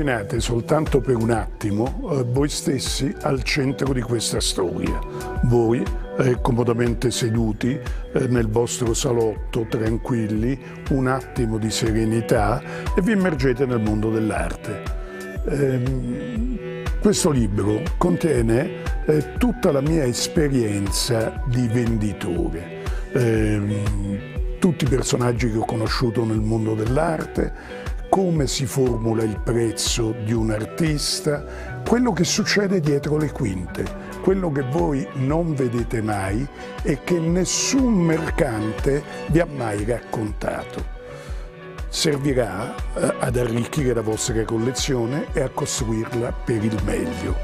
immaginate soltanto per un attimo eh, voi stessi al centro di questa storia, voi eh, comodamente seduti eh, nel vostro salotto, tranquilli, un attimo di serenità e vi immergete nel mondo dell'arte. Ehm, questo libro contiene eh, tutta la mia esperienza di venditore, ehm, tutti i personaggi che ho conosciuto nel mondo dell'arte, come si formula il prezzo di un artista, quello che succede dietro le quinte, quello che voi non vedete mai e che nessun mercante vi ha mai raccontato. Servirà eh, ad arricchire la vostra collezione e a costruirla per il meglio.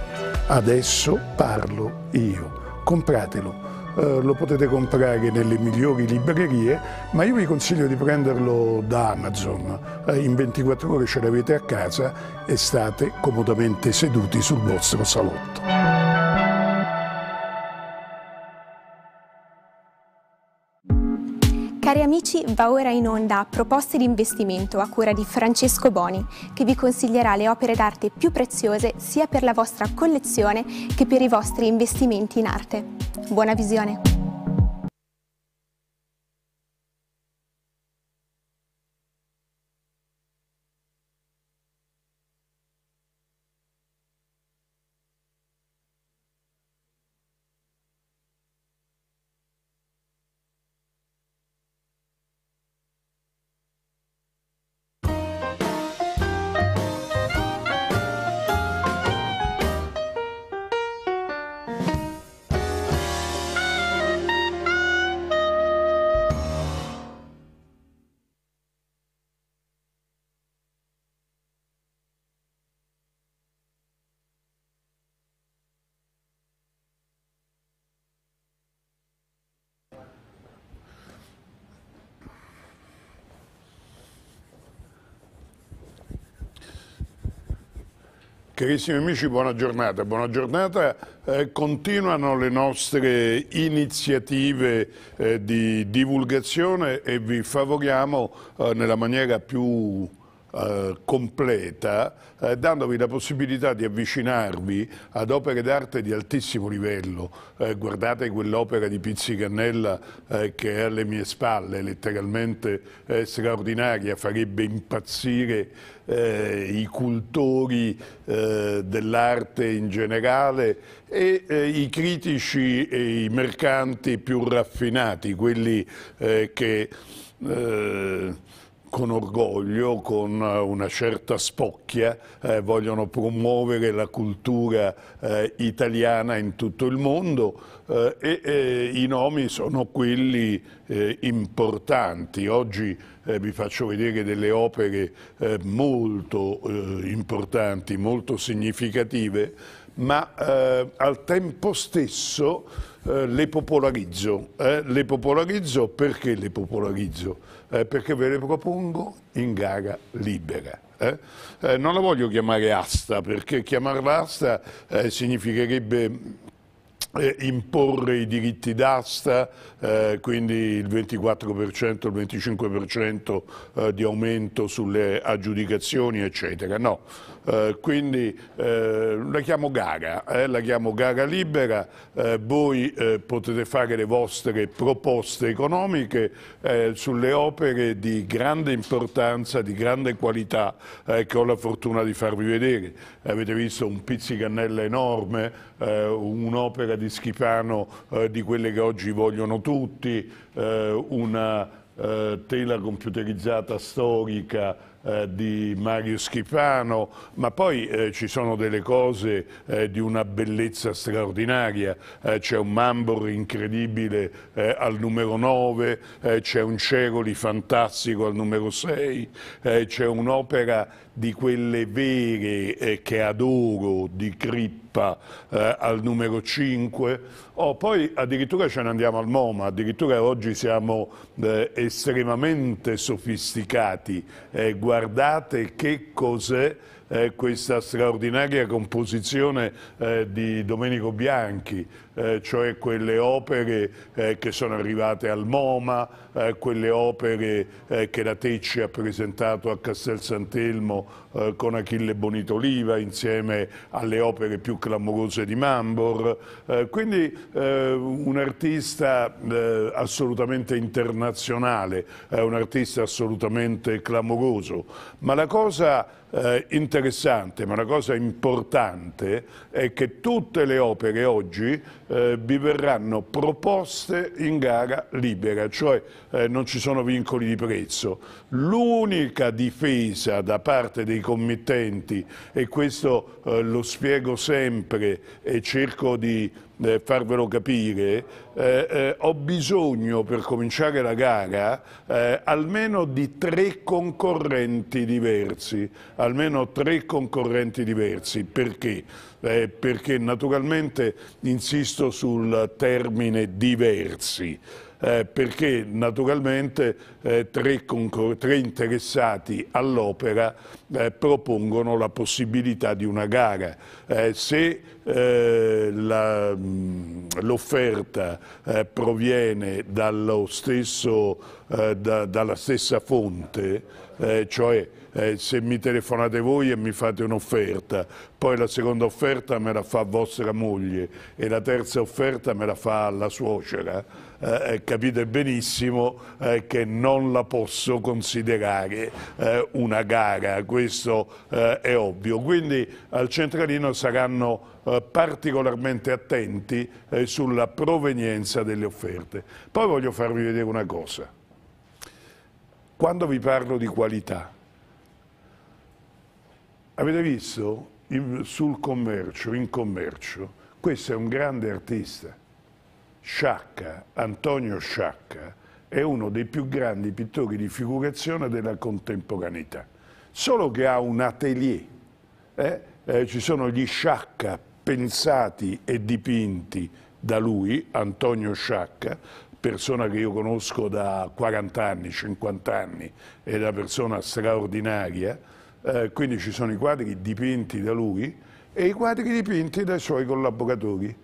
Adesso parlo io. Compratelo eh, lo potete comprare nelle migliori librerie, ma io vi consiglio di prenderlo da Amazon. Eh, in 24 ore ce l'avete a casa e state comodamente seduti sul vostro salotto. Cari amici, va ora in onda Proposte di investimento a cura di Francesco Boni, che vi consiglierà le opere d'arte più preziose sia per la vostra collezione che per i vostri investimenti in arte. Buona visione! Carissimi amici, buona giornata. Buona giornata. Eh, continuano le nostre iniziative eh, di divulgazione e vi favoriamo eh, nella maniera più eh, completa, eh, dandovi la possibilità di avvicinarvi ad opere d'arte di altissimo livello. Eh, guardate quell'opera di Pizzicannella eh, che è alle mie spalle, letteralmente eh, straordinaria, farebbe impazzire i cultori dell'arte in generale e i critici e i mercanti più raffinati, quelli che con orgoglio, con eh, una certa spocchia, eh, vogliono promuovere la cultura eh, italiana in tutto il mondo eh, e i nomi sono quelli eh, importanti. Oggi eh, vi faccio vedere delle opere molto importanti, molto significative, ma al tempo stesso le popolarizzo. le popolarizzo perché le popolarizzo? eh, perché ve le propongo in gara libera. Eh? Eh, non la voglio chiamare asta, perché chiamarla asta eh, significherebbe eh, imporre i diritti d'asta, eh, quindi il 24%, il 25% eh, di aumento sulle aggiudicazioni, eccetera. No, eh, quindi eh, la chiamo gara, eh, la chiamo gara libera, eh, voi eh, potete fare le vostre proposte economiche sulle opere di grande importanza, di grande qualità che ecco, ho la fortuna di farvi vedere. Avete visto un pizzicannella enorme, un'opera di Schifano di quelle che oggi vogliono tutti, una tela computerizzata storica eh, di Mario Schifano, ma poi eh, ci sono delle cose eh, di una bellezza straordinaria, eh, c'è un Mambor incredibile eh, al numero 9, c'è un Ceroli fantastico al numero 6, c'è un'opera di quelle vere eh, che adoro di Crippa eh, al numero 5 oh, poi addirittura ce ne andiamo al MoMA addirittura oggi siamo eh, estremamente sofisticati eh, guardate che cos'è eh, questa straordinaria composizione eh, di Domenico Bianchi eh, cioè quelle opere eh, che sono arrivate al MoMA, eh, quelle opere eh, che la Tecci ha presentato a Castel Sant'Elmo eh, con Achille Bonitoliva insieme alle opere più clamorose di Mambor. quindi un artista assolutamente internazionale, un artista assolutamente clamoroso. Ma la cosa eh, interessante, ma una cosa importante è che tutte le opere oggi eh, vi verranno proposte in gara libera, cioè eh, non ci sono vincoli di prezzo. L'unica difesa da parte dei committenti, e questo eh, lo spiego sempre e cerco di eh, farvelo capire, eh, eh, ho bisogno per cominciare la gara eh, almeno di tre concorrenti diversi, almeno tre concorrenti diversi, perché? Eh, perché naturalmente insisto sul termine diversi, eh, perché naturalmente eh, tre, tre, interessati all'opera eh, propongono la possibilità di una gara. Eh, se eh, l'offerta eh, proviene stesso, da, dalla stessa fonte, cioè eh, se mi telefonate voi e mi fate un'offerta, poi la seconda offerta me la fa vostra moglie e la terza offerta me la fa la suocera, eh, eh, capite benissimo eh, che non la posso considerare eh, una gara, questo eh, è ovvio. Quindi al centralino saranno eh, particolarmente attenti sulla provenienza delle offerte. Poi voglio farvi vedere una cosa. Quando vi parlo di qualità, avete visto in, sul commercio, in commercio, questo è un grande artista, Sciacca, Antonio Sciacca, è uno dei più grandi pittori di figurazione della contemporaneità, solo che ha un atelier, eh? Eh, ci sono gli Sciacca pensati e dipinti da lui, Antonio Sciacca, persona che io conosco da 40 anni, 50 anni, è una persona straordinaria, eh, quindi ci sono i quadri dipinti da lui e i quadri dipinti dai suoi collaboratori,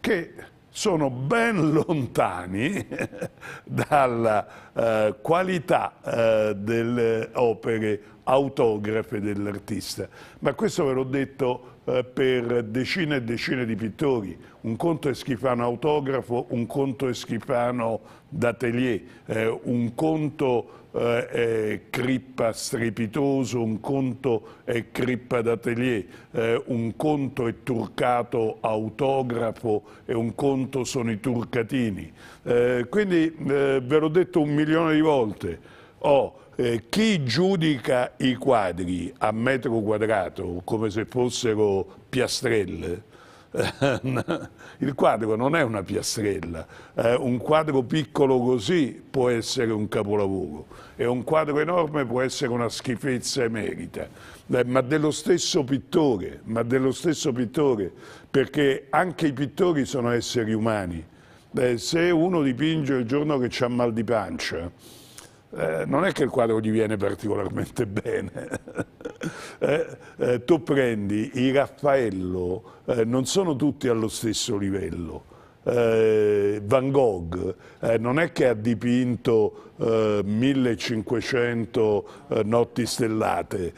che sono ben lontani dalla eh, qualità eh, delle opere autografe dell'artista. Ma questo ve l'ho detto eh, per decine e decine di pittori. Un conto è Schifano autografo, un conto è Schifano d'atelier, eh, un conto eh, è crippa strepitoso, un conto è crippa d'atelier, eh, un conto è turcato autografo e un conto sono i turcatini. Eh, quindi ve l'ho detto un milione di volte, oh, eh, chi giudica i quadri a metro quadrato come se fossero piastrelle eh, il quadro non è una piastrella, eh, un quadro piccolo così può essere un capolavoro e un quadro enorme può essere una schifezza emerita, eh, ma dello stesso pittore, ma dello stesso pittore, perché anche i pittori sono esseri umani. Eh, se uno dipinge il giorno che ha mal di pancia, eh, non è che il quadro gli viene particolarmente bene. eh, eh, tu prendi i Raffaello, eh, non sono tutti allo stesso livello. Eh, Van Gogh eh, non è che ha dipinto 1500 notti stellate,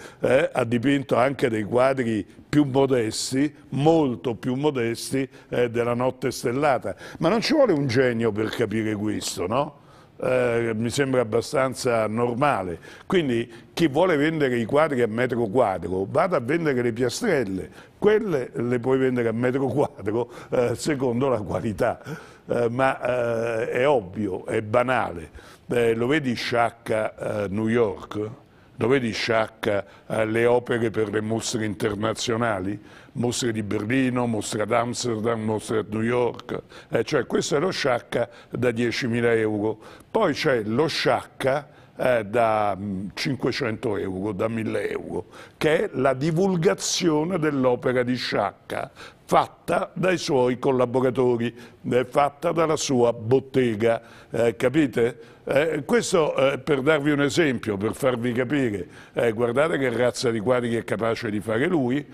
ha dipinto anche dei quadri più modesti, molto più modesti della notte stellata. Ma non ci vuole un genio per capire questo, no? eh, mi sembra abbastanza normale. Quindi chi vuole vendere i quadri a metro quadro vada a vendere le piastrelle, quelle le puoi vendere a metro quadro eh, secondo la qualità, eh, ma eh, è ovvio, è banale. Eh, lo vedi Sciacca eh, New York? Lo vedi Sciacca le opere per le mostre internazionali? mostre di Berlino, mostre ad Amsterdam, mostre a New York, eh, cioè questo è lo sciacca da 10.000 euro. Poi c'è lo sciacca eh, da 500 mm, euro, da 1000 euro, che è la divulgazione dell'opera di Sciacca, fatta dai suoi collaboratori, eh, fatta dalla sua bottega, eh, capite? Eh, questo eh, per darvi un esempio, per farvi capire, eh, guardate che razza di quadri è capace di fare lui,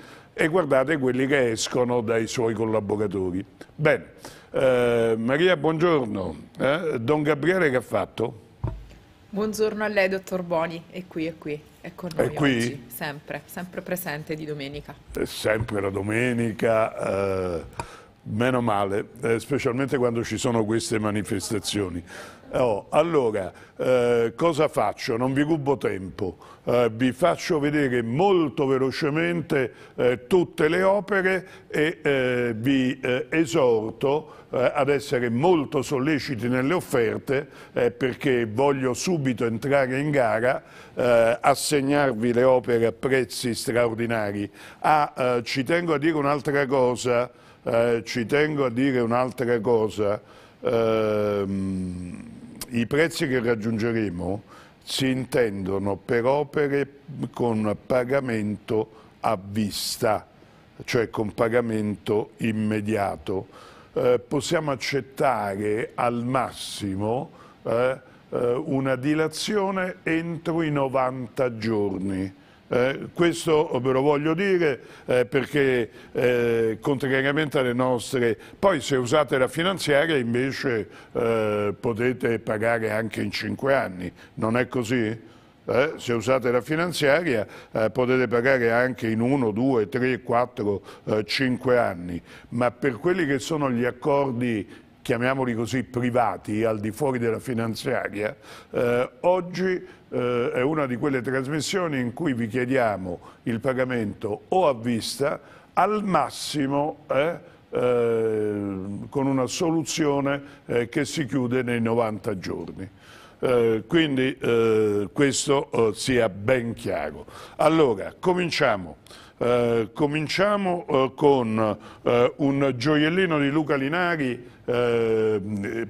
e guardate quelli che escono dai suoi collaboratori. Bene, eh, Maria buongiorno, eh, Don Gabriele che ha fatto? Buongiorno a lei dottor Boni, è qui, è qui, è con noi è qui? sempre, sempre presente di domenica. È eh, sempre la domenica, eh, meno male, eh, specialmente quando ci sono queste manifestazioni. Oh, allora, eh, cosa faccio? Non vi rubo tempo, eh, vi faccio vedere molto velocemente eh, tutte le opere e eh, vi eh, esorto eh, ad essere molto solleciti nelle offerte perché voglio subito entrare in gara, assegnarvi le opere a prezzi straordinari. Ah, ci tengo a dire un'altra cosa, ci tengo a dire un'altra cosa. Ehm i prezzi che raggiungeremo si intendono per opere con pagamento a vista, cioè con pagamento immediato. Eh, possiamo accettare al massimo eh, eh una dilazione entro i 90 giorni. Eh, questo ve lo voglio dire eh, perché eh, contrariamente alle nostre... Poi se usate la finanziaria invece eh, potete pagare anche in 5 anni, non è così? Eh, se usate la finanziaria eh, potete pagare anche in 1, 2, 3, 4, 5 anni, ma per quelli che sono gli accordi chiamiamoli così, privati, al di fuori della finanziaria, eh, oggi eh, è una di quelle trasmissioni in cui vi chiediamo il pagamento o a vista, al massimo eh, eh con una soluzione eh, che si chiude nei 90 giorni. Eh, quindi eh, questo eh, sia ben chiaro. Allora, cominciamo. Eh, cominciamo con un gioiellino di Luca Linari eh,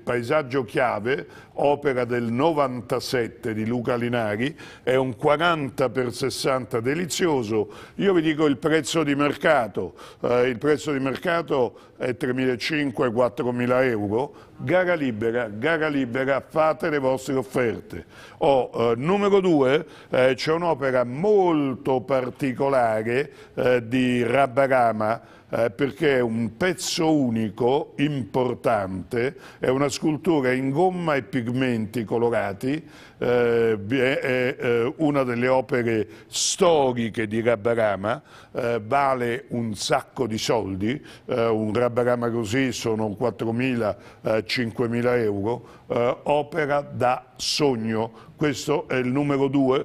Paesaggio Chiave, opera del 97 di Luca Linari, è un 40 per 60 delizioso, io vi dico il prezzo di mercato, eh, il prezzo di mercato è 3.500-4.000 euro, gara libera, gara libera, fate le vostre offerte. Oh, eh, numero due, eh, c'è un'opera molto particolare eh, di Rabarama, eh, perché è un pezzo unico, importante, è una scultura in gomma e pigmenti colorati, eh, è, è, eh, una delle opere storiche di Rabbarama, eh, vale un sacco di soldi, eh, un Rabbarama così sono 4.000-5.000 eh, euro, opera da sogno, questo è il numero due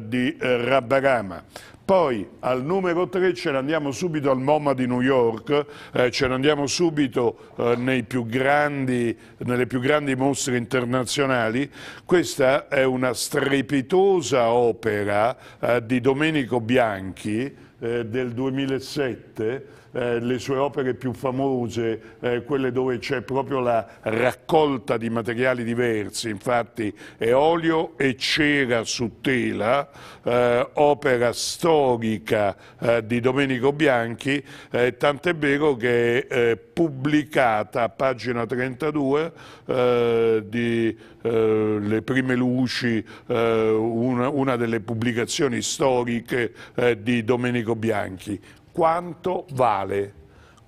di Rabbarama. Poi al numero 3 ce ne andiamo subito al MoMA di New York, eh, ce ne andiamo subito eh, più grandi, nelle più grandi mostre internazionali. Questa è una strepitosa opera eh, di Domenico Bianchi eh, del 2007 eh, le sue opere più famose, eh, quelle dove c'è proprio la raccolta di materiali diversi, infatti è olio e cera su tela, eh, opera storica eh, di Domenico Bianchi, eh, tant'è vero che è pubblicata a pagina 32 di Le prime luci, una, una, delle pubblicazioni storiche di Domenico Bianchi quanto vale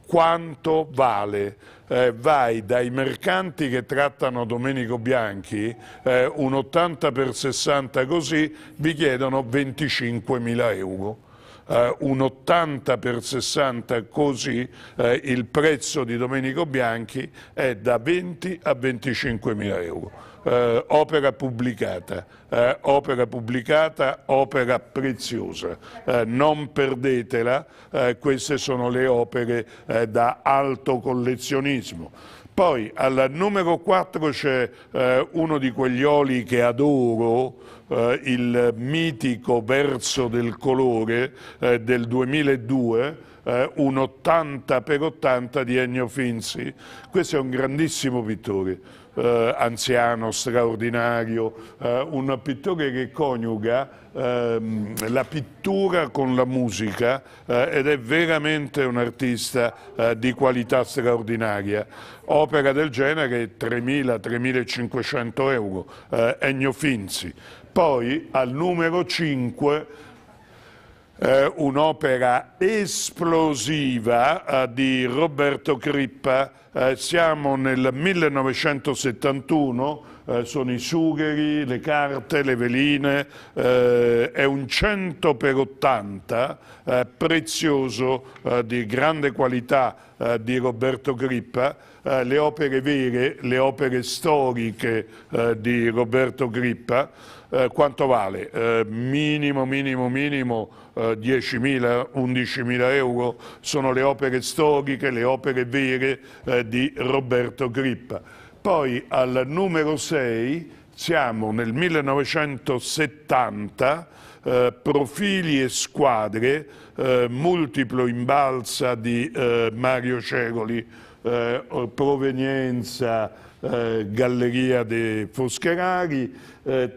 quanto vale. Eh, vai dai mercanti che trattano Domenico Bianchi, eh, un 80 per 60 così, vi chiedono 25.000 euro. Eh, un 80 per 60 così eh, il prezzo di Domenico Bianchi è da 20 a 25 mila euro eh, opera pubblicata, eh, opera pubblicata, opera preziosa. Eh, non perdetela, eh, queste sono le opere eh, da alto collezionismo. Poi al numero 4 c'è eh, uno di quegli oli che adoro, Uh, il mitico verso del colore uh, del 2002, uh, un 80 x 80 di Ennio Finzi. Questo è un grandissimo pittore eh, anziano straordinario, eh, un pittore che coniuga ehm, la pittura con la musica eh, ed è veramente un artista eh, di qualità straordinaria. Opera del genere 3.000-3.500 euro, eh, Ennio Finzi. Poi al numero 5 eh, un'opera esplosiva eh, di Roberto Crippa eh, siamo nel 1971, eh, sono i sugheri, le carte, le veline, eh, è un 100 per 80 eh, prezioso eh, di grande qualità di Roberto Grippa, le opere vere, le opere storiche di Roberto Grippa, quanto vale? minimo, minimo, minimo 10.000, eh, 11.000 euro, sono le opere storiche, le opere vere eh, di Roberto Grippa. Poi al numero 6 siamo nel 1970, eh, profili e squadre, multiplo in balsa di Mario Cegoli, provenienza Galleria dei Foscherari,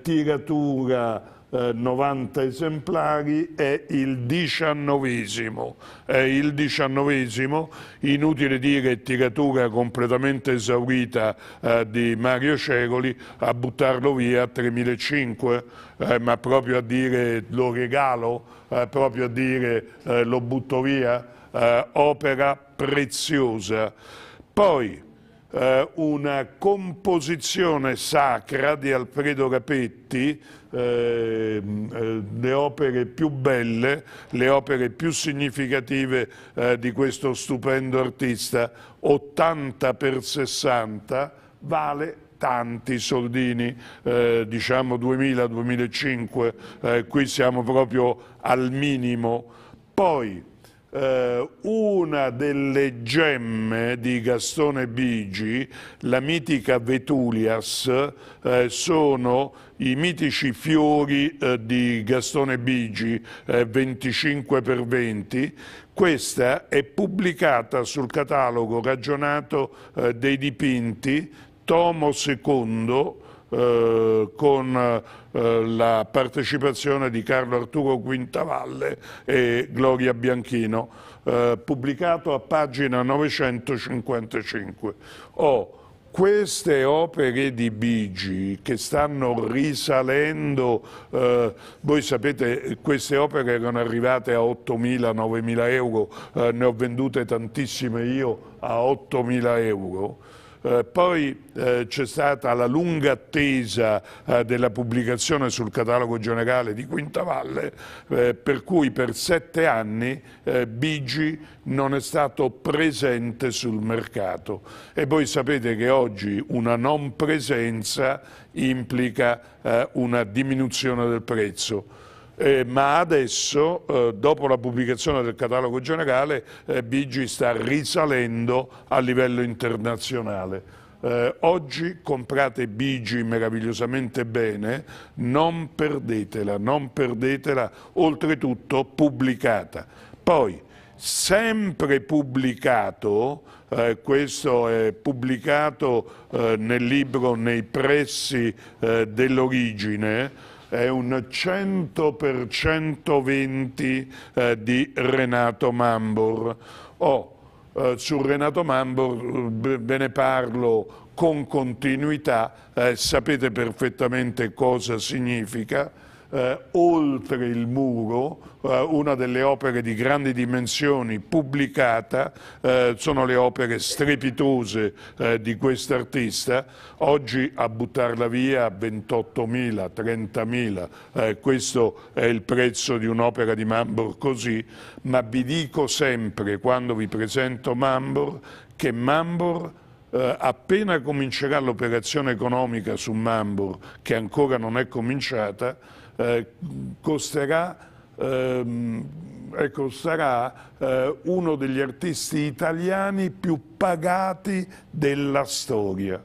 tiratura eh, 90 esemplari, è il diciannovesimo, è il diciannovesimo, inutile dire tiratura completamente esaurita eh, di Mario Cegoli, a buttarlo via a 3.500, eh, ma proprio a dire lo regalo, eh, proprio a dire eh, lo butto via, eh, opera preziosa. Poi, eh, una composizione sacra di Alfredo Rapetti, eh, eh, le opere più belle, le opere più significative eh, di questo stupendo artista, 80 per 60, vale tanti soldini, eh, diciamo 2000-2005, eh, qui siamo proprio al minimo. Poi eh, una delle gemme di Gastone Bigi, la mitica Vetulias, eh, sono i mitici fiori eh, di Gastone Bigi, 25 eh, per 20, questa è pubblicata sul catalogo ragionato eh, dei dipinti, tomo secondo, eh, con eh, la partecipazione di Carlo Arturo Quintavalle e Gloria Bianchino, eh, pubblicato a pagina 955. Oh, queste opere di Bigi che stanno risalendo, eh, voi sapete queste opere erano arrivate a 8.000, 9.000 euro, eh, ne ho vendute tantissime io a 8.000 euro, eh, poi eh, c'è stata la lunga attesa eh, della pubblicazione sul catalogo generale di Quinta Quintavalle, eh, per cui per sette anni eh, Bigi non è stato presente sul mercato. E voi sapete che oggi una non presenza implica una diminuzione del prezzo eh, ma adesso eh, dopo la pubblicazione del catalogo generale eh, Bigi sta risalendo a livello internazionale. Eh, oggi comprate Bigi meravigliosamente bene, non perdetela, non perdetela, oltretutto pubblicata. Poi, sempre pubblicato, eh, questo è pubblicato eh, nel libro Nei pressi eh, dell'origine, è un 100% 20 eh, di Renato Mambor. Oh, eh, su Renato Mambor mm, ve ne parlo con continuità, eh, sapete perfettamente cosa significa, eh, Oltre il muro, eh, una delle opere di grandi dimensioni pubblicata, eh, sono le opere strepitose eh, di quest'artista, oggi a buttarla via 28.000, 30.000, eh, questo è il prezzo di un'opera di Mambor così, ma vi dico sempre quando vi presento Mambor che Mambor eh, appena comincerà l'operazione economica su Mambor, che ancora non è cominciata, eh, costerà, ehm, costerà ecco, eh, uno degli artisti italiani più pagati della storia.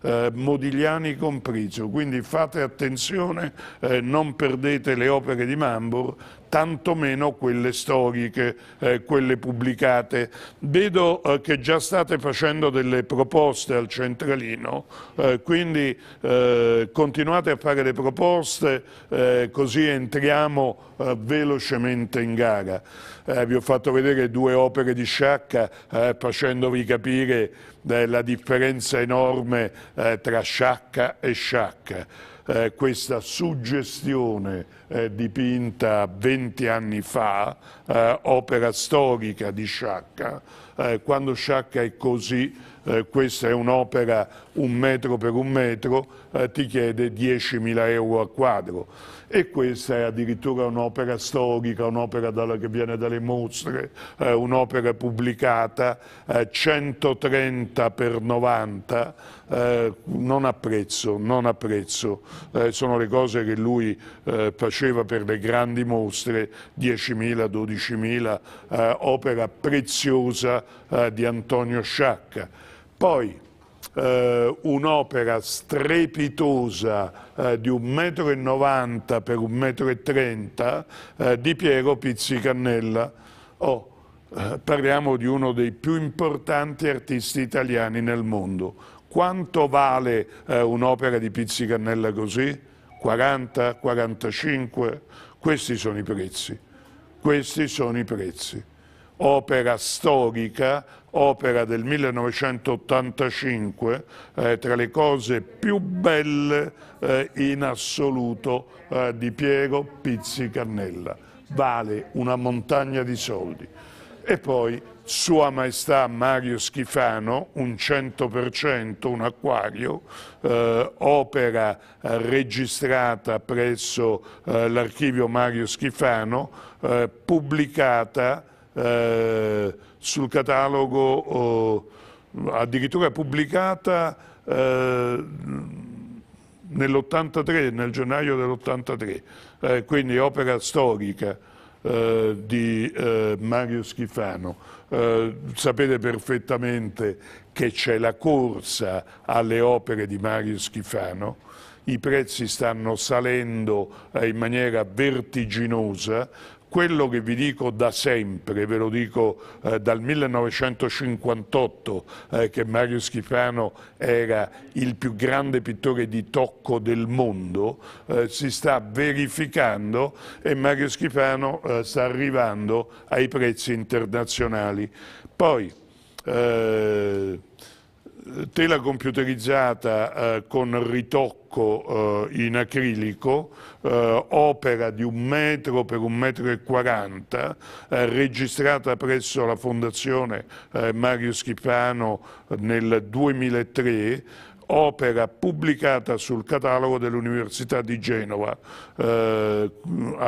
Eh, Modigliani compriso, quindi fate attenzione, eh, non perdete le opere di Mambur tantomeno quelle storiche, eh, quelle pubblicate. Vedo eh, che già state facendo delle proposte al centralino, eh, quindi eh, continuate a fare le proposte eh, così entriamo eh, velocemente in gara. vi ho fatto vedere due opere di Sciacca facendovi capire la differenza enorme tra Sciacca e Sciacca eh, questa suggestione eh, dipinta 20 anni fa, eh, opera storica di Sciacca. Eh, quando Sciacca è così, eh, questa è un'opera un metro per un metro, eh, ti chiede 10.000 euro a quadro e questa è addirittura un'opera storica, un'opera che viene dalle mostre, eh, un'opera pubblicata eh, 130 per 90, eh, non apprezzo, non apprezzo. Eh, sono le cose che lui eh, faceva per le grandi mostre, 10.000, 12.000, eh, opera preziosa di Antonio Sciacca. Poi, eh, un'opera strepitosa eh, di 1,90 m per 1,30 m eh, di Piero Pizzicannella. Oh, eh, parliamo di uno dei più importanti artisti italiani nel mondo. Quanto vale eh, un'opera di Pizzicannella così? 40, 45? Questi sono i prezzi. Questi sono i prezzi opera storica opera del 1985, eh, tra le cose più belle eh, in assoluto eh, di Piero Pizzi Cannella. Vale una montagna di soldi. E poi Sua Maestà Mario Schifano, un 100%, un acquario, eh, opera eh, registrata presso eh, l'archivio Mario Schifano, pubblicata sul catalogo, oh, addirittura pubblicata eh, nell'83, nel gennaio dell'83, eh, quindi opera storica eh, di eh, Mario Schifano. Eh, sapete perfettamente che c'è la corsa alle opere di Mario Schifano, i prezzi stanno salendo eh, in maniera vertiginosa, quello che vi dico da sempre, ve lo dico eh, dal 1958 eh, che Mario Schifano era il più grande pittore di tocco del mondo, eh, si sta verificando e Mario Schifano eh, sta arrivando ai prezzi internazionali. Poi, eh, tela computerizzata eh, con ritocco eh, in acrilico, eh, opera di un metro per un metro e quaranta, eh, registrata presso la Fondazione eh, Mario Schifano eh, nel 2003, opera pubblicata sul catalogo dell'Università di Genova a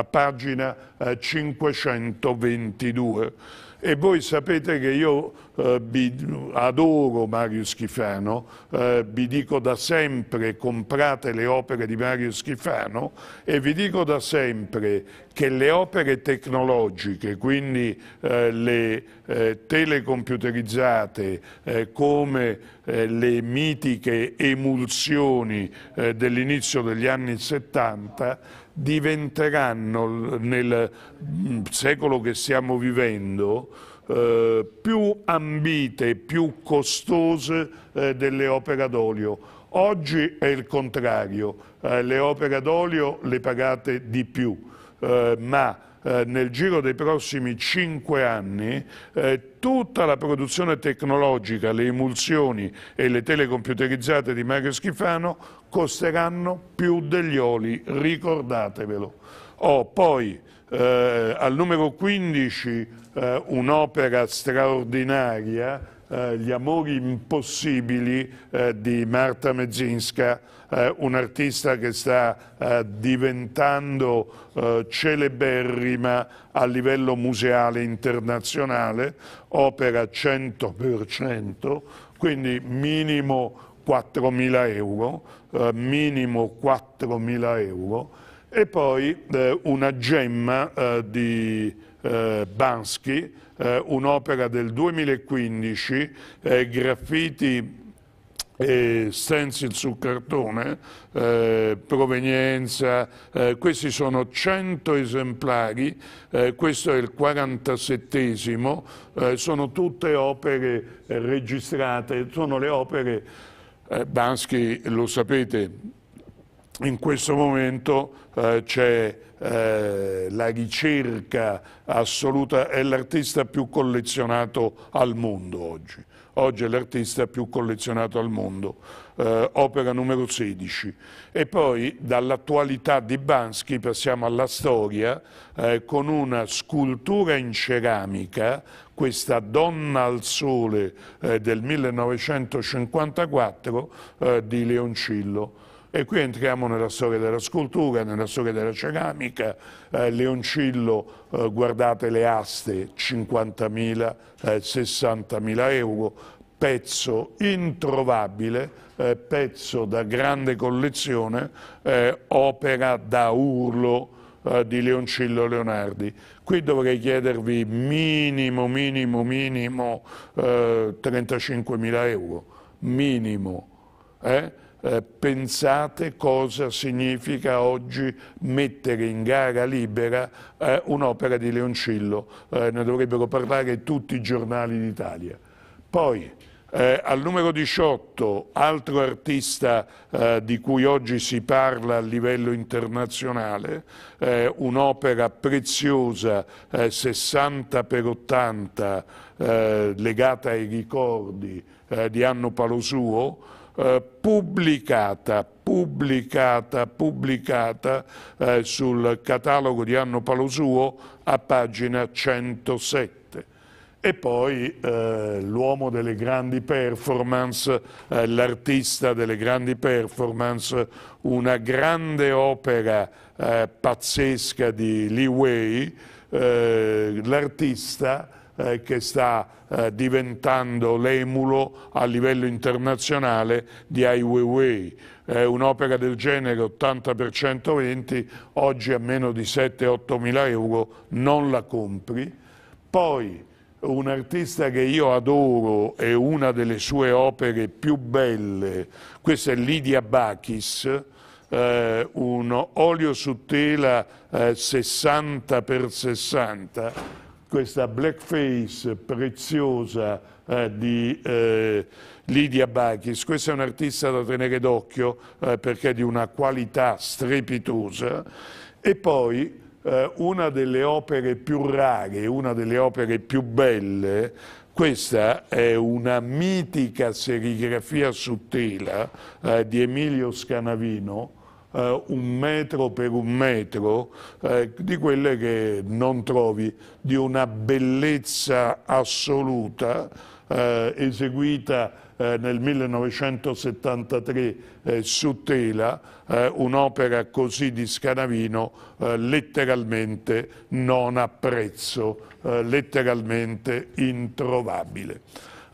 pagina 522. E voi sapete che io eh, vi, adoro Mario Schifano, eh, vi dico da sempre comprate le opere di Mario Schifano e vi dico da sempre che le opere tecnologiche, quindi eh, le eh, telecomputerizzate eh, come eh, le mitiche emulsioni dell'inizio degli anni 70, diventeranno nel mm, secolo che stiamo vivendo eh, più ambite, più costose eh, delle opere d'olio. Oggi è il contrario, eh, le opere d'olio le pagate di più, eh, ma eh, nel giro dei prossimi cinque anni eh, tutta la produzione tecnologica, le emulsioni e le telecomputerizzate di Mario Schifano costeranno più degli oli, ricordatevelo. Oh, poi eh, al numero 15 eh, un'opera straordinaria eh, gli amori impossibili eh, di Marta Mezzinska, eh, un'artista che sta eh, diventando eh, celeberrima a livello museale internazionale, opera 100%, quindi minimo 4.000 euro, minimo 4.000 euro, e poi una gemma di Bansky, eh, un'opera del 2015, eh, graffiti e stencil su cartone, eh, provenienza, eh, questi sono 100 esemplari, eh, questo è il 47esimo, eh, sono tutte opere registrate, sono le opere, eh, Banschi lo sapete, in questo momento eh, c'è eh, la ricerca assoluta, è l'artista più collezionato al mondo oggi. Oggi è l'artista più collezionato al mondo, eh, opera numero 16. E poi dall'attualità di Bansky passiamo alla storia eh, con una scultura in ceramica, questa Donna al Sole eh, del 1954 eh, di Leoncillo. E qui entriamo nella storia della scultura, nella storia della ceramica. Eh, Leoncillo, eh, guardate le aste, 50.000, eh, 60.000 euro, pezzo introvabile, eh, pezzo da grande collezione, eh, opera da urlo eh, di Leoncillo Leonardi. Qui dovrei chiedervi minimo, minimo, minimo eh, 35.000 euro, minimo. Eh? Eh, pensate cosa significa oggi mettere in gara libera eh, un'opera di Leoncillo, eh, ne dovrebbero parlare tutti i giornali d'Italia. Poi eh, al numero 18, altro artista eh, di cui oggi si parla a livello internazionale, un'opera preziosa, 60x80, legata ai ricordi di Anno Palosuo, eh, pubblicata, pubblicata, pubblicata eh, sul catalogo di Anno Palosuo a pagina 107 e poi eh, l'uomo delle grandi performance, eh, l'artista delle grandi performance, una grande opera eh, pazzesca di Li Wei, eh, l'artista eh, che sta eh, diventando l'emulo a livello internazionale di Ai Weiwei. Eh, un'opera del genere 80 per oggi a meno di 7-8 mila euro non la compri. Poi un artista che io adoro e una delle sue opere più belle, questa è Lidia Bakis, eh, un olio su tela eh, 60 x 60 questa blackface preziosa eh, di eh, Lidia Bachis. Questa è un'artista da tenere d'occhio eh, perché è di una qualità strepitosa. E poi eh, una delle opere più rare, una delle opere più belle, questa è una mitica serigrafia su tela eh, di Emilio Scanavino, eh, un metro per un metro, eh, di quelle che non trovi, di una bellezza assoluta eh, eseguita eh, nel 1973 eh, su tela, eh, un'opera così di Scanavino letteralmente non a prezzo, letteralmente introvabile.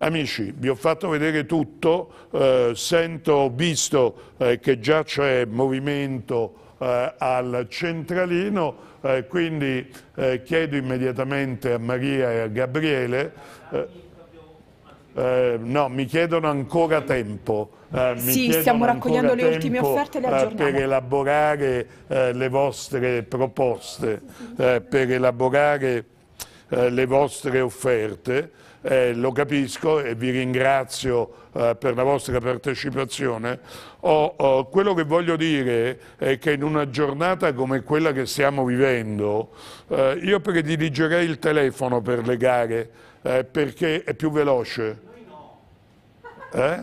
Amici, vi ho fatto vedere tutto, eh, sento, ho visto eh, che già c'è movimento eh, al centralino, eh, quindi eh, chiedo immediatamente a Maria e a Gabriele... Eh, no, mi chiedono ancora tempo. sì, stiamo raccogliendo le ultime offerte e le aggiorniamo. Per elaborare le vostre proposte, per elaborare le vostre offerte eh, lo capisco e vi ringrazio eh, per la vostra partecipazione, oh, oh, quello che voglio dire è che in una giornata come quella che stiamo vivendo, eh, io prediligerei il telefono per le gare eh, perché è più veloce. Noi eh?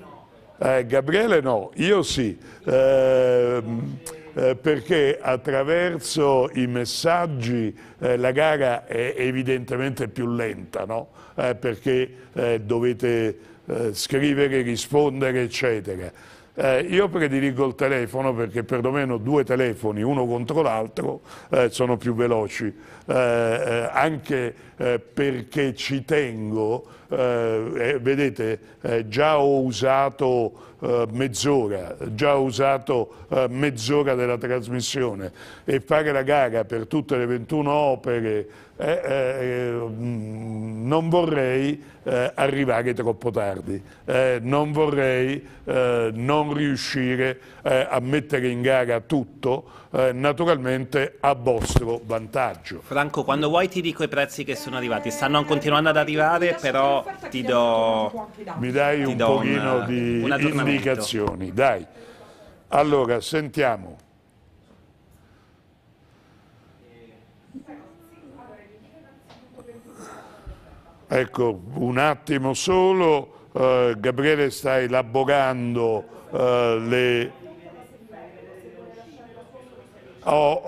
no. Eh, Gabriele no, io sì. Ehm, eh, perché attraverso i messaggi eh, la gara è evidentemente più lenta, no? eh, perché eh, dovete eh, scrivere, rispondere, eccetera. io prediligo il telefono perché perlomeno due telefoni, uno contro l'altro, sono più veloci, anche perché ci tengo eh, eh, vedete, eh, già ho usato eh, mezz'ora, già ho usato eh, mezz'ora della trasmissione e fare la gara per tutte le 21 opere eh, eh, mm, non vorrei eh, arrivare troppo tardi, eh, non vorrei eh, non riuscire eh, a mettere in gara tutto, naturalmente a vostro vantaggio. Franco, quando vuoi ti dico i prezzi che sono arrivati, stanno continuando ad arrivare, però ti do... Mi dai un pochino un, di un indicazioni, dai. Allora, sentiamo. Ecco, un attimo solo, eh, Gabriele sta elaborando eh, le... Oh,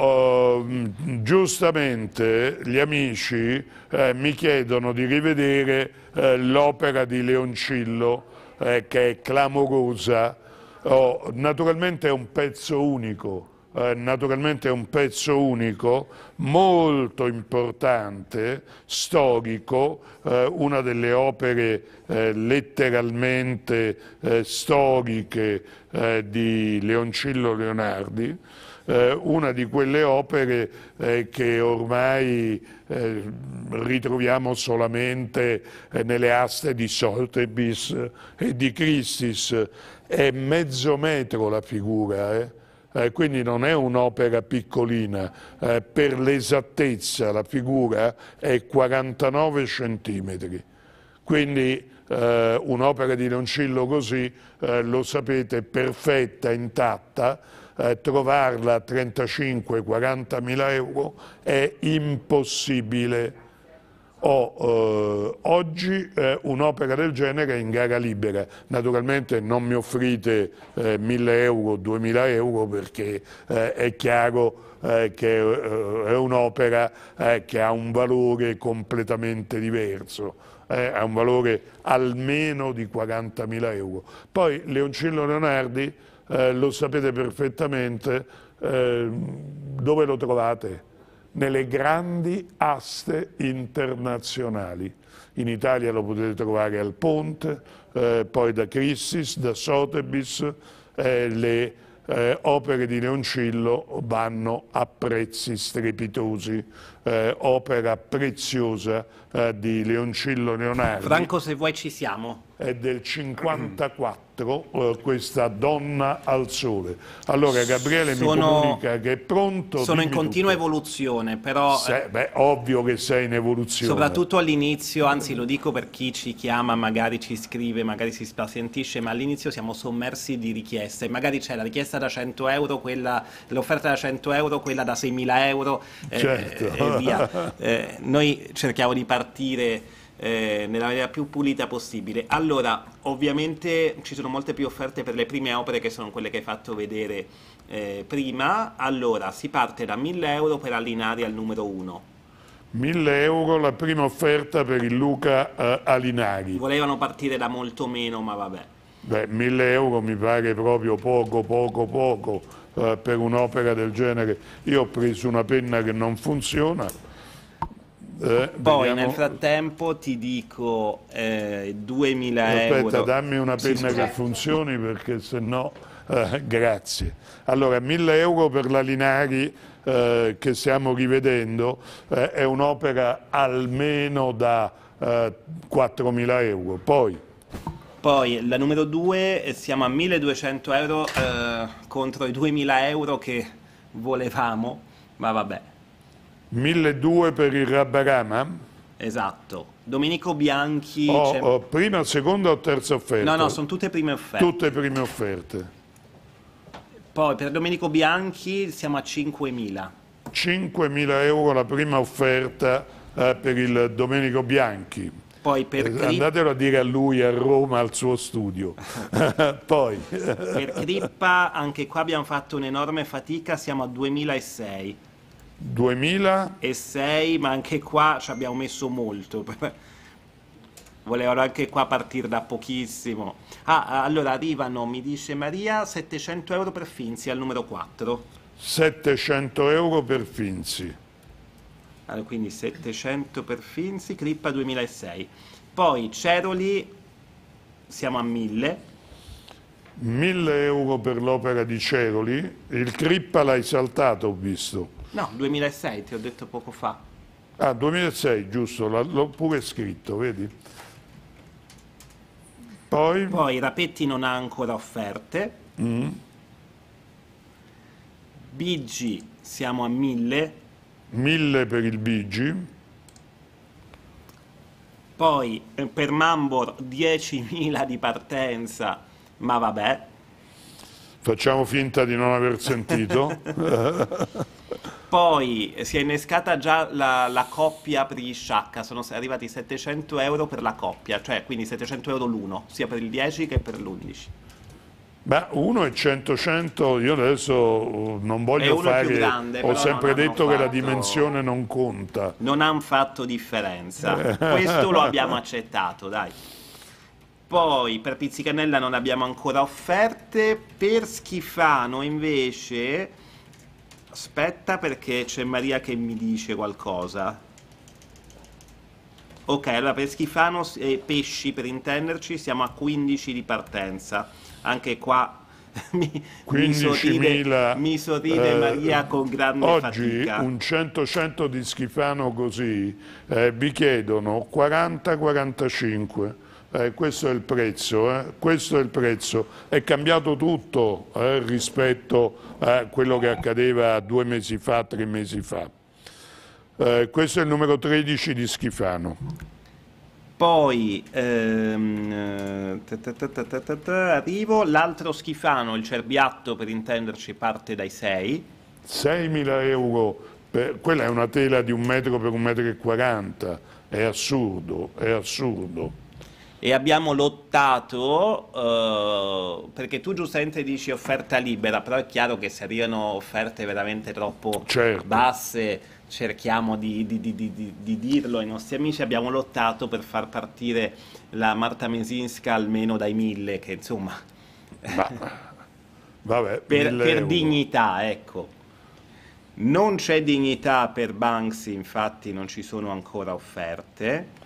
eh, giustamente gli amici eh, mi chiedono di rivedere eh, l'opera di Leoncillo eh, che è clamorosa, oh, naturalmente è un pezzo unico, eh, naturalmente è un pezzo unico, molto importante, storico, eh, una delle opere eh, letteralmente eh, storiche eh, di Leoncillo Leonardi, una di quelle opere che ormai ritroviamo solamente nelle aste di Soltebis e di Christis, è mezzo metro la figura, eh, quindi non è un'opera piccolina, eh, per l'esattezza la figura è 49 centimetri, quindi eh, un'opera di Leoncillo così, eh, lo sapete, perfetta, intatta, eh, trovarla a 35-40 mila euro è impossibile ho eh, oggi eh, un'opera del genere in gara libera. Naturalmente non mi offrite eh, 1000 euro, 2000 euro perché eh, è chiaro eh, che eh, è un'opera che ha un valore completamente diverso. ha un valore almeno di 40.000 euro. Poi Leoncillo Leonardi, lo sapete perfettamente, dove lo trovate? nelle grandi aste internazionali. In Italia lo potete trovare al Ponte, eh, poi da Crissis, da Sotheby's, eh, le eh, opere di Leoncillo vanno a prezzi strepitosi, eh, opera preziosa eh, di Leoncillo Leonardo. Franco, se vuoi ci siamo è del 54 eh, questa donna al sole. Allora Gabriele sono, mi comunica che è pronto. Sono in continua tutto. evoluzione, però... Eh, Se, beh, ovvio che sei in evoluzione. Soprattutto all'inizio, anzi lo dico per chi ci chiama, magari ci scrive, magari si spazientisce, ma all'inizio siamo sommersi di richieste. Magari c'è la richiesta da 100 euro, quella, l'offerta da 100 euro, quella da 6.000 euro eh, certo. e via. Eh, noi cerchiamo di partire eh, nella maniera più pulita possibile. Allora, ovviamente ci sono molte più offerte per le prime opere che sono quelle che hai fatto vedere eh, prima. Allora, si parte da 1000 euro per allinare al numero 1. 1000 euro la prima offerta per il Luca eh, Alinari. Volevano partire da molto meno, ma vabbè. Beh, 1000 euro mi pare proprio poco, poco, poco eh, per un'opera del genere. Io ho preso una penna che non funziona eh, Poi vediamo... nel frattempo ti dico eh, 2000 Aspetta, euro. Aspetta, dammi una penna sì, che funzioni perché se no... Eh, grazie. Allora, 1000 euro per la Linari eh, che stiamo rivedendo eh, è un'opera almeno da 4.000 eh, euro. Poi, poi la numero 2 eh, siamo a 1.200 euro eh, contro i 2.000 euro che volevamo, ma vabbè. 1200 per il Rabarama? Esatto. Domenico Bianchi... Oh, cioè- oh, prima, seconda o terza offerta? No, no, sono tutte prime offerte. Tutte prime offerte. Poi per Domenico Bianchi siamo a 5.000. 5.000 euro la prima offerta eh, per il Domenico Bianchi. Poi per eh, Andatelo a dire a lui a Roma al suo studio. Poi. per Crippa anche qua abbiamo fatto un'enorme fatica, siamo a 2006. 2006, ma anche qua ci abbiamo messo molto. Volevano anche qua partire da pochissimo. Ah, allora arrivano, mi dice Maria, 700 euro per Finzi al numero 4. 700 euro per Finzi. Allora, quindi 700 per Finzi, Crippa 2006. Poi Ceroli, siamo a 1000. 1000 euro per l'opera di Ceroli. Il Crippa l'hai saltato, ho visto. No, 2006, ti ho detto poco fa. Ah, 2006, giusto, l'ho pure scritto, vedi? Poi? Poi Rapetti non ha ancora offerte. Mm. Bigi siamo a 1000. 1000 per il Bigi. Poi eh, per Mambor 10.000 di partenza, ma vabbè. Facciamo finta di non aver sentito. Poi eh, si è innescata già la, la coppia per gli sciacca, sono arrivati 700 euro per la coppia, cioè quindi 700 euro l'uno, sia per il 10 che per l'11. Beh, uno è 100-100, io adesso uh, non voglio fare... Grande, ho sempre detto che la dimensione non conta. Non hanno fatto differenza, questo lo abbiamo accettato, dai. Poi per Pizzicanella non abbiamo ancora offerte, per Schifano invece Aspetta perché c'è Maria che mi dice qualcosa. Ok, allora per Schifano e eh, pesci per intenderci siamo a 15 di partenza. Anche qua mi, 15.000 mi sorride eh, Maria con grande oggi fatica. un 100-100 di Schifano così eh, vi chiedono 40-45 eh, questo è il prezzo, eh, questo è il prezzo. È cambiato tutto eh, rispetto a quello che accadeva due mesi fa, tre mesi fa. Eh, questo è il numero 13 di Schifano. Poi ehm, eh, ta ta ta arrivo, l'altro Schifano, il cerbiatto per intenderci, parte dai 6. 6.000 euro, per, quella è una tela di un metro per un metro e 40, è assurdo, è assurdo e abbiamo lottato eh, perché tu giustamente dici offerta libera, però è chiaro che se arrivano offerte veramente troppo certo. basse cerchiamo di, di, di, di, dirlo ai nostri amici, abbiamo lottato per far partire la Marta Mesinska almeno dai mille, che insomma... Vabbè, per, per dignità, ecco. Non c'è dignità per Banksy, infatti non ci sono ancora offerte.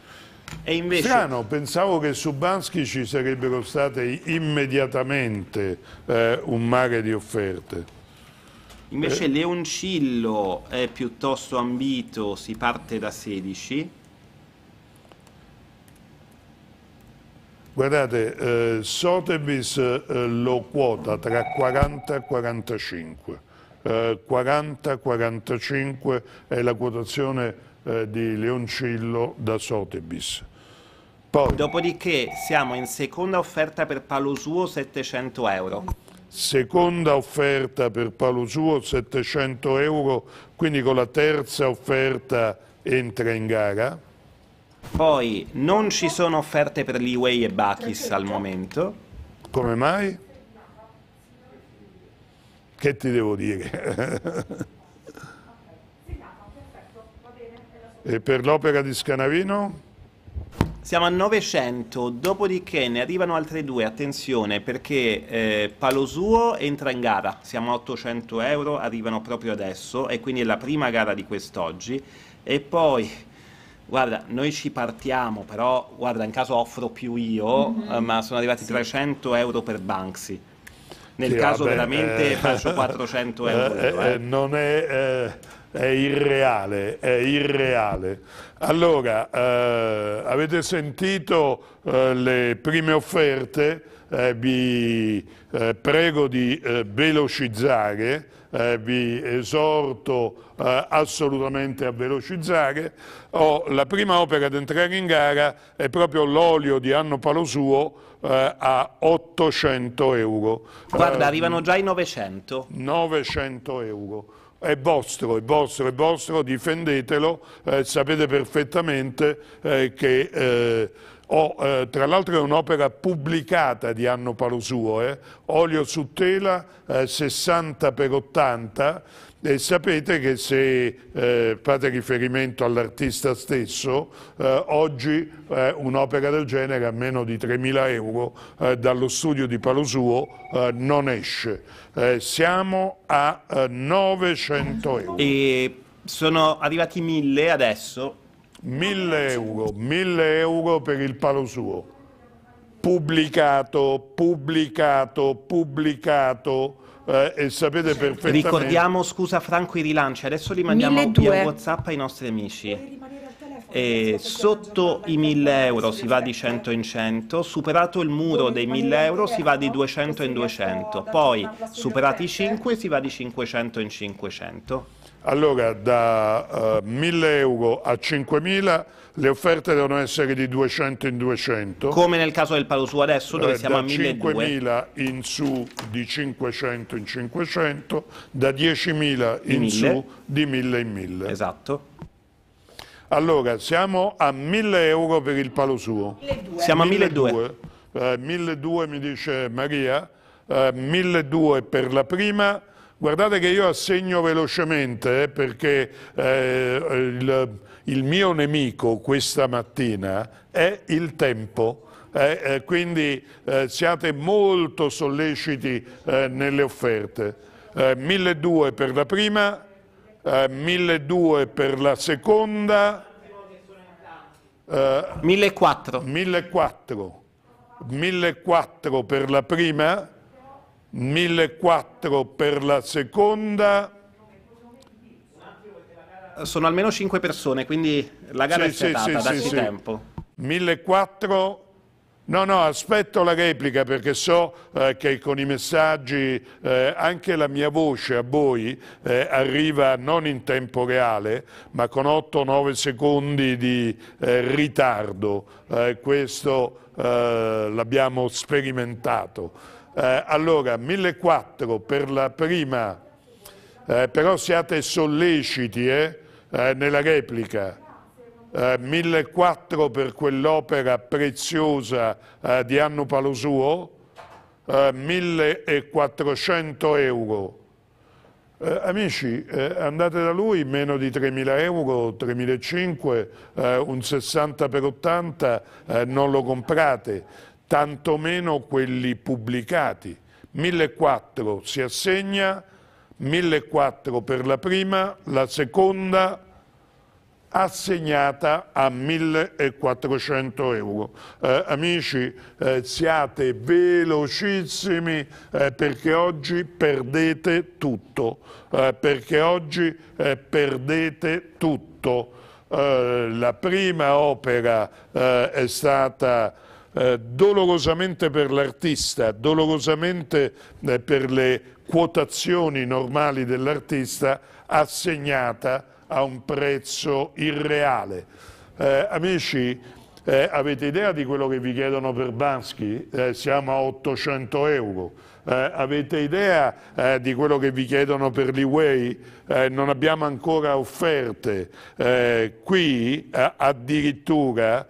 E invece... Strano, pensavo che su Bansky ci sarebbero state immediatamente eh, un mare di offerte. Invece eh. Leoncillo è piuttosto ambito, si parte da 16. Guardate, eh, Sotheby's eh, lo quota tra 40 e 45. 40-45 eh, è la quotazione eh, di Leoncillo da Sotheby's. Poi, Dopodiché siamo in seconda offerta per Palosuo 700 euro. Seconda offerta per Palosuo 700 euro, quindi con la terza offerta entra in gara. Poi non ci sono offerte per Liwei e Bachis al momento. Come mai? Che ti devo dire? E per l'opera di Scanavino? Siamo a 900, dopodiché ne arrivano altre due, attenzione perché eh, Palosuo entra in gara, siamo a 800 euro, arrivano proprio adesso e quindi è la prima gara di quest'oggi e poi Guarda, noi ci partiamo, però guarda, in caso offro più io, mm -hmm. ma sono arrivati sì. 300 euro per Banksy. Nel sì, caso vabbè, veramente eh, faccio 400 euro. Eh, eh, eh, non è è irreale, è irreale. Allora, eh, avete sentito eh, le prime offerte, eh, vi eh, prego di eh, velocizzare, eh, vi esorto assolutamente a velocizzare. Oh, la prima opera ad entrare in gara è proprio l'olio di Anno Palosuo a 800 euro. Guarda, arrivano già i 900. 900 euro è vostro, è vostro, è vostro, difendetelo, eh, sapete perfettamente eh, che... Oh, eh, tra l'altro è un'opera pubblicata di Anno Palosuo, eh? olio su tela eh, 60 x 80 e sapete che se eh, fate riferimento all'artista stesso, eh, oggi un'opera del genere a meno di 3.000 euro dallo studio di Palosuo non esce eh, siamo a eh, 900 euro. E sono arrivati 1000 adesso? 1000 euro, 1000 euro per il palo suo. Pubblicato, pubblicato, pubblicato. Eh, e sapete perfettamente. Ricordiamo, scusa Franco, i rilanci. Adesso li mandiamo via WhatsApp ai nostri amici. E sotto i 1000 euro si va di 100 in 100, superato il muro dei 1000 euro si va di 200 in 200, poi superati i 5 si va di 500 in 500. Allora, da uh, eh, 1000 euro a 5000 le offerte devono essere di 200 in 200. Come nel caso del palo su adesso, dove eh, siamo a 1200. Da 5.000 in su di 500 in 500, da 10.000 in 1000. su di 1000 in 1000. Esatto. Allora, siamo a 1000 euro per il palo suo. 1200. Siamo a 1200. 1200, eh, 1200 mi dice Maria, eh, 1200 per la prima. Guardate che io assegno velocemente eh, perché eh, il, il mio nemico questa mattina è il tempo. Eh, eh, quindi eh, siate molto solleciti eh, nelle offerte. 1.200 eh, per la prima, 1.200 eh, per la seconda, eh, 1.400. 1.400. 1.400 per la prima, 1.400 per la seconda. Sono almeno 5 persone, quindi la gara sì, è sì, setata sì, da sì, tempo. 1.400 No, no, aspetto la replica perché so eh, che con i messaggi eh, anche la mia voce a voi eh, arriva non in tempo reale, ma con 8-9 secondi di eh, ritardo. Eh, questo eh, l'abbiamo sperimentato. allora, 1.400 per la prima, però siate solleciti nella replica eh, 1.400 per quell'opera preziosa eh, di Anno Palosuo, eh, 1.400 euro. Eh, amici, eh, andate da lui, meno di 3.000 euro, 3.500, eh, un 60 per 80 eh, non lo comprate, tantomeno quelli pubblicati. 1.400 si assegna, 1.400 per la prima, la seconda, assegnata a 1400 euro. Eh, amici, eh, siate velocissimi eh, perché oggi perdete tutto, eh, perché oggi eh, perdete tutto. Eh, la prima opera è stata dolorosamente per l'artista, dolorosamente per le quotazioni normali dell'artista, assegnata a a un prezzo irreale. Eh, amici, eh, avete idea di quello che vi chiedono per Bansky? Eh, siamo a 800 euro. Eh, avete idea eh, di quello che vi chiedono per Liway? Eh, non abbiamo ancora offerte. qui addirittura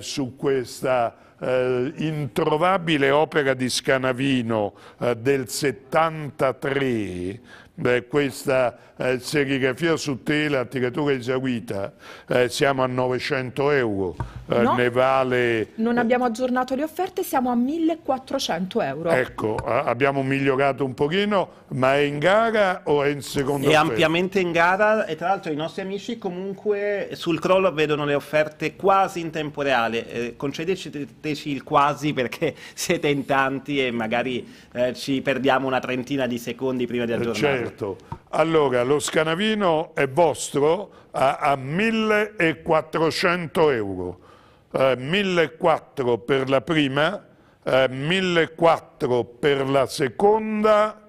su questa eh, introvabile opera di Scanavino eh, del 73 Beh, questa eh, serigrafia su tela a tiratura esaurita eh, siamo a 900 euro eh, no, ne vale non abbiamo aggiornato le offerte siamo a 1400 euro ecco abbiamo migliorato un pochino ma è in gara o è in secondo è ampiamente in gara e tra l'altro i nostri amici comunque sul crollo vedono le offerte quasi in tempo reale eh, concedeteci il quasi perché siete in tanti e magari eh, ci perdiamo una trentina di secondi prima di eh, aggiornare Certo, allora lo scanavino è vostro a, a 1400 euro, eh, 1400 per la prima, eh, 1400 per la seconda,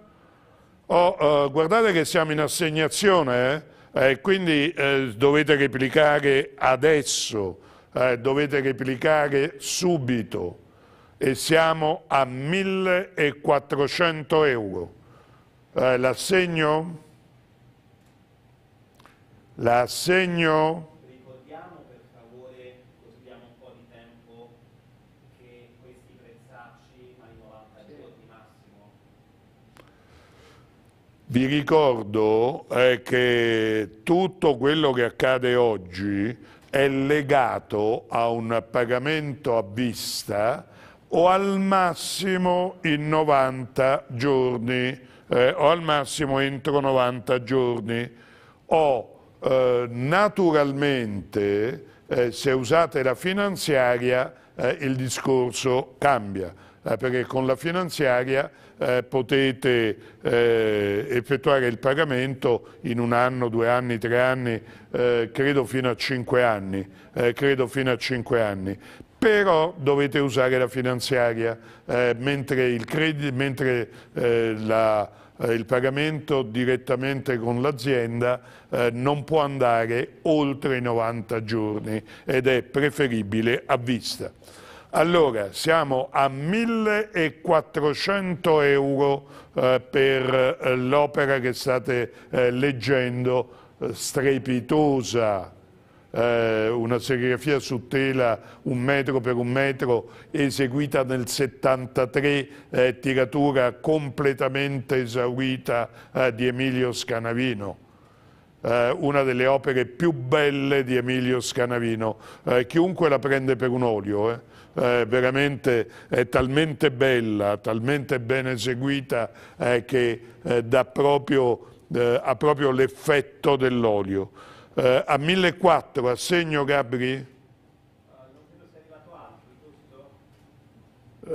oh, eh, guardate che siamo in assegnazione, eh? eh quindi eh, dovete replicare adesso, eh, dovete replicare subito e siamo a 1400 euro eh, l'assegno, l'assegno, Ricordiamo per favore, così diamo un po' di tempo, che questi prezzacci ai 90 giorni massimo. Vi ricordo eh, che tutto quello che accade oggi è legato a un pagamento a vista o al massimo in 90 giorni eh, o al massimo entro 90 giorni o eh, naturalmente eh, se usate la finanziaria eh, il discorso cambia eh, perché con la finanziaria eh, potete effettuare il pagamento in un anno, due anni, tre anni, credo fino a cinque anni, credo fino a cinque anni però dovete usare la finanziaria, eh, mentre, il, credito, mentre eh, la, eh, il pagamento direttamente con l'azienda eh, non può andare oltre i 90 giorni ed è preferibile a vista. Allora, siamo a 1.400 euro eh, per eh, l'opera che state leggendo, strepitosa, eh, una serigrafia su tela un metro per un metro eseguita nel 73, eh, tiratura completamente esaurita eh, di Emilio Scanavino eh, una delle opere più belle di Emilio Scanavino. Eh, chiunque la prende per un olio, eh. Eh, veramente è talmente bella, talmente ben eseguita eh, che eh, proprio, ha proprio l'effetto dell'olio. Eh, a 1.400 assegno Gabri? Ah,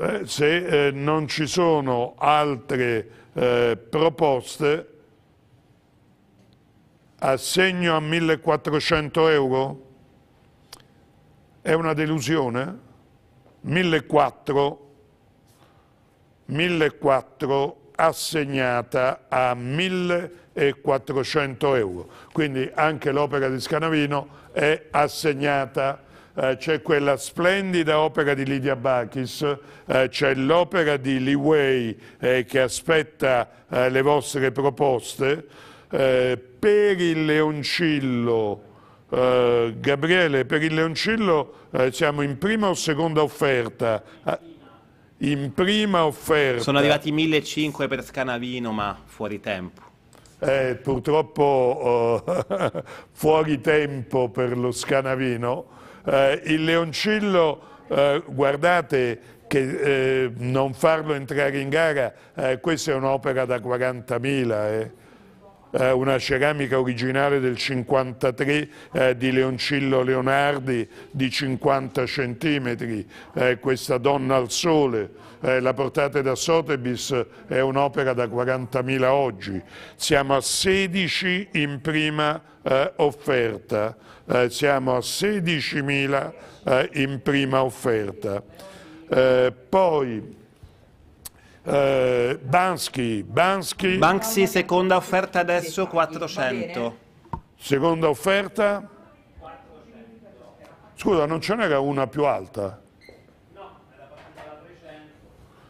eh, se eh, non ci sono altre eh, proposte, assegno a 1.400 euro? È una delusione? 1.400 1.400 assegnata a 1.400 euro. Quindi anche l'opera di Scanavino è assegnata eh, c'è quella splendida opera di Lidia Bachis, eh, c'è l'opera di Li Wei eh, che aspetta eh, le vostre proposte. Eh, per il Leoncillo, eh, Gabriele, per il Leoncillo siamo in prima o seconda offerta? Ah, in prima offerta. Sono arrivati 1.500 per Scanavino, ma fuori tempo. Eh, purtroppo eh, fuori tempo per lo Scanavino. Eh, il Leoncillo, eh, guardate che eh, non farlo entrare in gara, eh, questa è un'opera da 40.000. Eh, una ceramica originale del 53 eh, di Leoncillo Leonardi di 50 centimetri, eh, questa donna al sole, eh, la portata da Sotheby's è un'opera da 40.000 oggi, siamo a 16 eh, eh, in prima offerta, siamo a 16.000 in prima offerta. poi eh, Bansky, Bansky. Banksy, seconda offerta adesso 400. Seconda offerta? Scusa, non ce n'era una più alta?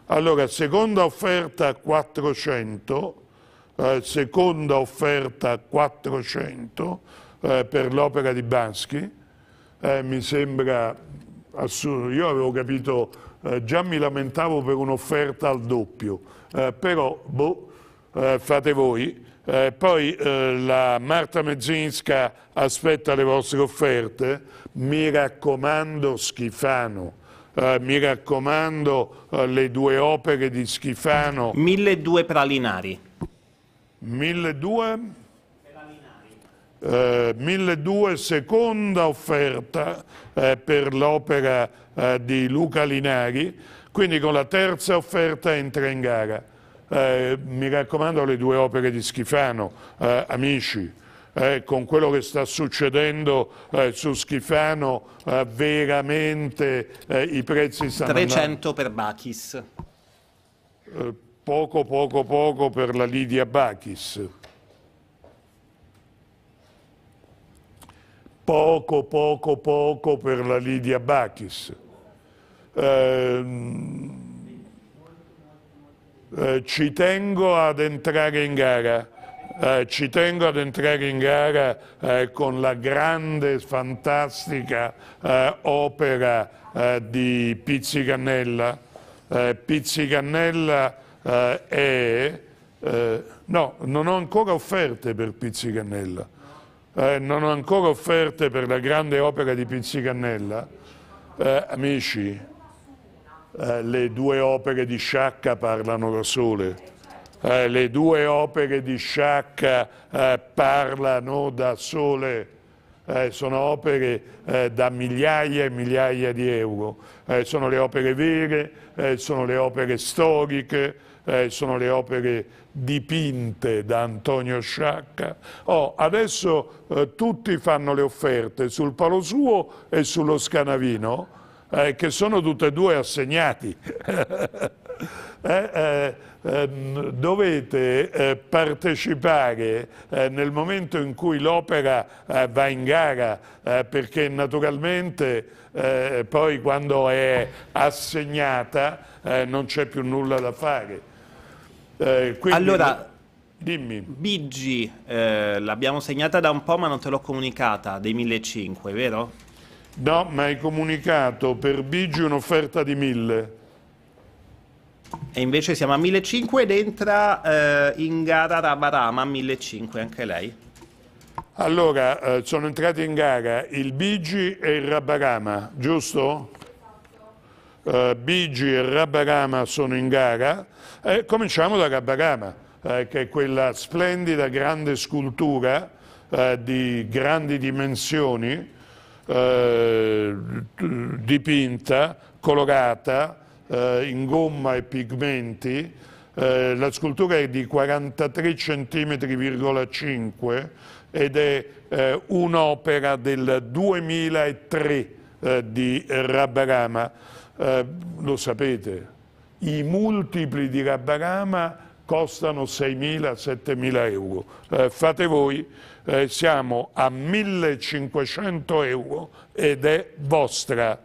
Allora, seconda offerta 400, eh, seconda offerta 400 eh, per l'opera di Bansky. Eh, mi sembra assurdo, io avevo capito eh, già mi lamentavo per un'offerta al doppio, eh, però boh, eh, fate voi. Eh, poi la Marta Mezzinska aspetta le vostre offerte, mi raccomando Schifano. Uh, mi raccomando, uh, le due opere di Schifano. 1200 Pralinari. 1200? eh, seconda offerta eh, per l'opera eh, di Luca Linari, quindi con la terza offerta entra in gara. Eh, mi raccomando le due opere di Schifano, eh, amici, eh, con quello che sta succedendo su Schifano veramente i prezzi stanno 300 andando. per Bachis. poco, poco, poco per la Lidia Bachis. poco, poco, poco per la Lidia Bachis. Eh, eh, ci tengo ad entrare in gara, eh, ci tengo ad entrare in gara eh, con la grande, fantastica eh, opera eh, di Pizzicannella. Pizzicannella è... no, non ho ancora offerte per Pizzicannella eh, non ho ancora offerte per la grande opera di Pizzicannella, eh, amici, eh, le due opere di Sciacca parlano da sole. Eh, le due opere di Sciacca eh, parlano da sole, eh, sono opere eh, da migliaia e migliaia di euro, eh, sono le opere vere, eh, sono le opere storiche, eh, sono le opere dipinte da Antonio Sciacca. Oh, adesso eh, tutti fanno le offerte sul Palo Suo e sullo Scanavino, eh, che sono tutte e due assegnati. Eh, eh, ehm, dovete eh, partecipare nel momento in cui l'opera va in gara perché naturalmente poi quando è assegnata non c'è più nulla da fare. Eh, quindi... Allora, Dimmi. Biggi, eh, l'abbiamo segnata da un po', ma non te l'ho comunicata, dei 1.500, vero? No, ma hai comunicato per Biggi un'offerta di 1.000. E invece siamo a 1.500 ed entra eh, in gara Rabarama 1.500 anche lei. Allora, eh, sono entrati in gara il Biggi e il Rabarama, giusto? eh, Bigi e Rabagama sono in gara, eh, cominciamo da Rabbarama, eh, che è quella splendida grande scultura eh, di grandi dimensioni, eh, dipinta, colorata, in gomma e pigmenti, la scultura è di 43 cm,5 ed è eh, un'opera del 2003 eh, di Rabbarama. Eh, lo sapete, i multipli di Rabbarama costano 6.000-7.000 euro. Eh, fate voi, eh, siamo a 1.500 euro ed è vostra.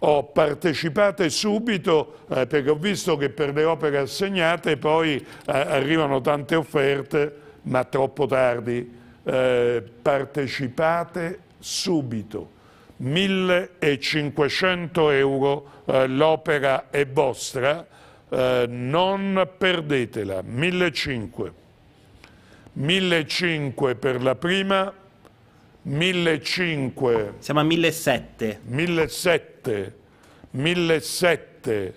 Ho partecipate subito eh, perché ho visto che per le opere assegnate poi eh, arrivano tante offerte, ma troppo tardi. partecipate subito 1500 euro eh, l'opera è vostra, eh, non perdetela, 1500. 1500 per la prima, 1500. Siamo a 1700. 1700, 1700,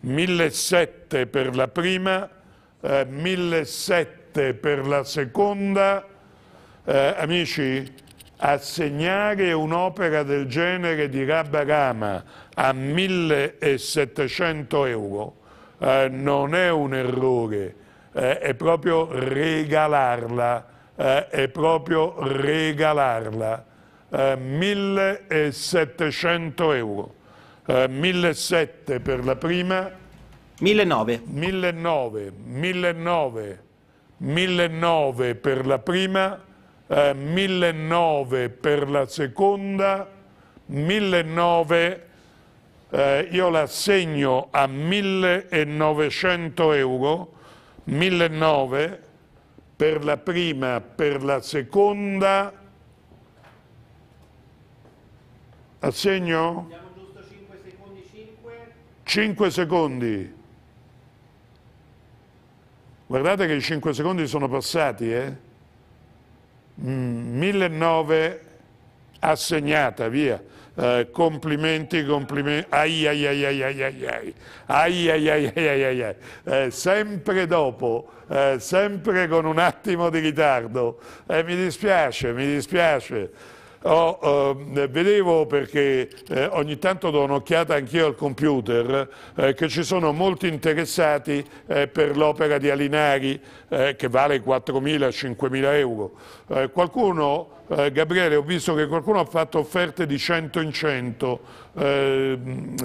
1700 per la prima, eh, 1700 per la seconda. Eh, amici, assegnare un'opera del genere di Rabba Rabagama a 1700 euro eh, non è un errore, eh, è proprio regalarla, eh, è proprio regalarla. 1700 eh, euro, 1700 eh, per la prima, 1900, 1900, 1900 per la prima, eh, 1009 per la seconda, 1009 eh, io l'assegno a 1900 euro, 1009 per la prima, per la seconda, assegno? 5 secondi, 5 secondi. Guardate che i 5 secondi sono passati, eh? 1009 assegnata, via. Eh, complimenti, complimenti, ai ai ai ai ai ai ai, ai ai ai ai ai ai, eh, sempre dopo, eh, sempre con un attimo di ritardo, eh, mi dispiace, mi dispiace. Oh, eh, vedevo perché eh, ogni tanto do un'occhiata anch'io al computer eh, che ci sono molti interessati eh, per l'opera di Alinari eh, che vale 4.000-5.000 euro. Eh, qualcuno Gabriele, ho visto che qualcuno ha fatto offerte di 100 in 100, eh,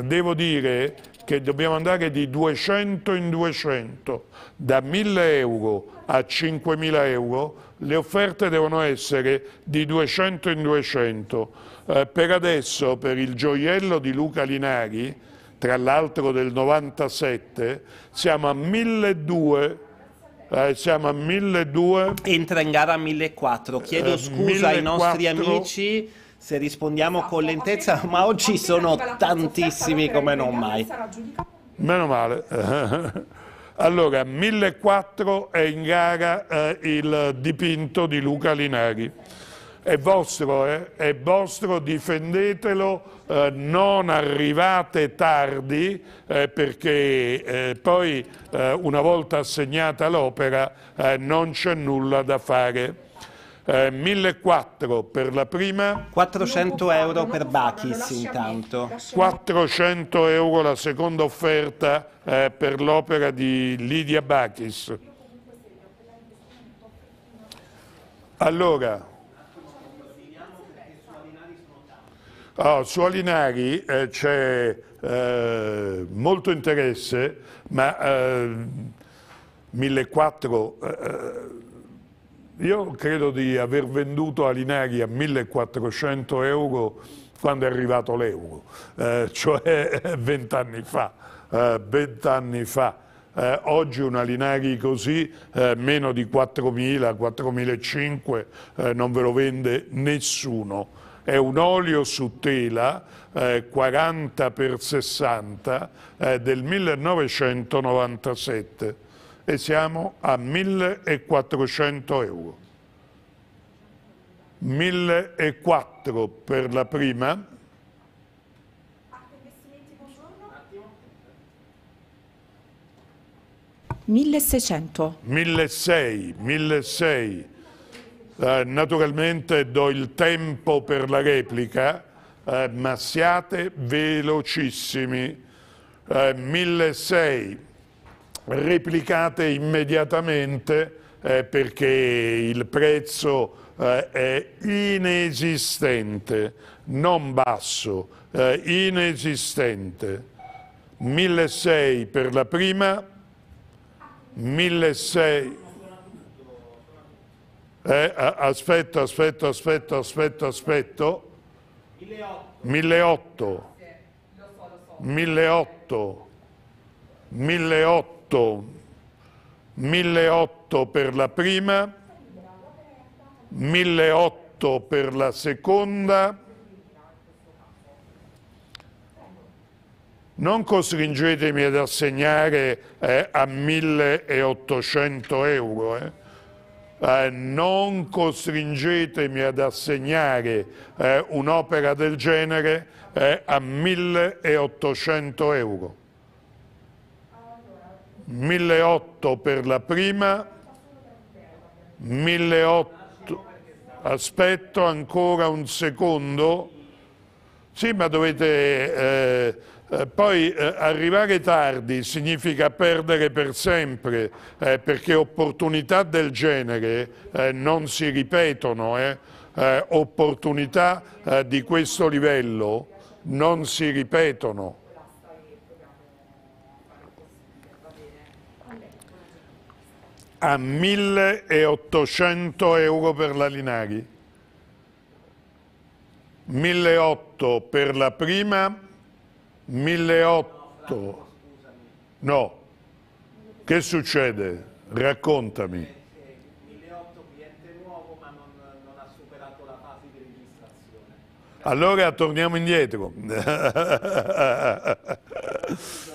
devo dire che dobbiamo andare di 200 in 200, da 1000 euro a 5000 euro le offerte devono essere di 200 in 200. Eh, per adesso, per il gioiello di Luca Linari, tra l'altro del 97, siamo a 1200 eh, siamo a 1200. Entra in gara a 1400. Chiedo eh, scusa 1400. ai nostri amici se rispondiamo con lentezza, ma oggi sono tantissimi come non mai. Meno male. Allora, 1004 è in gara eh, il dipinto di Luca Linari. È vostro, eh? è vostro, difendetelo, eh, non arrivate tardi eh, perché eh, poi eh, una volta assegnata l'opera non c'è nulla da fare. Eh, 1.400 per la prima. 400 euro per Bachis intanto. 400 euro la seconda offerta eh, per l'opera di Lidia Bachis. Allora, oh, su Alinari eh, c'è eh, molto interesse, ma 1.400 eh, io credo di aver venduto Alinari a 1400 euro quando è arrivato l'euro, eh, cioè vent'anni fa. Eh, vent'anni eh, fa. Eh, oggi una Linari così, eh, meno di 4.000, 4.500, eh, non ve lo vende nessuno. È un olio su tela 40 x 60 del 1997 e siamo a 1400 euro. 1004 per la prima. Millesecento. 1600. 1600, eh, naturalmente do il tempo per la replica, eh, ma siate velocissimi. Eh, 1600 replicate immediatamente eh, perché il prezzo eh, è inesistente, non basso, eh, inesistente. 1.600 per la prima, 1.600... Eh, aspetto, aspetto, aspetto, aspetto, aspetto. 1.800. 1.800. 1.800. 8, 1008 per la prima, 1008 per la seconda, non costringetemi ad assegnare eh, a 1800 euro, eh. Eh, non costringetemi ad assegnare eh, un'opera del genere eh, a 1800 euro. 1.800 per la prima, 1.800, aspetto ancora un secondo, sì ma dovete, eh, eh, poi eh, arrivare tardi significa perdere per sempre, eh, perché opportunità del genere eh, non si ripetono, eh. opportunità di questo livello non si ripetono. a 1.800 euro per la Linari, 1.800 per la prima, 1.800... No, che succede? Raccontami. Allora torniamo indietro.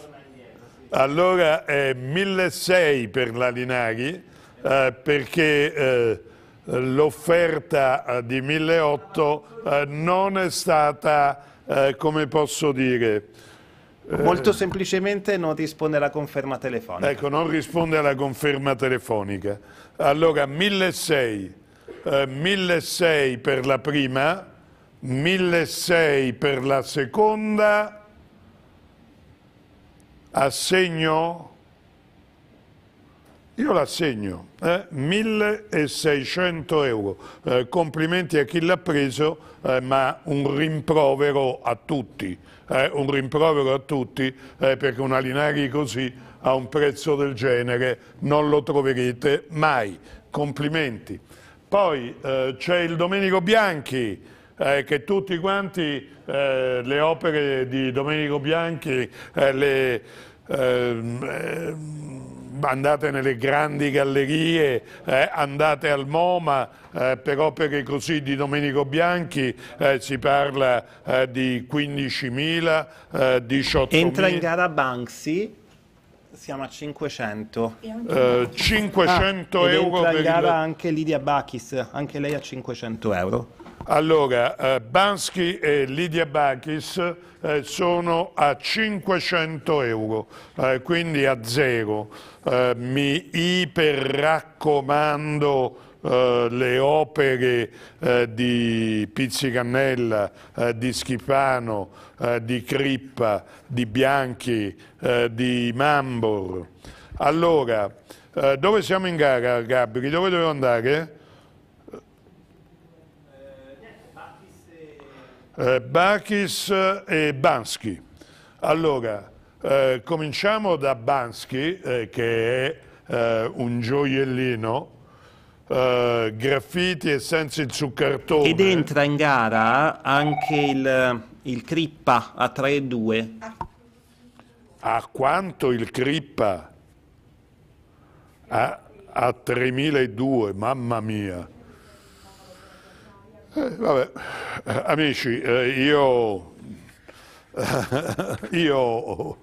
Allora è 1.600 per la Linari eh, perché eh, l'offerta eh, di 1.800 eh, non è stata, eh, come posso dire... Eh, Molto semplicemente non risponde alla conferma telefonica. Ecco, non risponde alla conferma telefonica. Allora 1.600, 1.600 per la prima, 1.600 per la seconda assegno, io l'assegno, eh? 1600 euro. Eh, complimenti a chi l'ha preso, eh, ma un rimprovero a tutti, eh? un rimprovero a tutti eh, perché una Linari così a un prezzo del genere non lo troverete mai. Complimenti. Poi eh, c'è il Domenico Bianchi, eh, che tutti quanti eh, le opere di Domenico Bianchi eh, le, ehm, eh, andate nelle grandi gallerie, eh, andate al MoMA, eh, per opere così di Domenico Bianchi eh, si parla eh, di 15.000, 18.000. Eh, entra in gara Banksy, siamo a 500. 500 ah, euro. Entra in gara il... anche Lidia Bachis, anche lei a 500 euro. Allora, eh, Bansky e Lidia Bakis eh, sono a 500 euro, eh, quindi a zero. Eh, mi iperraccomando eh, le opere eh, di Pizzicannella, di Schifano, di Crippa, di Bianchi, di Mambor. Allora, dove siamo in gara, Gabri? Dove devo andare? eh, Bakis eh, e Bansky. Allora, eh, cominciamo da Bansky, eh, che è eh, un gioiellino, eh, graffiti e senza il cartone. Ed entra in gara anche il, il Crippa a 3-2. A quanto il Crippa? A, a 3.002, mamma mia. Eh, vabbè, eh, amici, eh, io, io,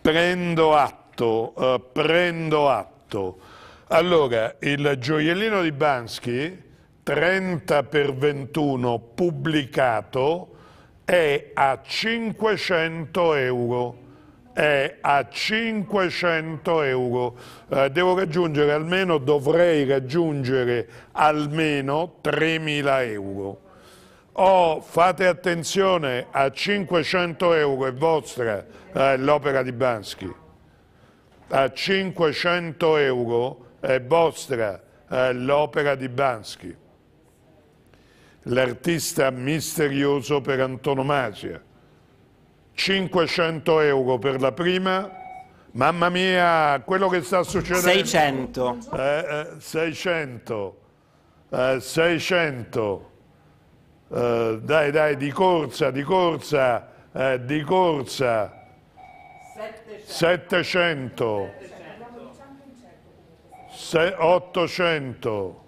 prendo atto, eh, prendo atto. Allora, il gioiellino di Bansky, 30 per 21, pubblicato, è a 500 euro è a 500 euro. Eh, devo raggiungere almeno, dovrei raggiungere almeno 3.000 euro. oh, fate attenzione, a 500 euro è vostra eh, l'opera di Bansky. A 500 euro è vostra eh, l'opera di Bansky. L'artista misterioso per antonomasia 500 euro per la prima. Mamma mia, quello che sta succedendo. 600. Eh, eh, 600. Eh, 600. Eh, dai, dai, di corsa, di corsa, eh, di corsa. 700. 700. 800.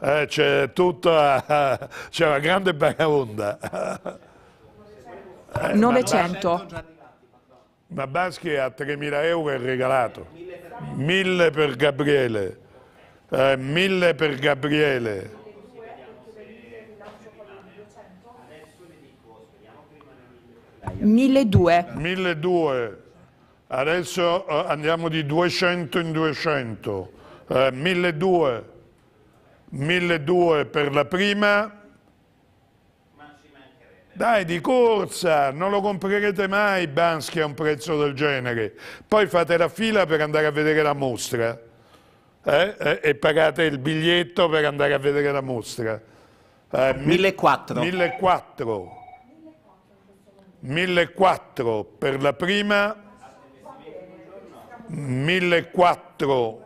eh, c'è tutta, c'è una grande bagaonda. 900. Eh, ma Baschi a 3.000 euro è regalato, 1.000 per Gabriele, eh, 1.000 per Gabriele. Mille 1.200. Adesso eh, andiamo di 200 in 200. Eh, 1.200. 1200 per la prima. Dai, di corsa, non lo comprerete mai Bansky a un prezzo del genere. Poi fate la fila per andare a vedere la mostra. Eh? eh e pagate il biglietto per andare a vedere la mostra. Eh, 1400. 1400. 1400 per la prima. 1400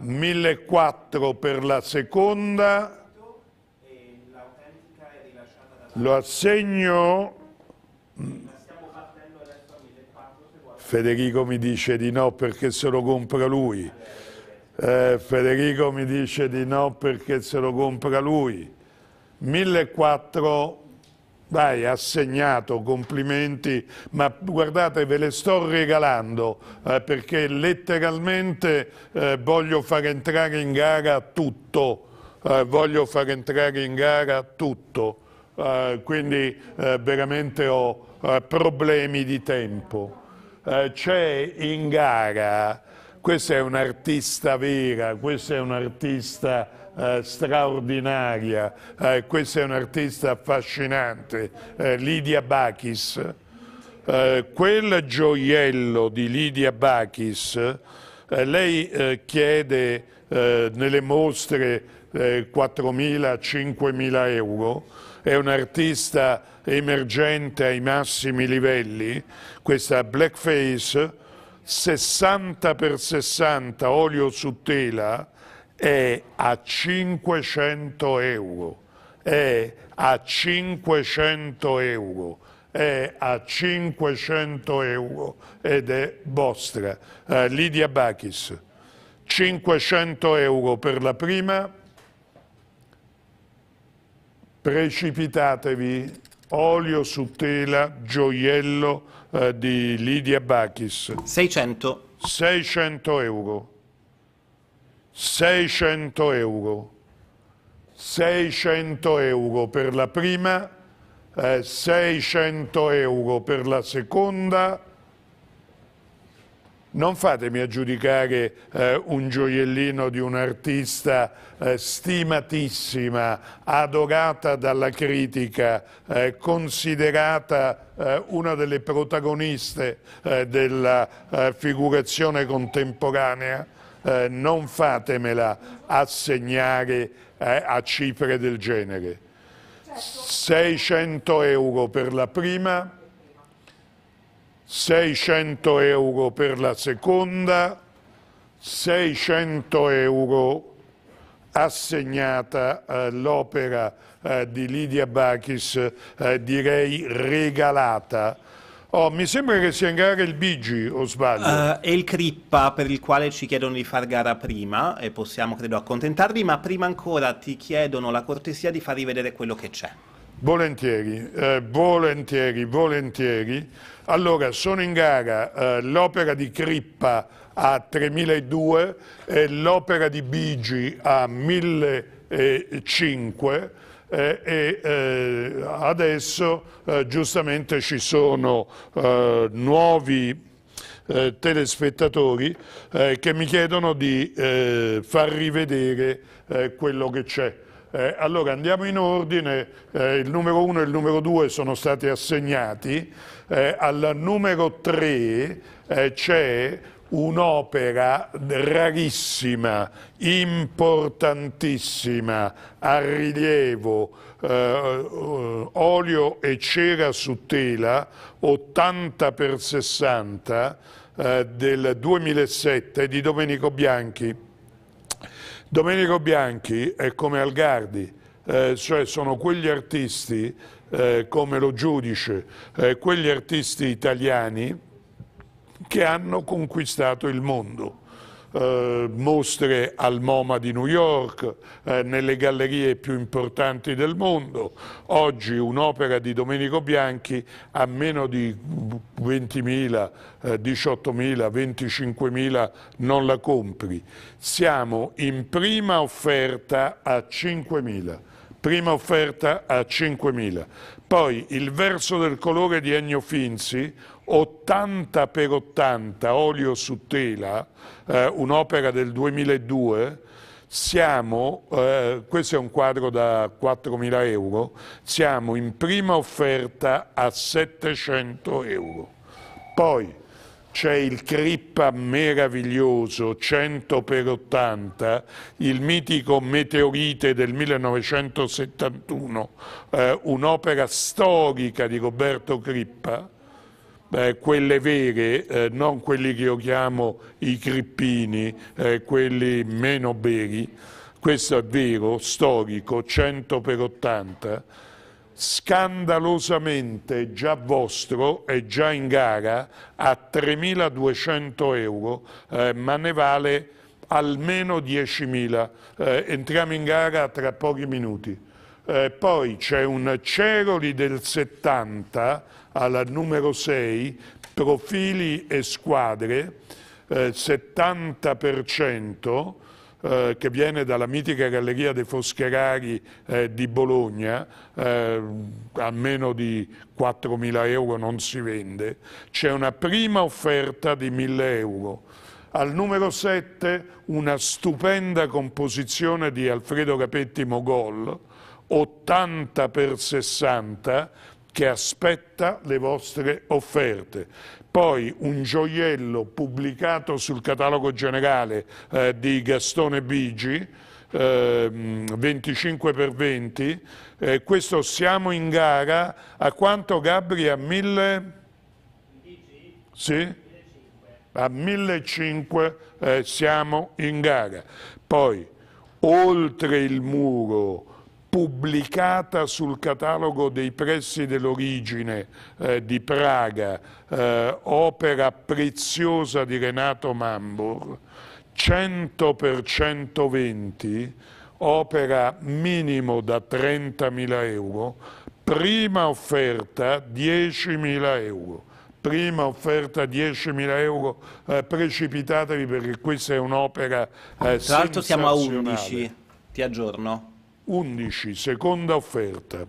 1400 per la seconda, lo assegno, Federico mi dice di no perché se lo compra lui, eh, Federico mi dice di no perché se lo compra lui, 1400 dai, assegnato, complimenti, ma guardate ve le sto regalando eh, perché letteralmente eh, voglio far entrare in gara tutto, eh, voglio far entrare in gara tutto, eh, quindi eh, veramente ho eh, problemi di tempo. C'è in gara, questa è un'artista vera, questa è un'artista eh, straordinaria, eh, questa è un'artista affascinante, eh, Lidia Bachis. Eh, quel gioiello di Lidia Bachis, eh, lei chiede nelle mostre 4.000-5.000 euro, è un'artista emergente ai massimi livelli, questa blackface 60 x 60 olio su tela è a 500 euro, è a 500 euro, è a 500 euro ed è vostra. Eh, Lidia Bachis, 500 euro per la prima, precipitatevi, olio su tela, gioiello eh, di Lidia Bachis. 600. 600 euro. 600 euro, 600 euro per la prima, eh, 600 euro per la seconda, non fatemi aggiudicare eh, un gioiellino di un'artista eh, stimatissima, adorata dalla critica, eh, considerata eh, una delle protagoniste eh, della eh, figurazione contemporanea, eh, non fatemela assegnare eh, a cifre del genere. 600 euro per la prima, 600 euro per la seconda, 600 euro assegnata eh, l'opera eh, di Lidia Bakis, eh, direi regalata Oh, mi sembra che sia in gara il Bigi, o sbaglio? Uh, eh, è il Crippa per il quale ci chiedono di far gara prima e possiamo credo accontentarvi, ma prima ancora ti chiedono la cortesia di far rivedere quello che c'è. Volentieri, eh, volentieri, volentieri. Allora, sono in gara eh, l'opera di Crippa a 3.200 e l'opera di Bigi a 1.500 eh, e eh, adesso eh, giustamente ci sono eh, nuovi eh, telespettatori eh, che mi chiedono di far rivedere quello che c'è. Eh, allora andiamo in ordine, eh, il numero 1 e il numero 2 sono stati assegnati, eh, al numero 3 c'è un'opera rarissima, importantissima, a rilievo, eh, olio e cera su tela, 80 per 60 eh, del 2007 di Domenico Bianchi. Domenico Bianchi è come Algardi, eh, cioè sono quegli artisti eh, come lo giudice, eh, quegli artisti italiani che hanno conquistato il mondo. Eh, mostre al MoMA di New York, eh, nelle gallerie più importanti del mondo. Oggi un'opera di Domenico Bianchi a meno di 20.000, eh, 18.000, 25.000 non la compri. Siamo in prima offerta a 5.000 prima offerta a 5.000. Poi il verso del colore di Ennio Finzi, 80 per 80 olio su tela, eh, un'opera del 2002, siamo, eh, questo è un quadro da 4.000 euro, siamo in prima offerta a 700 euro. Poi c'è il Crippa meraviglioso 100 per 80, il mitico Meteorite del 1971, eh, un'opera storica di Roberto Crippa, eh, quelle vere, eh, non quelli che io chiamo i crippini, eh, quelli meno veri, questo è vero, storico, 100 per 80, scandalosamente già vostro è già in gara a 3.200 euro, eh, ma ne vale almeno 10.000. Eh, entriamo in gara tra pochi minuti. Eh, poi c'è un Ceroli del 70 al numero 6, profili e squadre, eh, 70% eh, che viene dalla mitica Galleria dei Foscherari eh, di Bologna, eh, a meno di 4.000 euro non si vende, c'è una prima offerta di 1.000 euro. Al numero 7 una stupenda composizione di Alfredo Capetti Mogol, 80 per 60, che aspetta le vostre offerte. Poi un gioiello pubblicato sul catalogo generale eh, di Gastone Bigi, eh, 25x20, eh, questo siamo in gara a quanto Gabri a 1000? Sì? A 1500 eh, siamo in gara. Poi oltre il muro pubblicata sul catalogo dei pressi dell'origine eh, di Praga, eh, opera preziosa di Renato Mambor, 100 per 120, opera minimo da 30.000 euro, prima offerta 10.000 euro. Prima offerta 10.000 euro, eh, precipitatevi perché questa è un'opera eh, Tra l'altro siamo a 11, ti aggiorno. 11, seconda offerta.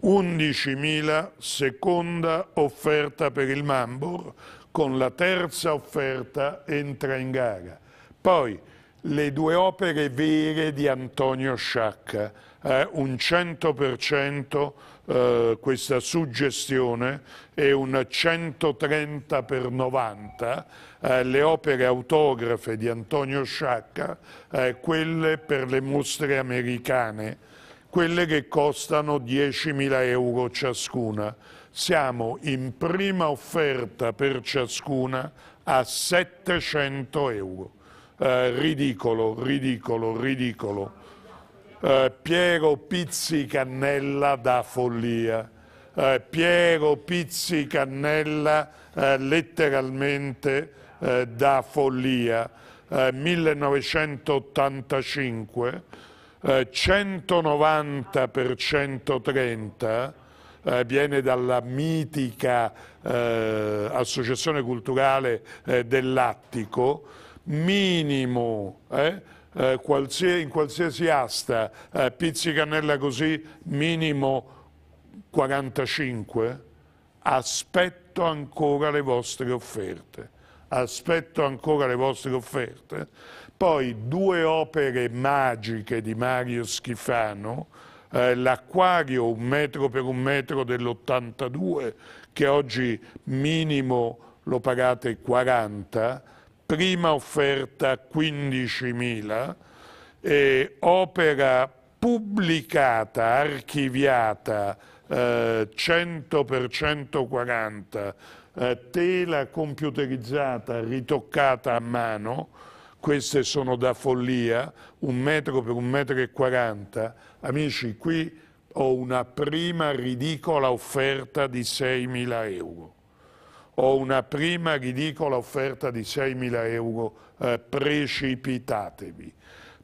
11.000, seconda offerta per il Mambor, con la terza offerta entra in gara. Poi le due opere vere di Antonio Sciacca, eh, un 100% eh, questa suggestione è un 130 per 90, eh, le opere autografe di Antonio Sciacca, eh, quelle per le mostre americane, quelle che costano 10.000 euro ciascuna. Siamo in prima offerta per ciascuna a 700 euro. Eh, ridicolo, ridicolo, ridicolo eh, Piero Pizzi Cannella da follia. Eh, Piero Pizzi Cannella eh, letteralmente eh, da follia. 1985, eh, 190 eh, per 130 viene dalla mitica associazione culturale dell'Attico, minimo eh? eh, qualsiasi, in qualsiasi asta eh, pizzicanella così minimo 45, aspetto ancora le vostre offerte. Aspetto ancora le vostre offerte. Poi due opere magiche di Mario Schifano, eh, l'acquario un metro per un metro dell'82, che oggi minimo lo pagate 40, prima offerta 15.000, eh, opera pubblicata, archiviata, eh, 100 per 140, eh, tela computerizzata, ritoccata a mano, queste sono da follia, un metro per un metro e 40. Amici, qui ho una prima ridicola offerta di 6.000 euro o una prima ridicola offerta di 6.000 euro, eh, precipitatevi.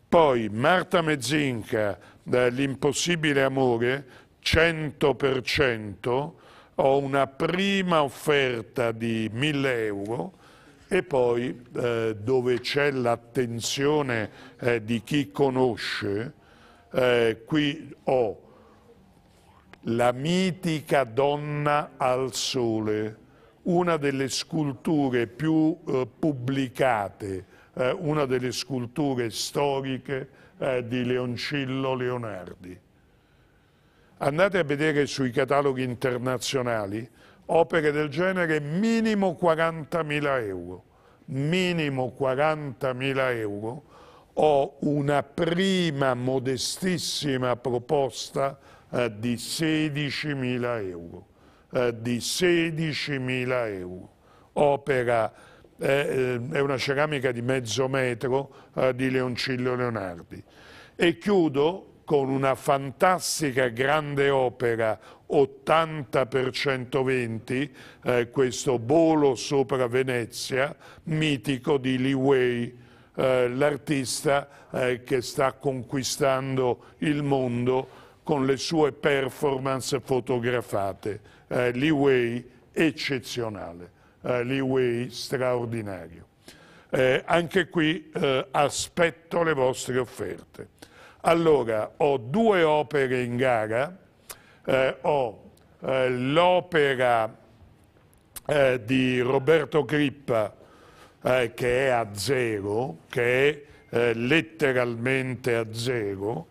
Poi Marta Mezzinca, eh, L'impossibile amore, 100%, ho una prima offerta di 1.000 euro, e poi eh, dove c'è l'attenzione eh, di chi conosce, eh, qui ho la mitica donna al sole, una delle sculture più eh, pubblicate, eh, una delle sculture storiche eh, di Leoncillo Leonardi. Andate a vedere sui cataloghi internazionali opere del genere minimo 40.000 euro, minimo 40.000 euro ho una prima modestissima proposta eh, di 16.000 euro. Eh, di 16.000 euro. Opera eh, eh, è una ceramica di mezzo metro eh, di Leoncillo Leonardi. E chiudo con una fantastica grande opera 80 per 120, eh, questo volo sopra Venezia, mitico di Li Wei, eh, l'artista eh, che sta conquistando il mondo con le sue performance fotografate eh, leeway eccezionale, eh, leeway straordinario. Eh, anche qui eh, aspetto le vostre offerte. Allora, ho due opere in gara, eh, ho eh, l'opera eh, di Roberto Crippa che è a zero, che è letteralmente a zero.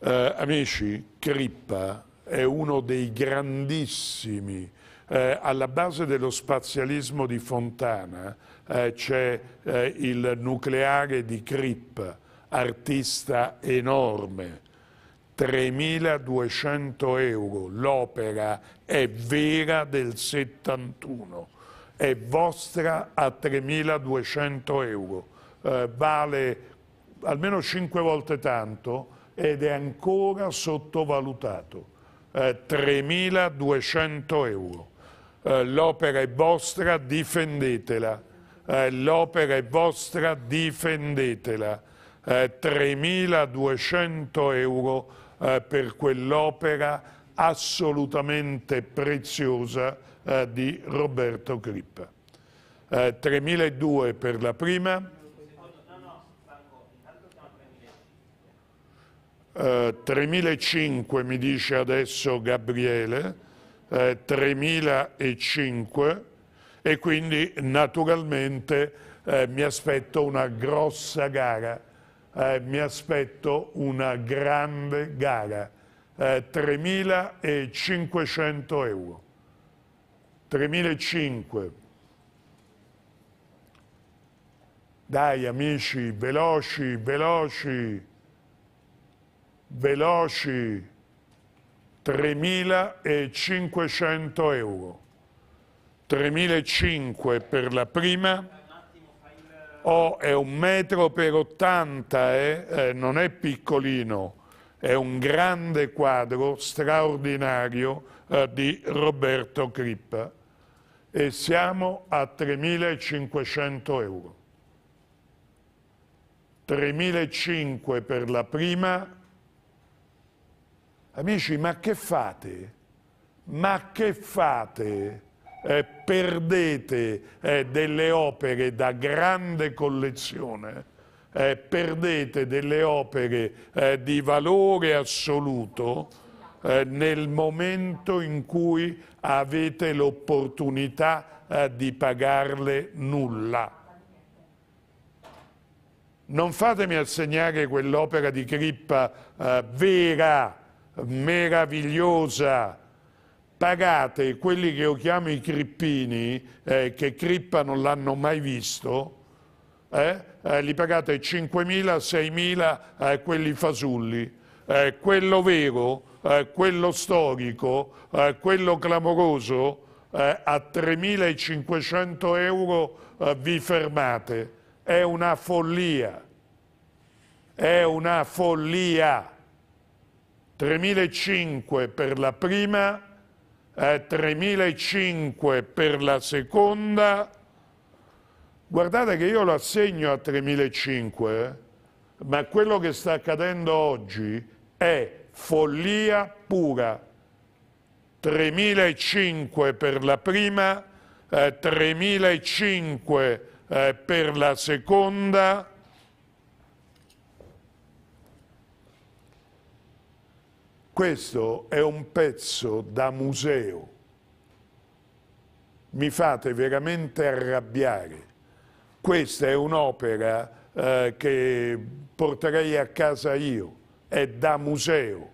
amici, Crippa è uno dei grandissimi. Eh, alla base dello spazialismo di Fontana eh, c'è eh, il nucleare di Cripp, artista enorme, 3.200 euro, l'opera è vera del 71, è vostra a 3.200 euro, eh, vale almeno 5 volte tanto ed è ancora sottovalutato 3.200 eh, euro. Eh, L'opera è vostra, difendetela. Eh, L'opera è vostra, difendetela. 3.200 eh, euro eh, per quell'opera assolutamente preziosa di Roberto Crippa. 3.200 per la prima, eh, 3.005 mi dice adesso Gabriele, eh, 3.005 e quindi naturalmente eh, mi aspetto una grossa gara, eh, mi aspetto una grande gara, 3.500 eh, euro, 3.500 dai amici, veloci, veloci veloci 3.500 euro, 3.500 per la prima, oh, è un metro per 80, eh? Eh, non è piccolino, è un grande quadro straordinario eh, di Roberto Crippa e siamo a 3.500 euro. 3.500 per la prima, Amici, ma che fate? Ma che fate? Eh, perdete eh, delle opere da grande collezione, eh, perdete delle opere eh, di valore assoluto eh, nel momento in cui avete l'opportunità eh, di pagarle nulla. Non fatemi assegnare quell'opera di crippa vera, meravigliosa, pagate quelli che io chiamo i crippini, eh, che crippa non l'hanno mai visto, eh, eh, li pagate 5.000, 6.000 eh, quelli fasulli, eh, quello vero, eh, quello storico, quello clamoroso, a 3.500 euro vi fermate. È una follia, è una follia. 3.500 per la prima, eh, 3.500 per la seconda. Guardate che io lo assegno a 3.500, eh? ma quello che sta accadendo oggi è follia pura. 3.500 per la prima, eh, 3.500 eh, per la seconda. Questo è un pezzo da museo. Mi fate veramente arrabbiare. Questa è un'opera eh, che porterei a casa io. È da museo.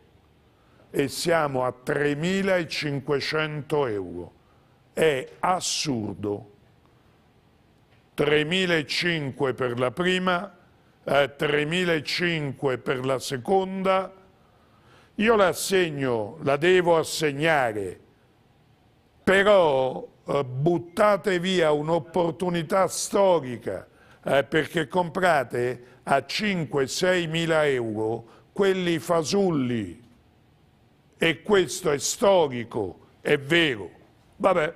E siamo a 3.500 euro. È assurdo. 3.500 per la prima, eh, 3.500 per la seconda, io la assegno, la devo assegnare, però eh, buttate via un'opportunità storica eh, perché comprate a 5-6 mila euro quelli fasulli e questo è storico, è vero. Vabbè,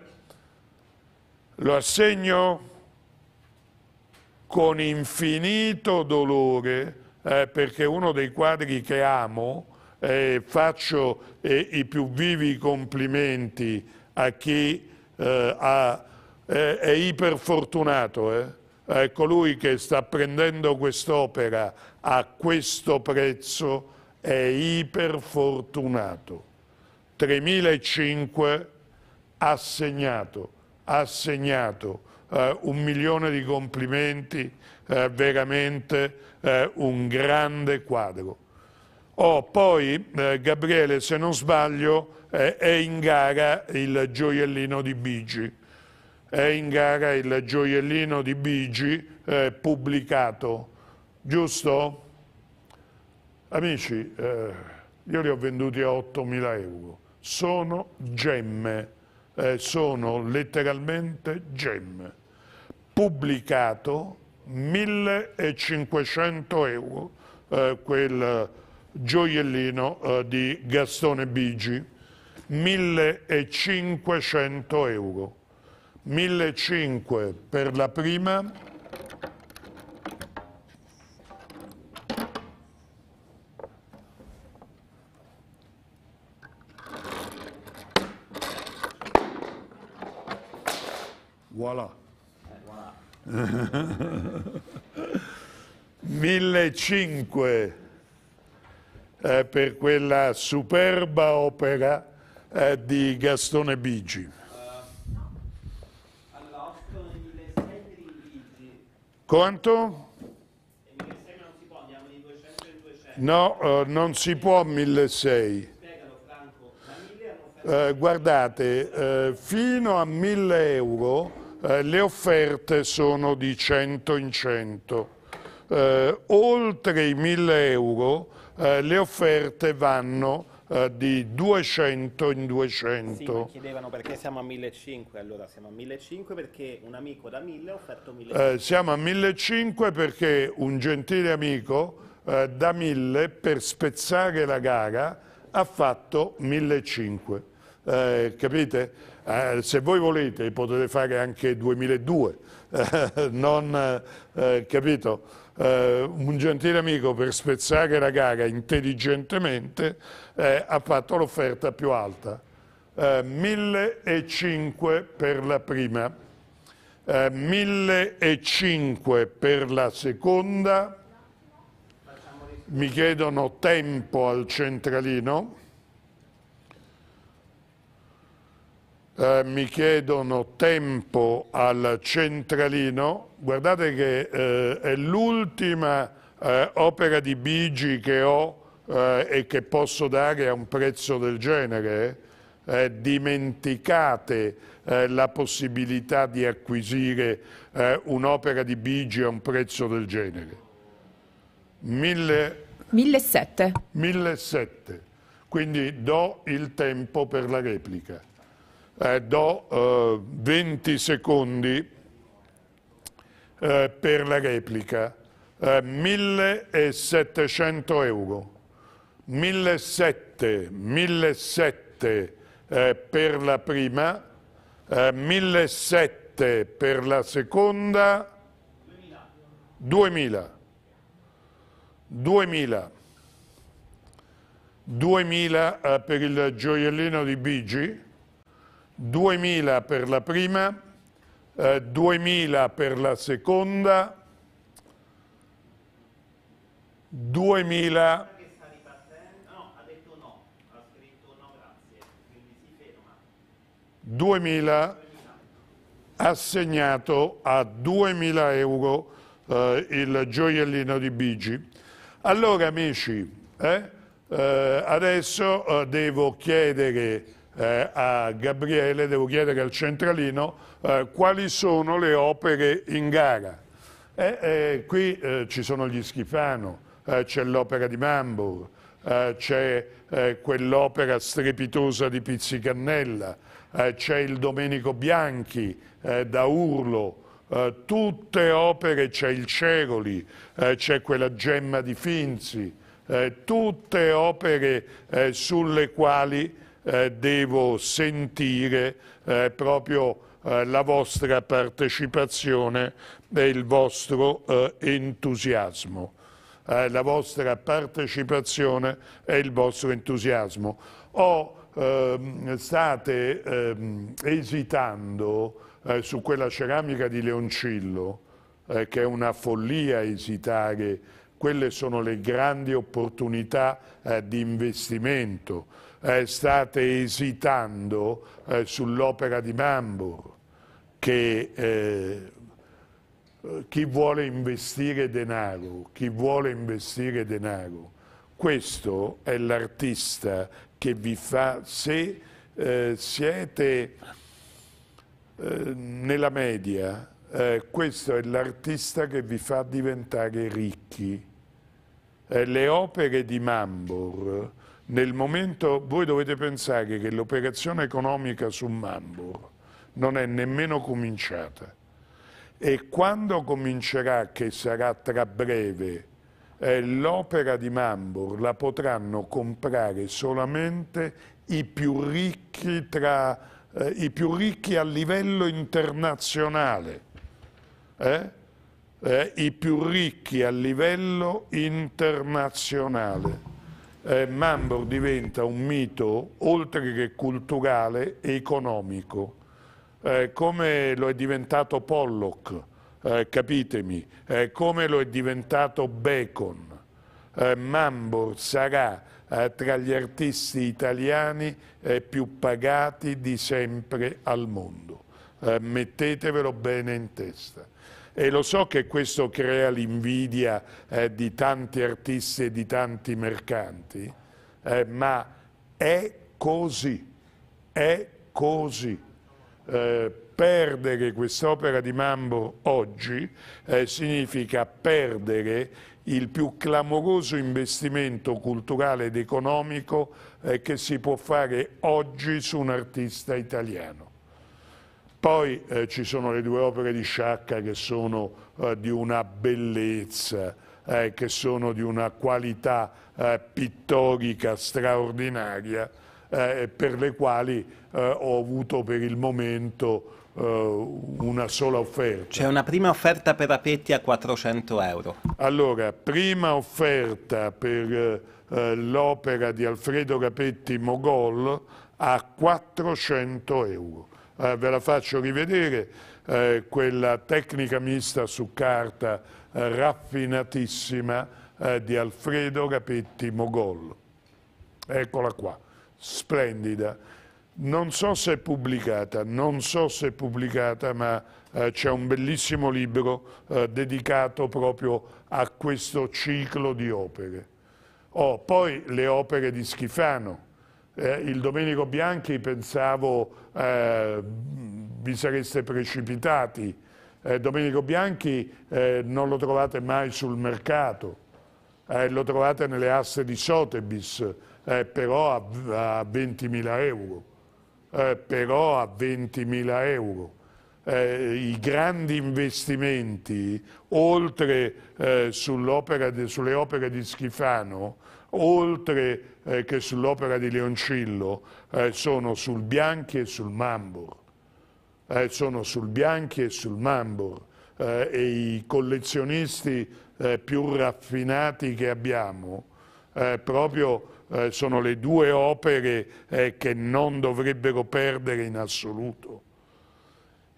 lo assegno con infinito dolore eh, perché uno dei quadri che amo eh, faccio eh, i più vivi complimenti a chi eh, ha, è iperfortunato, eh? colui ecco, che sta prendendo quest'opera a questo prezzo è iperfortunato. 3.005 assegnato, assegnato, eh, un milione di complimenti, eh, veramente eh, un grande quadro. Oh, poi eh, Gabriele, se non sbaglio, eh, è in gara il gioiellino di Bigi. È in gara il gioiellino di Bigi eh, pubblicato, giusto? Amici, eh, io li ho venduti a 8.000 euro. Sono gemme, eh, sono letteralmente gemme. Pubblicato 1.500 euro eh, quel gioiellino eh, di Gastone Bigi, 1500 euro. 1500 per la prima, 1500 eh, per quella superba opera eh, di Gastone Bigi. Eh, Quanto? No, non si può 1.600. Eh, eh, guardate, eh, fino a 1000 euro eh, le offerte sono di 100 in 100. Eh, oltre i 1000 euro eh, le offerte vanno eh, di 200 in 200. Sì, chiedevano perché siamo a 1500, allora siamo a 1500 perché un amico da 1000 ha offerto 1500. Eh, siamo a 1500 perché un gentile amico eh, da 1000 per spezzare la gara ha fatto 1500. Eh, capite? se voi volete potete fare anche 2002, non, capito? eh, un gentile amico per spezzare la gara intelligentemente eh, ha fatto l'offerta più alta, eh, 1.005 per la prima, eh, 1.005 per la seconda, mi chiedono tempo al centralino, eh, mi chiedono tempo al centralino, guardate che eh, è l'ultima eh, opera di Bigi che ho eh, e che posso dare a un prezzo del genere, dimenticate eh, la possibilità di acquisire eh, un'opera di Bigi a un prezzo del genere. Mille... Quindi do il tempo per la replica. Eh, do eh, 20 secondi eh, per la replica. 1700 eh, euro, 1700, 1700 eh, per la prima, 1700 eh, per la seconda, 2000, 2000, 2000 per il gioiellino di Bigi, 2.000 per la prima, eh, 2.000 per la seconda, 2.000... No, ha detto no, ha scritto no grazie, quindi si ferma. 2.000 assegnato a 2.000 euro eh, il gioiellino di Bigi. Allora amici, eh, eh adesso eh, devo chiedere eh, a Gabriele, devo chiedere al centralino, eh, quali sono le opere in gara. Eh, eh qui eh, ci sono gli Schifano, eh, c'è l'opera di Mambo, c'è quell'opera strepitosa di Pizzicannella, c'è il Domenico Bianchi da Urlo, tutte opere, c'è il Ceroli, c'è quella Gemma di Finzi, tutte opere sulle quali eh, devo sentire eh, proprio eh, eh, la vostra partecipazione e il vostro entusiasmo. la vostra partecipazione e il vostro entusiasmo. O ehm, state ehm, esitando su quella ceramica di Leoncillo, che è una follia esitare quelle sono le grandi opportunità eh, di investimento eh, state esitando eh, sull'opera di Mambo, che eh, chi vuole investire denaro, chi vuole investire denaro, questo è l'artista che vi fa, se eh, siete eh, nella media, eh, questo è l'artista che vi fa diventare ricchi. le opere di Mambor nel momento voi dovete pensare che l'operazione economica su Mambur non è nemmeno cominciata e quando comincerà, che sarà tra breve, eh, l'opera di Mambur la potranno comprare solamente i più ricchi, tra, eh, i più ricchi a livello internazionale. Eh? eh I più ricchi a livello internazionale eh, Mambor diventa un mito oltre che culturale e economico, eh, come lo è diventato Pollock, eh, capitemi, eh, come lo è diventato Bacon. Eh, Mambor sarà eh, tra gli artisti italiani più pagati di sempre al mondo. mettetevelo bene in testa. E lo so che questo crea l'invidia eh, di tanti artisti e di tanti mercanti, eh, ma è così, è così. Eh, perdere quest'opera di Mambo oggi eh, significa perdere il più clamoroso investimento culturale ed economico eh, che si può fare oggi su un artista italiano. Poi eh, ci sono le due opere di Sciacca che sono eh, di una bellezza, eh, che sono di una qualità eh, pittorica straordinaria, eh, per le quali eh, ho avuto per il momento una sola offerta. C'è una prima offerta per Apetti a 400 euro. Allora, prima offerta per eh, l'opera di Alfredo Capetti Mogol a 400 euro eh, ve la faccio rivedere, eh, quella tecnica mista su carta eh, raffinatissima eh, di Alfredo Rapetti Mogol. Eccola qua, splendida. Non so se è pubblicata, non so se è pubblicata, ma eh, c'è un bellissimo libro eh, dedicato proprio a questo ciclo di opere. Oh, poi le opere di Schifano, eh, il Domenico Bianchi pensavo eh, vi sareste precipitati. Eh, Domenico Bianchi eh, non lo trovate mai sul mercato, eh, lo trovate nelle aste di Sotheby's, eh, però a, a 20.000 euro. però a 20.000 euro. I grandi investimenti, oltre sull opera, sulle opere di Schifano, oltre eh, che sull'opera di Leoncillo eh, sono sul Bianchi e sul Mambor. Eh, sono sul Bianchi e sul Mambor eh, e i collezionisti eh, più raffinati che abbiamo eh, proprio sono le due opere che non dovrebbero perdere in assoluto.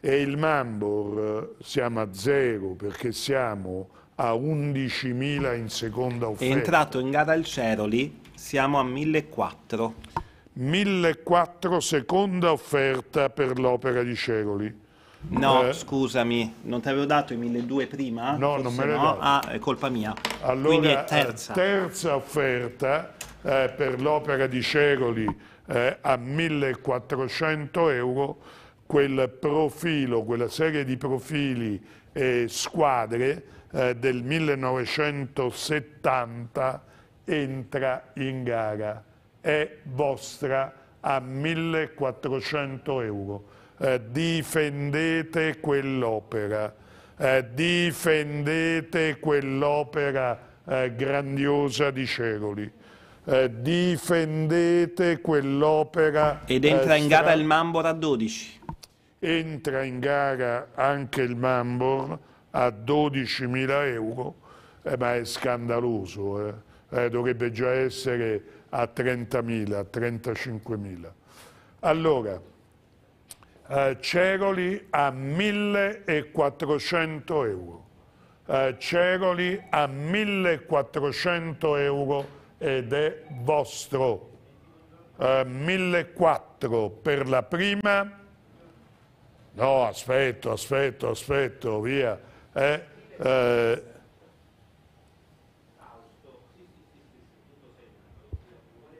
E il Mambor siamo a zero perché siamo a 11.000 in seconda offerta. È entrato in gara il Ceroli siamo a 1.400. 1.400 seconda offerta per l'opera di Ceroli. No, eh. scusami, non ti avevo dato i 1.200 prima? No, non me l'hai no. dato. Ah, è colpa mia. Allora, Quindi è terza. Terza offerta eh, per l'opera di Ceroli eh, a 1.400 euro, quel profilo, quella serie di profili e squadre eh, del 1970 entra in gara, è vostra a 1400 euro. Eh, difendete quell'opera, eh, difendete quell'opera eh, grandiosa di Ceroli. Eh, difendete quell'opera ed entra eh, in gara il Mambor a 12 entra in gara anche il Mambor a 12.000 euro eh, ma è scandaloso eh eh, dovrebbe già essere a 30.000, 35.000. Allora, eh, Ceroli a 1.400 euro, eh, Ceroli a 1.400 euro ed è vostro, eh, 1.400 per la prima, no aspetto, aspetto, aspetto, via, eh, eh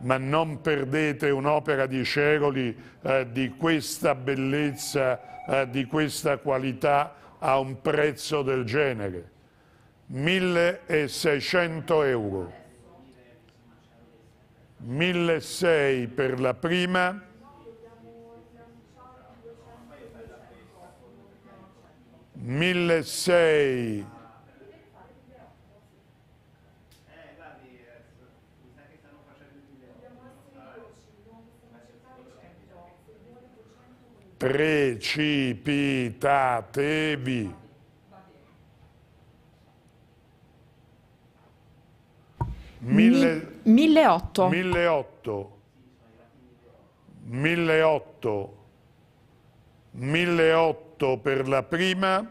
ma non perdete un'opera di Ceroli eh, di questa bellezza, eh, di questa qualità a un prezzo del genere. 1600 euro, 1600 per la prima, 1600 precipitatevi. Mille, 1008. 1008. 1008. 1008 per la prima,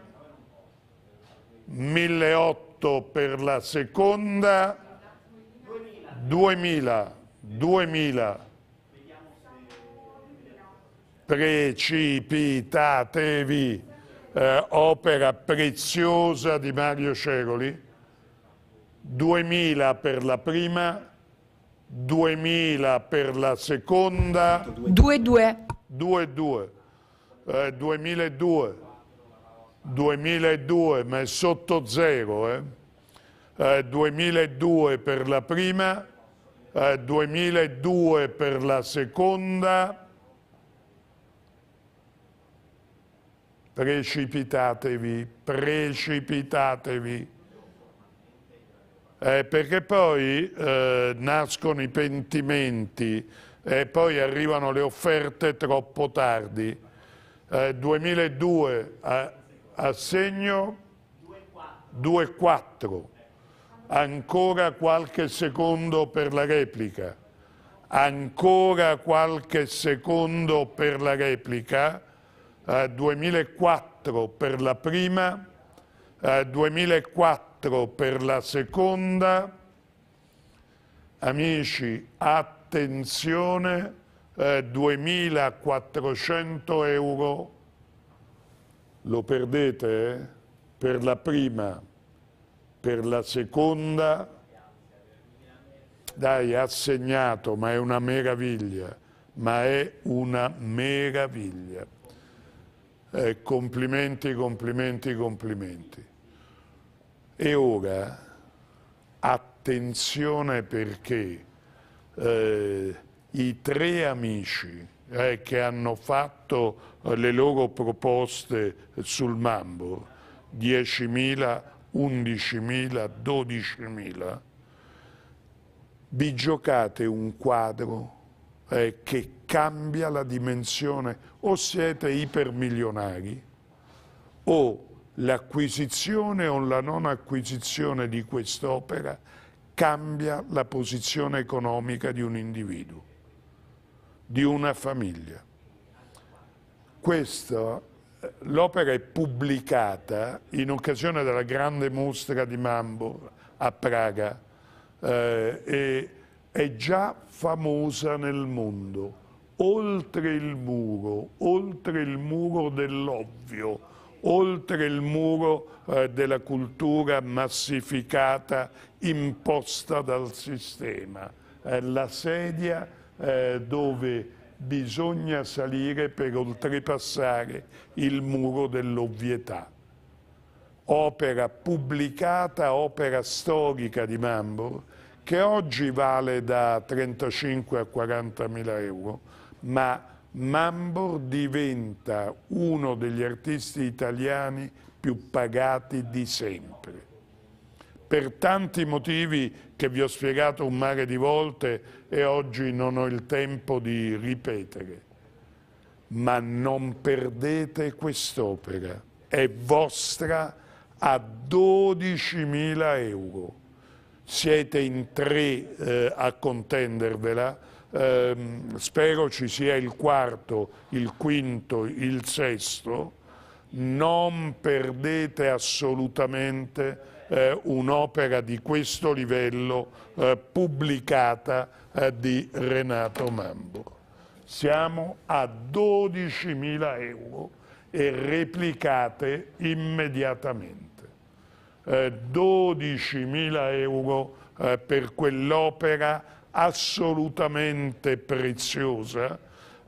1008 per la seconda, 2000, 2000. 2000. Precipitatevi, eh, opera preziosa di Mario Ceroli, 2000 per la prima, 2000 per la seconda. 2-2. 2-2. Eh, 2002. 2002, ma è sotto zero. Eh. Eh, 2002 per la prima, 2002 eh, per la seconda, precipitatevi, precipitatevi. Eh, perché poi eh, nascono i pentimenti e poi arrivano le offerte troppo tardi. 2002 eh, assegno 2-4, ancora qualche secondo per la replica, ancora qualche secondo per la replica eh, 2004 per la prima, eh, 2004 per la seconda. Amici, attenzione, eh, 2.400 euro, lo perdete eh? per la prima, per la seconda, dai, assegnato, ma è una meraviglia, ma è una meraviglia eh, complimenti, complimenti, complimenti. E ora attenzione perché eh, i tre amici eh, che hanno fatto le loro proposte sul mambo, 10.000, 11.000, 12.000, vi giocate un quadro eh, che cambia la dimensione. O siete ipermilionari o l'acquisizione o la non acquisizione di quest'opera cambia la posizione economica di un individuo, di una famiglia. l'opera è pubblicata in occasione della grande mostra di Mambo a Praga eh, e è già famosa nel mondo oltre il muro, oltre il muro dell'ovvio, oltre il muro eh, della cultura massificata imposta dal sistema. Eh, la sedia eh, dove bisogna salire per oltrepassare il muro dell'ovvietà. Opera pubblicata, opera storica di Mambo, che oggi vale da 35 a 40 mila euro, ma Mambor diventa uno degli artisti italiani più pagati di sempre. Per tanti motivi che vi ho spiegato un mare di volte e oggi non ho il tempo di ripetere. Ma non perdete quest'opera, è vostra a 12.000 euro. Siete in tre eh, a contendervela ehm, spero ci sia il quarto, il quinto, il sesto, non perdete assolutamente eh, un'opera di questo livello eh, pubblicata eh, di Renato Mambo. Siamo a 12.000 euro e replicate immediatamente. 12.000 eh, euro eh, per quell'opera assolutamente preziosa,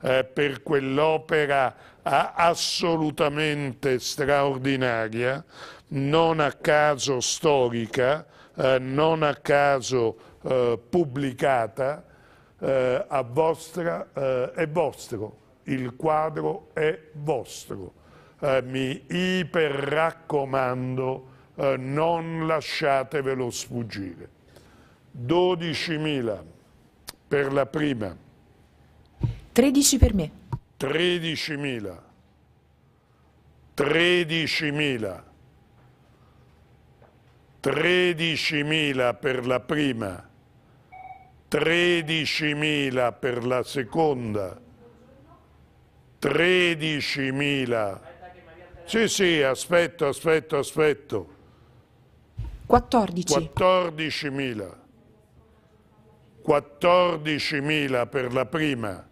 eh, per quell'opera eh, assolutamente straordinaria, non a caso storica, eh, non a caso eh, pubblicata, eh, a vostra, eh, è vostro, il quadro è vostro. mi iper raccomando, non lasciatevelo sfuggire. 12.000 per la prima. 13 per me. 13.000. 13.000. 13.000 per la prima, 13.000 per la seconda, 13.000. Sì, sì, aspetto, aspetto, aspetto. 14. 14.000. 14.000 per la prima,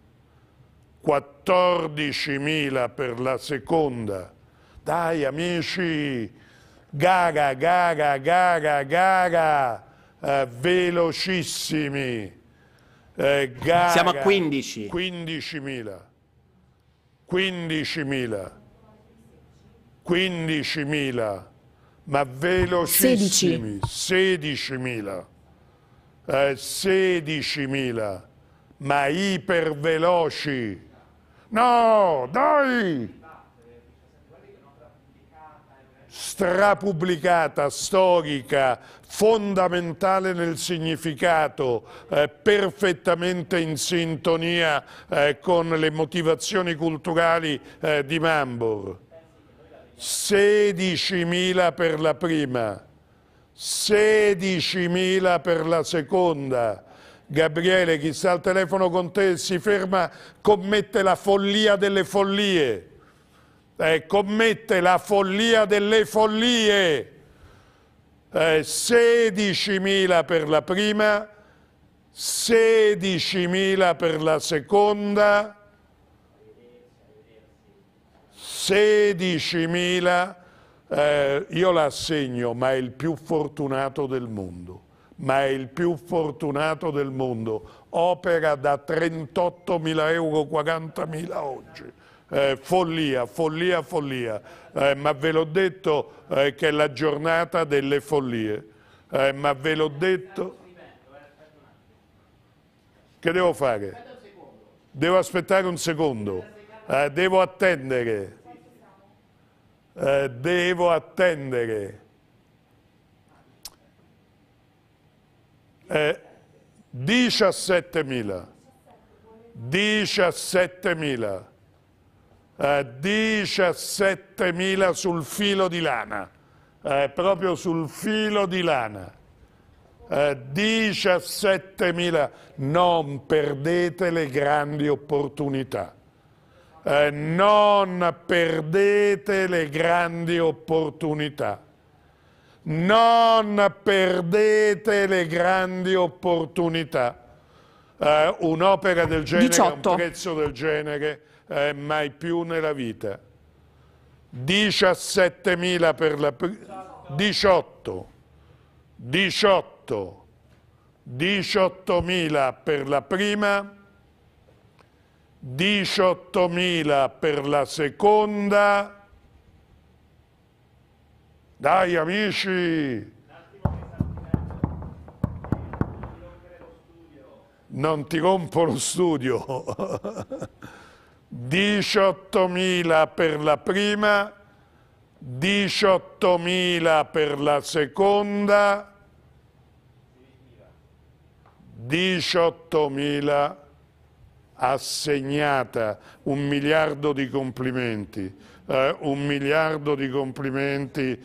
14.000 per la seconda. Dai amici, gara, gara, gara, gara, eh, velocissimi. Eh, gara, Siamo a 15. 15.000. 15.000. 15.000. Ma velocissimi. 16.000. 16 eh, 16.000, ma iperveloci. No, dai! strapubblicata, storica, fondamentale nel significato, eh, perfettamente in sintonia eh, con le motivazioni culturali eh, di Mambor. 16.000 per la prima, 16.000 per la seconda. Gabriele, chi sta al telefono con te si ferma, commette la follia delle follie. Eh, commette la follia delle follie. Eh, 16.000 per la prima, 16.000 per la seconda, 16.000 eh, io la assegno, ma è il più fortunato del mondo, ma è il più fortunato del mondo. Opera da 38.000 euro, 40.000 oggi. Eh, follia, follia, follia. Eh, ma ve l'ho detto eh, che è la giornata delle follie. Eh, ma ve l'ho detto... Che devo fare? Devo aspettare un secondo. Eh, devo attendere. Eh, devo attendere. Eh, 17.000, 17.000, eh, 17.000 sul filo di lana, eh, proprio sul filo di lana. 17.000, eh, non perdete le grandi opportunità. Eh, non perdete le grandi opportunità. Non perdete le grandi opportunità. Eh, Un'opera del genere, 18. un prezzo del genere, eh, mai più nella vita. 17.000 per la prima. 18. 18. 18.000 per la prima. 18.000 per la seconda. Dai amici! Non ti rompo lo studio. 18.000 per la prima, 18.000 per la seconda, 18.000 assegnata un miliardo di complimenti, eh, un miliardo di complimenti, eh,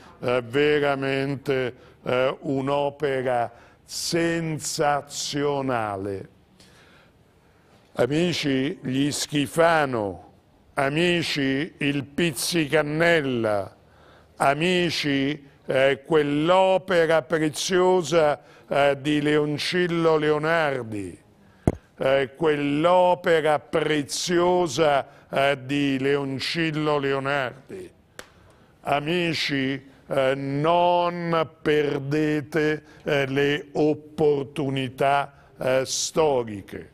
veramente eh, un'opera sensazionale. Amici, gli Schifano, amici, il Pizzicannella, amici, eh, quell'opera preziosa eh, di Leoncillo Leonardi, eh, quell'opera preziosa eh, di Leoncillo Leonardi. Amici, eh, non perdete eh, le opportunità eh, storiche,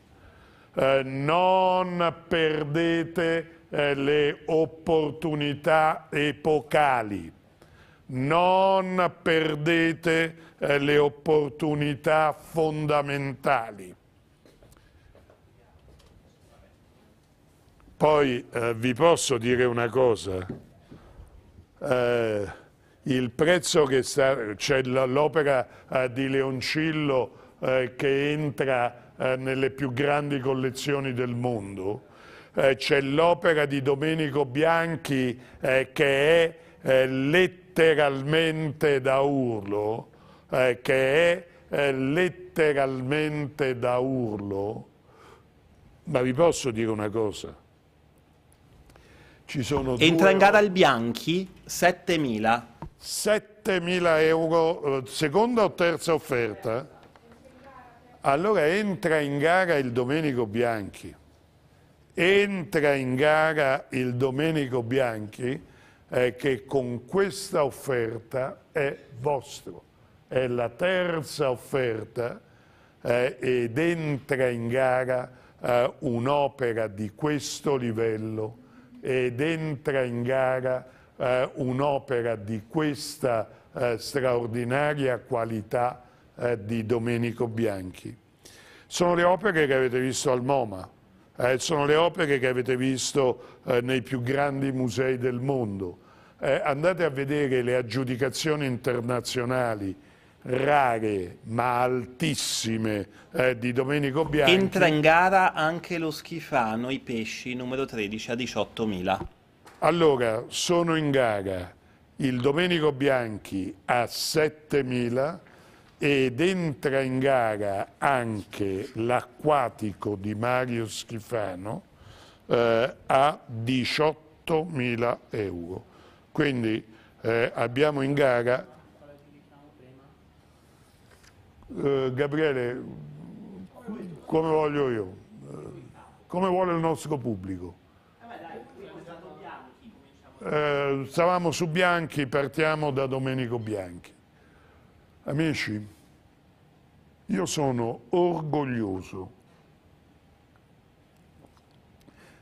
non perdete le opportunità epocali, non perdete le opportunità fondamentali Poi eh, vi posso dire una cosa, eh, il prezzo che sta, c'è l'opera eh, di Leoncillo eh, che entra eh, nelle più grandi collezioni del mondo, eh, c'è l'opera di Domenico Bianchi che è letteralmente da urlo, che è letteralmente da urlo, ma vi posso dire una cosa, ci sono Entra due... in gara il Bianchi, 7.000. 7.000 euro, eh, seconda o terza offerta? Allora entra in gara il Domenico Bianchi. Entra in gara il Domenico Bianchi eh, che con questa offerta è vostro. È la terza offerta eh, ed entra in gara eh, un'opera di questo livello ed entra in gara eh, un'opera di questa eh, straordinaria qualità eh, di Domenico Bianchi. Sono le opere che avete visto al MoMA, eh, sono le opere che avete visto eh, nei più grandi musei del mondo. Eh, andate a vedere le aggiudicazioni internazionali rare ma altissime eh, di Domenico Bianchi. Entra in gara anche lo schifano, i pesci, numero 13 a 18.000. Allora, sono in gara il Domenico Bianchi a 7.000 ed entra in gara anche l'acquatico di Mario Schifano eh, a 18.000 euro. Quindi eh, abbiamo in gara eh, Gabriele, come voglio io, eh, come vuole il nostro pubblico. Eh, stavamo su Bianchi, partiamo da Domenico Bianchi. Amici, io sono orgoglioso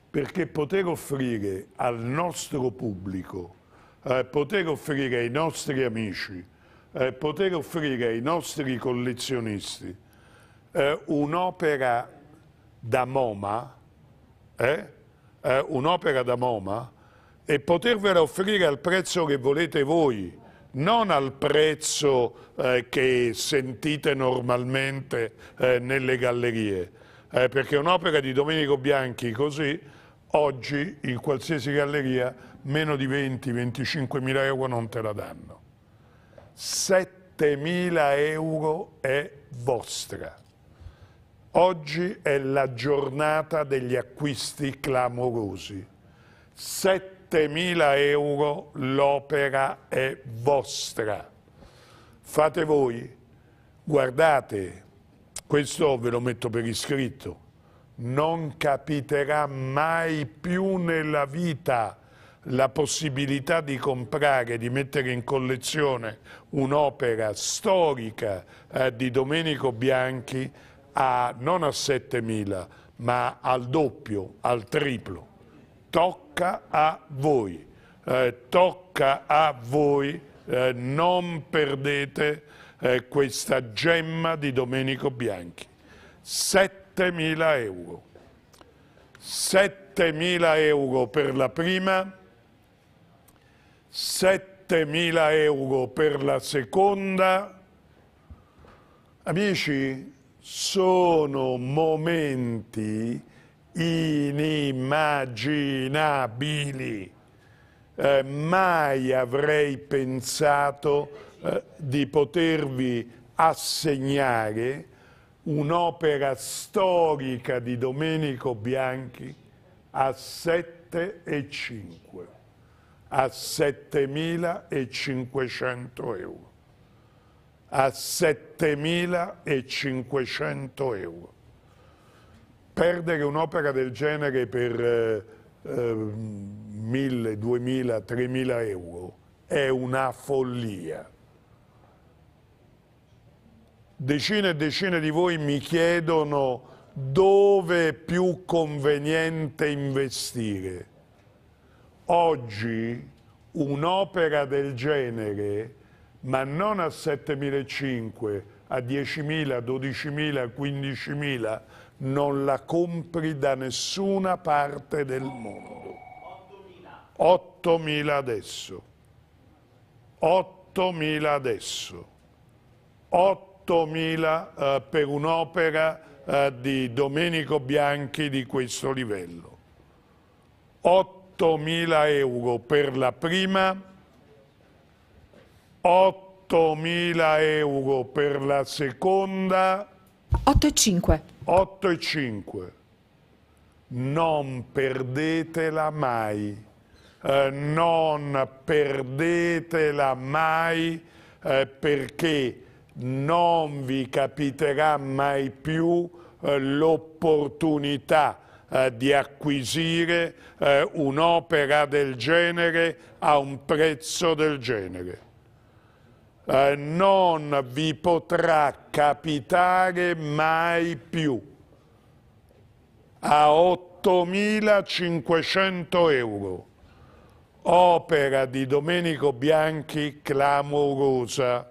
perché poter offrire al nostro pubblico, eh, poter offrire ai nostri amici, eh, poter offrire ai nostri collezionisti eh, un'opera da MoMA, eh, eh? un'opera da MoMA e potervela offrire al prezzo che volete voi, non al prezzo eh, che sentite normalmente eh, nelle gallerie, perché un'opera di Domenico Bianchi così oggi in qualsiasi galleria meno di 20-25 mila euro non te la danno. 7.000 euro è vostra. Oggi è la giornata degli acquisti clamorosi. 7.000 euro l'opera è vostra. Fate voi, guardate, questo ve lo metto per iscritto, non capiterà mai più nella vita la possibilità di comprare, di mettere in collezione un'opera storica eh, di Domenico Bianchi a, non a 7.000 ma al doppio, al triplo. Tocca a voi, eh, tocca a voi, eh, non perdete eh, questa gemma di Domenico Bianchi. 7.000 euro. 7.000 euro per la prima 7.000 euro per la seconda. Amici, sono momenti inimmaginabili. Eh, mai avrei pensato eh, di potervi assegnare un'opera storica di Domenico Bianchi a e 7,5 a 7.500 euro. A 7.500 euro. Perdere un'opera del genere per eh, 1.000, 2.000, 3.000 euro è una follia. Decine e decine di voi mi chiedono dove è più conveniente investire Oggi un'opera del genere, ma non a 7.500, a 10.000, 12.000, 15.000, non la compri da nessuna parte del mondo. 8.000 adesso. 8.000 adesso. 8.000 eh, per un'opera eh, di Domenico Bianchi di questo livello. 8.000 8.000 euro per la prima, 8.000 euro per la seconda. 8,5. 8,5. Non perdetela mai. Eh, non perdetela mai eh, perché non vi capiterà mai più eh, l'opportunità eh, di acquisire eh, un'opera del genere a un prezzo del genere. Eh, non vi potrà capitare mai più a 8.500 euro opera di Domenico Bianchi clamorosa.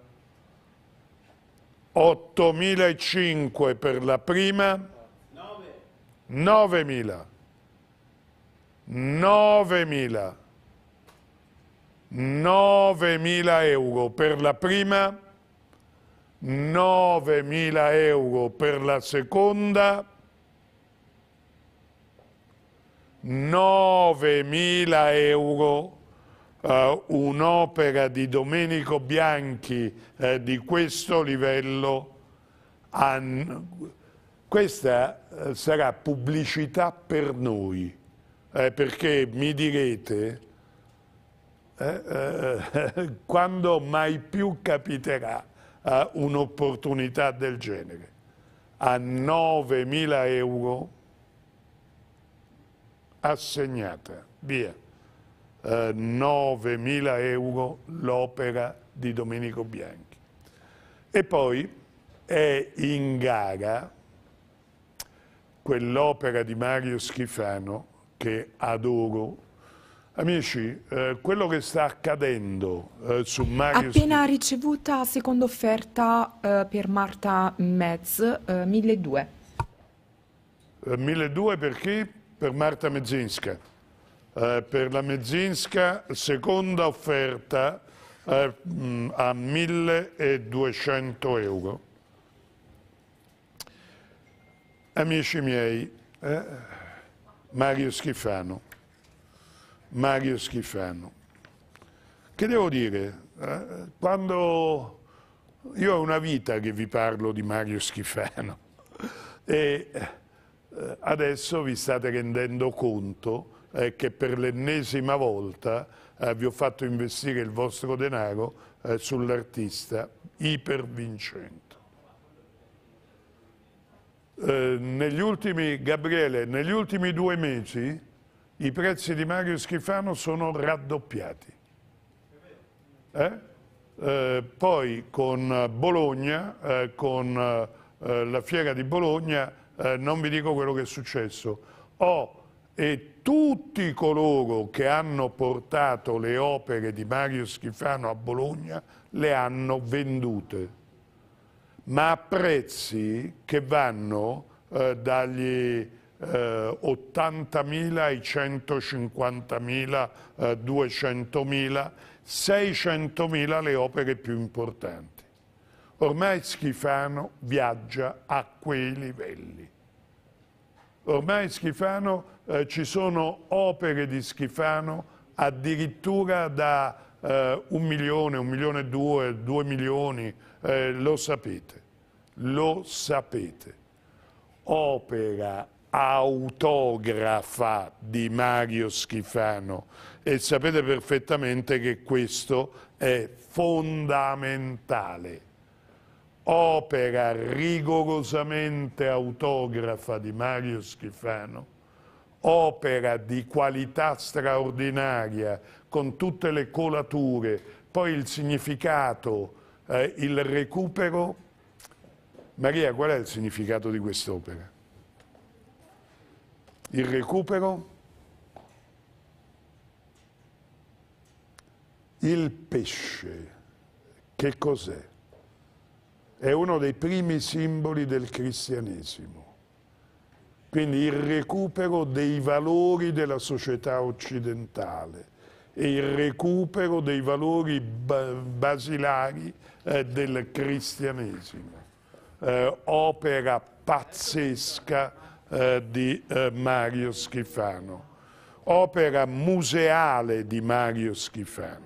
8.500 per la prima, 9.000, 9.000, 9.000 euro per la prima, 9.000 euro per la seconda, 9.000 euro Uh, un'opera di Domenico Bianchi uh, di questo livello an, questa eh, sarà pubblicità per noi, eh, perché mi direte, eh, eh, eh quando mai più capiterà eh, un'opportunità del genere? A 9.000 euro assegnata, via, 9.000 euro l'opera di Domenico Bianchi. E poi è in gara quell'opera di Mario Schifano che adoro. Amici, eh, quello che sta accadendo eh, su Mario... Appena Schifano... ricevuta seconda offerta eh, per Marta Metz, 1200. 1002 per chi? Per Marta Mezzinska. Eh, per la Mezzinska, seconda offerta mh, eh, mm, a 1200 euro. Amici miei, eh, Mario Schifano, Mario Schifano, che devo dire, eh, quando io ho una vita che vi parlo di Mario Schifano e eh, adesso vi state rendendo conto eh, che per l'ennesima volta eh, vi ho fatto investire il vostro denaro eh, sull'artista ipervincente. Eh, negli ultimi, Gabriele, negli ultimi due mesi i prezzi di Mario Schifano sono raddoppiati. Eh? Eh, poi con Bologna, eh, con eh, la fiera di Bologna, non vi dico quello che è successo. Oh, e tutti coloro che hanno portato le opere di Mario Schifano a Bologna le hanno vendute ma a prezzi che vanno eh, dagli eh, 80.000 ai 150.000, eh, 200.000, 600.000 le opere più importanti. Ormai Schifano viaggia a quei livelli. Ormai Schifano, eh, ci sono opere di Schifano addirittura da eh, un milione, un milione e due, due milioni, eh, lo sapete, lo sapete, opera autografa di Mario Schifano e sapete perfettamente che questo è fondamentale. Opera rigorosamente autografa di Mario Schifano opera di qualità straordinaria, con tutte le colature, poi il significato eh, il recupero. Maria, qual è il significato di quest'opera? Il recupero, il pesce, che cos'è? È uno dei primi simboli del cristianesimo quindi il recupero dei valori della società occidentale e il recupero dei valori basilari eh, del cristianesimo. Eh, opera pazzesca eh, di eh, Mario Schifano, opera museale di Mario Schifano.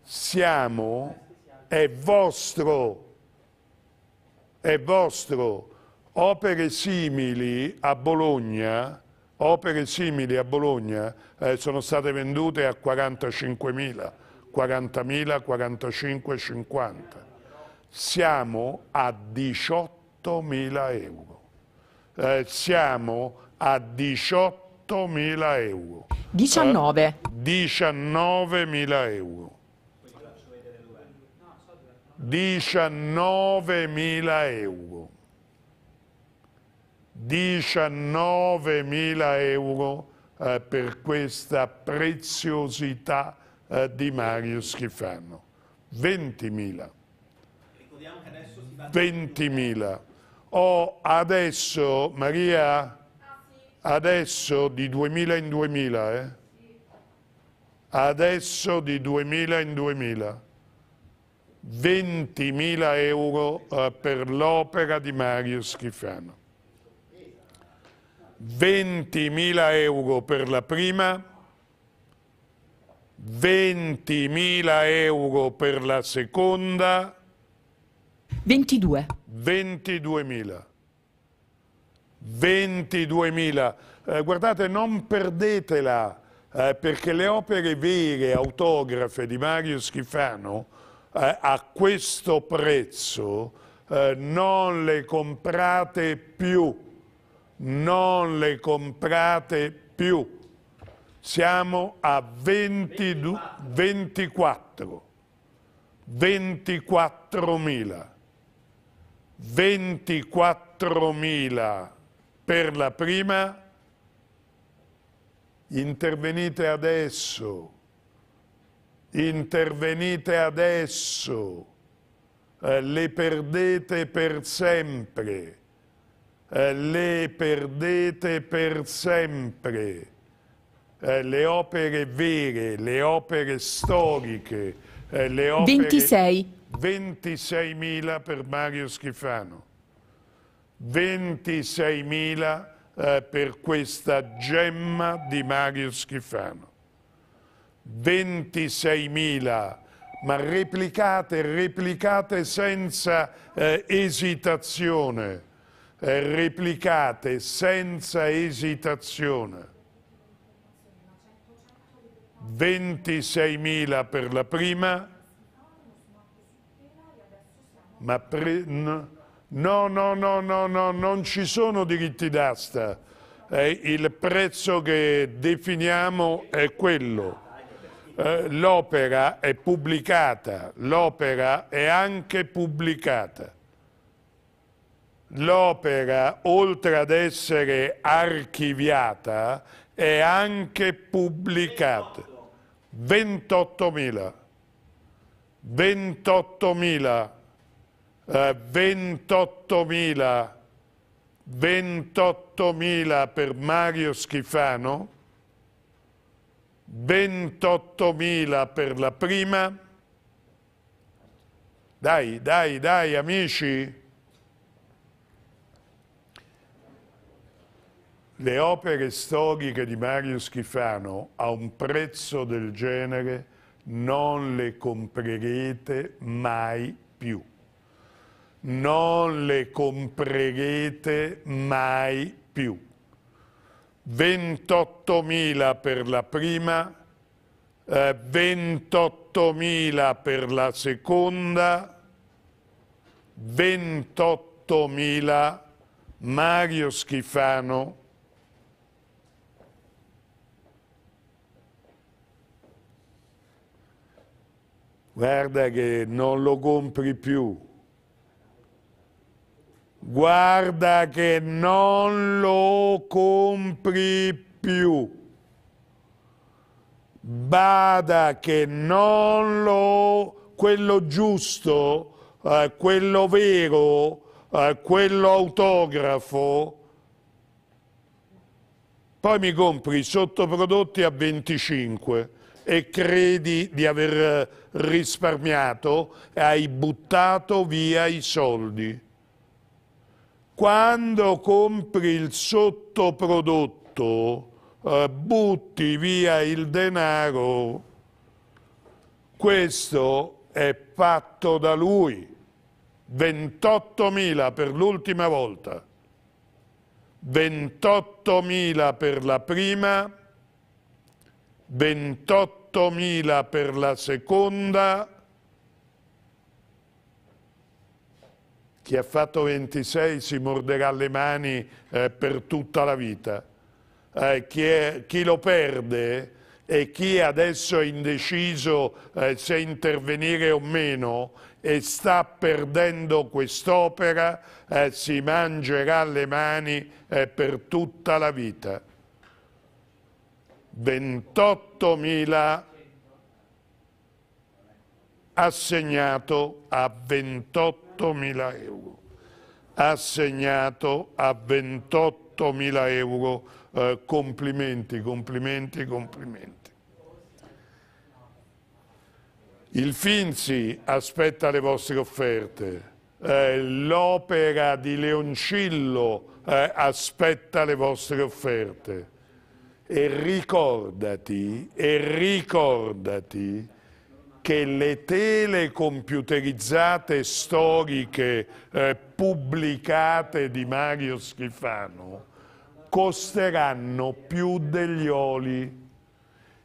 Siamo, è vostro, è vostro, opere simili a Bologna opere simili a Bologna eh, sono state vendute a 45 mila. 40.000, 45, Siamo a 18.000 euro. Eh, siamo a 18.000 euro. 19. Eh, 19.000 euro. 19.000 euro. 19.000 euro eh, per questa preziosità eh, di Mario Schifano. 20.000. 20.000. Oh, adesso, Maria, adesso di 2000 in 2000, eh? Adesso di 2000 in 2000. 20.000 euro eh, per l'opera di Mario Schifano. 20.000 euro per la prima, 20.000 euro per la seconda. 22. 22.000. 22.000. Eh, guardate, non perdetela, eh, perché le opere vere, autografe di Mario Schifano, eh, a questo prezzo, eh, non le comprate più. Non le comprate più siamo a 22, 24, 24.000, 24.000 per la prima, intervenite adesso, intervenite adesso, eh, le perdete per sempre, eh, le perdete per sempre. Eh, le opere vere, le opere storiche, eh, le opere... 26. 26.000 per Mario Schifano, 26.000 eh, per questa gemma di Mario Schifano. 26.000, ma replicate, replicate senza eh, esitazione, eh, replicate senza esitazione. 26.000 per la prima, ma pre... no, no, no, no, no, non ci sono diritti d'asta, eh, il prezzo che definiamo è quello. Eh, l'opera è pubblicata, l'opera è anche pubblicata. L'opera, oltre ad essere archiviata, e anche pubblicate. 28.000. 28.000. 28.000. 28.000 per Mario Schifano, 28.000 per la prima. Dai, dai, dai amici, le opere storiche di Mario Schifano a un prezzo del genere non le comprerete mai più. Non le comprerete mai più. 28.000 per la prima, eh, 28.000 per la seconda, 28.000 Mario Schifano guarda che non lo compri più, guarda che non lo compri più, bada che non lo, quello giusto, eh, quello vero, eh, quello autografo, poi mi compri sottoprodotti a 25 e credi di aver eh, risparmiato e hai buttato via i soldi. Quando compri il sottoprodotto, eh, butti via il denaro, questo è fatto da lui. 28.000 per l'ultima volta, 28.000 per la prima, 28.000 8.000 per la seconda, chi ha fatto 26 si morderà le mani eh, per tutta la vita. Eh, chi, è, chi, lo perde e chi adesso è indeciso eh, se intervenire o meno e sta perdendo quest'opera eh, si mangerà le mani eh, per tutta la vita. 28 28.000 assegnato a 28.000 euro assegnato a 28.000 euro eh, complimenti complimenti complimenti il Finzi aspetta le vostre offerte eh, l'opera di Leoncillo eh, aspetta le vostre offerte e ricordati, e ricordati che le tele computerizzate storiche eh, pubblicate di Mario Schifano costeranno più degli oli.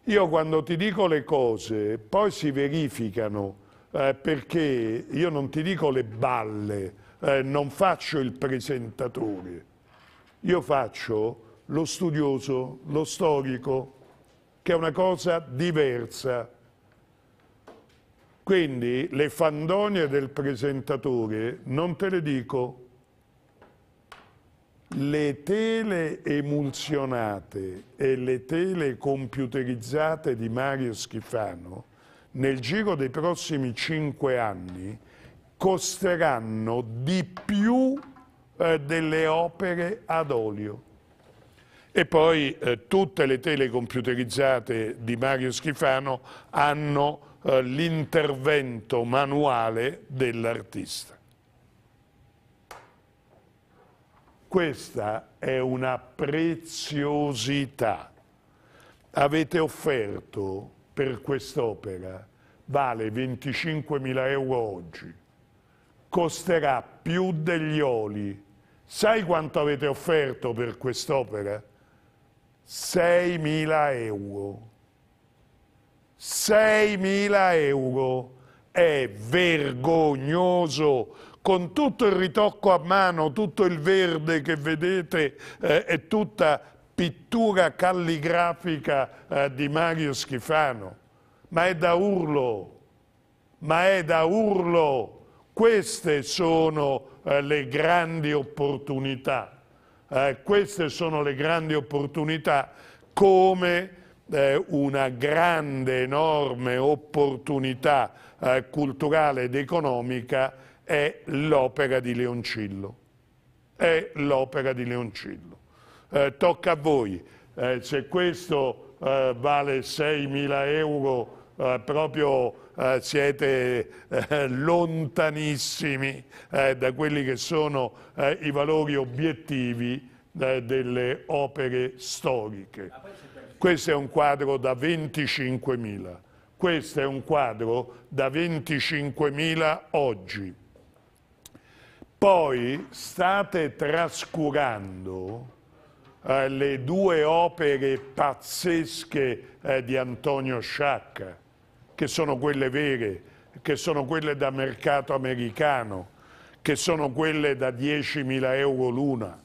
Io quando ti dico le cose, poi si verificano, eh, perché io non ti dico le balle, eh, non faccio il presentatore, io faccio lo studioso, lo storico, che è una cosa diversa. Quindi le fandonie del presentatore, non te le dico, le tele emulsionate e le tele computerizzate di Mario Schifano nel giro dei prossimi cinque anni costeranno di più eh, delle opere ad olio. E poi eh, tutte le tele computerizzate di Mario Schifano hanno eh, l'intervento manuale dell'artista. Questa è una preziosità. Avete offerto per quest'opera, vale 25.000 euro oggi, costerà più degli oli. Sai quanto avete offerto per quest'opera? 6.000 euro. 6.000 euro è vergognoso con tutto il ritocco a mano, tutto il verde che vedete eh, è tutta pittura calligrafica eh, di Mario Schifano. Ma è da urlo, ma è da urlo. Queste sono eh, le grandi opportunità. Eh, queste sono le grandi opportunità come eh, una grande, enorme opportunità eh, culturale ed economica è l'opera di Leoncillo. È l'opera di Leoncillo. Eh, tocca a voi. Eh, se questo eh, vale 6.000 euro eh, proprio eh, siete eh, lontanissimi eh, da quelli che sono eh, i valori obiettivi delle opere storiche. Questo è un quadro da 25.000, questo è un quadro da 25.000 oggi. Poi state trascurando eh, le due opere pazzesche eh, di Antonio Sciacca, che sono quelle vere, che sono quelle da mercato americano, che sono quelle da 10.000 euro l'una.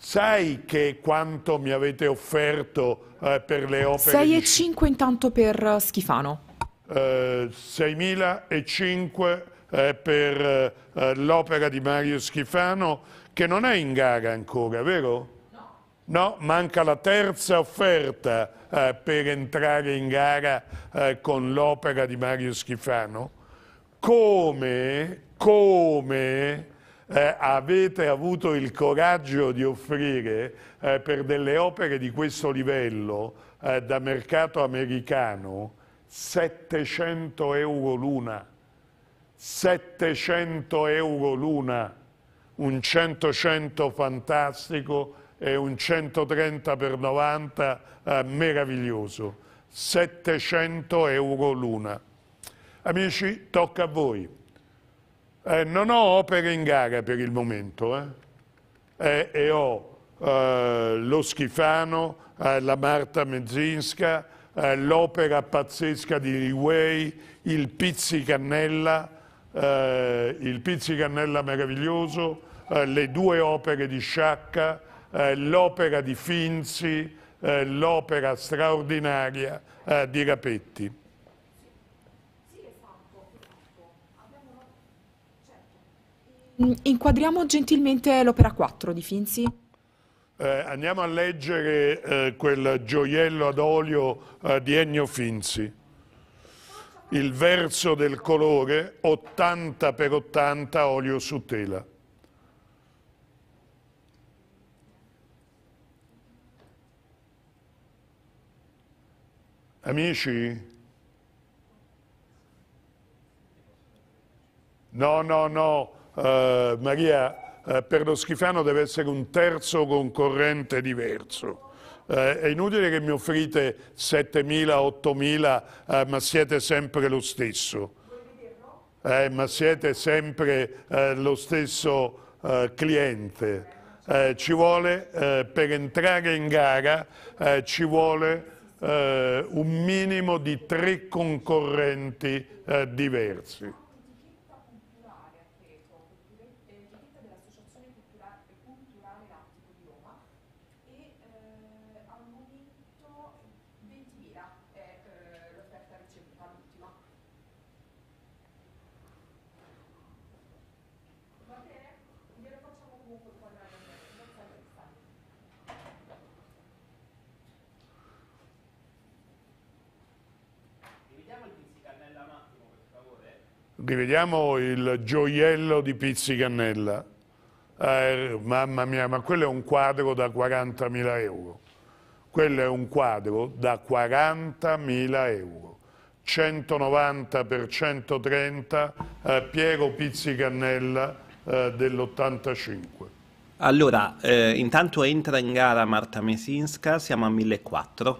Sai che quanto mi avete offerto eh, per le opere? 6,5 di... intanto per eh, Schifano. Eh, 6.005 eh, per eh, l'opera di Mario Schifano, che non è in gara ancora, vero? No, manca la terza offerta eh, per entrare in gara eh, con l'opera di Mario Schifano. Come, come eh, avete avuto il coraggio di offrire eh, per delle opere di questo livello eh, da mercato americano 700 euro l'una? 700 euro l'una, un 100-100 fantastico è un 130 per 90 eh, meraviglioso, 700 euro l'una. Amici, tocca a voi. Eh, non ho opere in gara per il momento, eh? eh e ho eh, lo Schifano, eh, la Marta Mezzinska, l'opera pazzesca di Riway, il Pizzicannella, il Pizzicannella meraviglioso, le due opere di Sciacca, eh, l'opera di Finzi, eh, l'opera straordinaria eh, di Rapetti. Mm, inquadriamo gentilmente l'opera 4 di Finzi. Eh, andiamo a leggere eh, quel gioiello ad olio eh, di Ennio Finzi il verso del colore 80 x 80 olio su tela. Amici, no, no, no, eh, Maria, eh, per lo schifano deve essere un terzo concorrente diverso. Eh, è inutile che mi offrite 7.000, 8.000, eh, ma siete sempre lo stesso. Eh, ma siete sempre eh, lo stesso eh, cliente. Eh, ci vuole, per entrare in gara, ci vuole eh, un minimo di tre concorrenti eh, diversi. rivediamo il gioiello di Pizzicannella, eh, mamma mia, ma quello è un quadro da 40.000 euro, quello è un quadro da 40.000 euro. 190 per 130 eh, Piero Pizzicannella eh, dell'85. Allora, eh, intanto entra in gara Marta Mesinska, siamo a 1.400.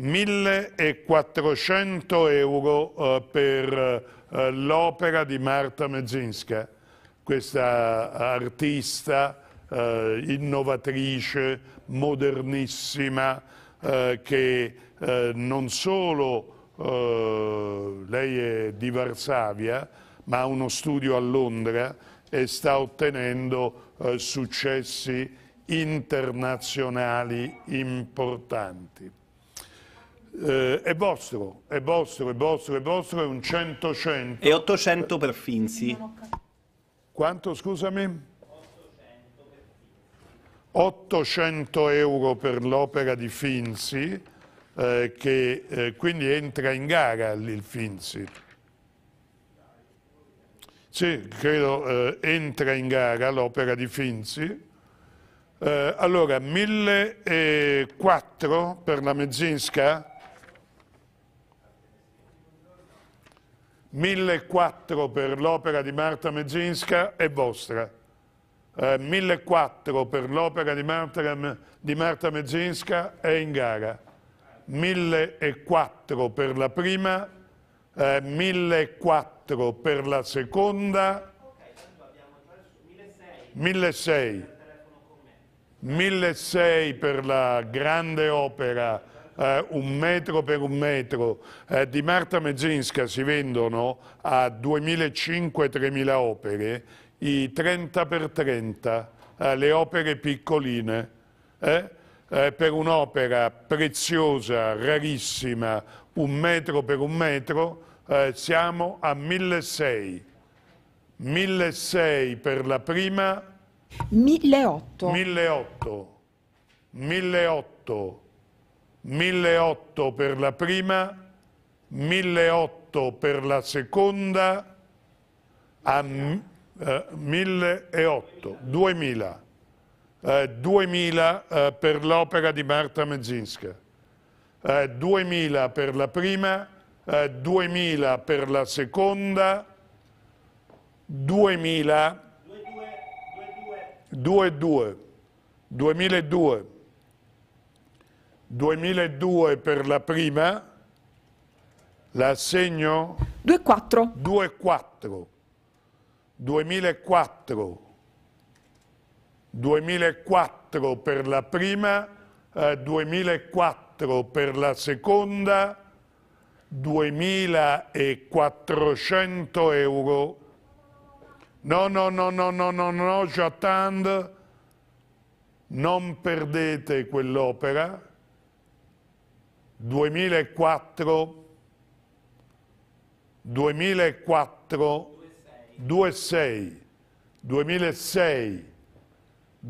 1.400 euro eh, per eh, l'opera di Marta Mezinska, questa artista eh, innovatrice, modernissima, eh, che eh, non solo eh, lei è di Varsavia, ma ha uno studio a Londra e sta ottenendo successi internazionali importanti. Eh, è vostro, è vostro, è vostro, è vostro, è un 100-100. E 800 per Finzi. Quanto, scusami? 800 euro per l'opera di Finzi, eh, che eh, quindi entra in gara il Finzi. Sì, credo eh, entra in gara l'opera di Finzi. Eh, allora, 1004 per la Mezzinska? 1004 per l'opera di Marta Mezinska è vostra. Eh, 1004 per l'opera di Marta, di Marta Mezinska è in gara. 1004 per la prima, eh, 1004 per la seconda. 1600. 1600 per la grande opera eh, un metro per un metro eh, di Marta Mezzinska si vendono a 2.500-3.000 opere i 30 per 30, eh, le opere piccoline, eh? Eh, per un'opera preziosa, rarissima, un metro per un metro, eh, siamo a 1.600. 1.600 per la prima... 1.800. 1.800. 1.800. 1.800 per la prima, 1.800 per la seconda, a eh, 1.800, 2.000. Eh, 2.000 eh, per l'opera di Marta Mezzinska, 2.000 eh, per la prima, 2.000 eh, per la seconda, 2.000, 2.2, 2.2, 2.002. 2002 per la prima, la assegno? 2 2004. 2004 per la prima, eh, 2004 per la seconda, 2400 euro. No, no, no, no, no, no, no, Jatand, non perdete quell'opera 2004, 2004, 26, 2006,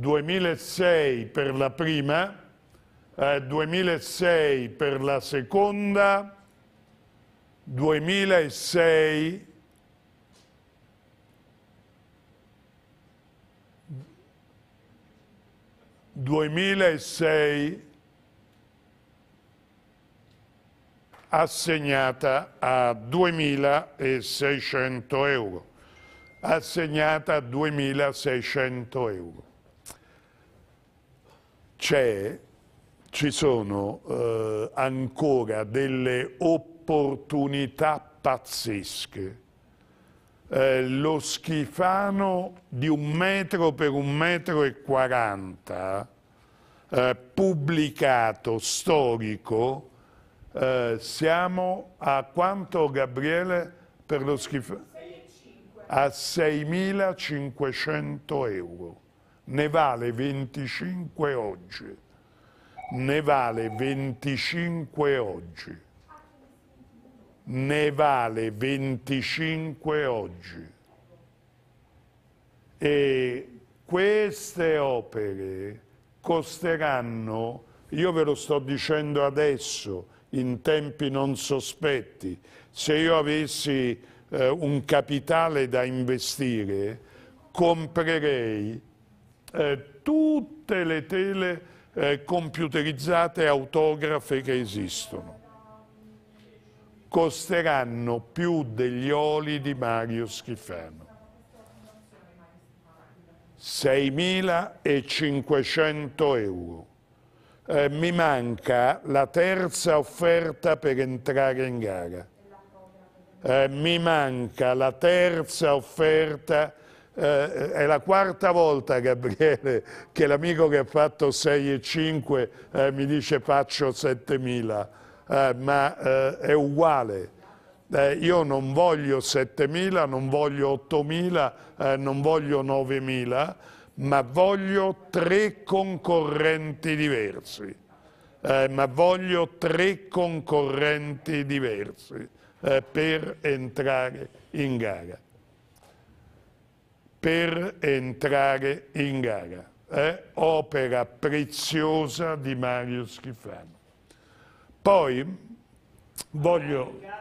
2006 per la prima, eh, 2006 per la seconda, 2006 2006 assegnata a 2.600 euro. Assegnata a 2.600 euro. C'è, ci sono eh, ancora delle opportunità pazzesche. Eh, lo schifano di un metro per un metro e quaranta, eh, pubblicato, storico, eh, siamo a quanto Gabriele per lo schifo? A 6.500 euro. Ne vale 25 oggi. Ne vale 25 oggi. Ne vale 25 oggi. E queste opere costeranno, io ve lo sto dicendo adesso, in tempi non sospetti. Se io avessi eh, un capitale da investire, comprerei eh, tutte le tele eh, computerizzate autografe che esistono. Costeranno più degli oli di Mario Schifano. 6.500 euro eh, mi manca la terza offerta per entrare in gara. Eh, mi manca la terza offerta, eh, è la quarta volta Gabriele che l'amico che ha fatto 6 e 6,5 eh, mi dice faccio 7.000, eh, ma eh, è uguale. io non voglio 7.000, non voglio 8.000, non voglio 9.000, ma voglio tre concorrenti diversi, eh, ma voglio tre concorrenti diversi eh, per entrare in gara. Per entrare in gara. Eh? Opera preziosa di Mario Schifano. Poi voglio...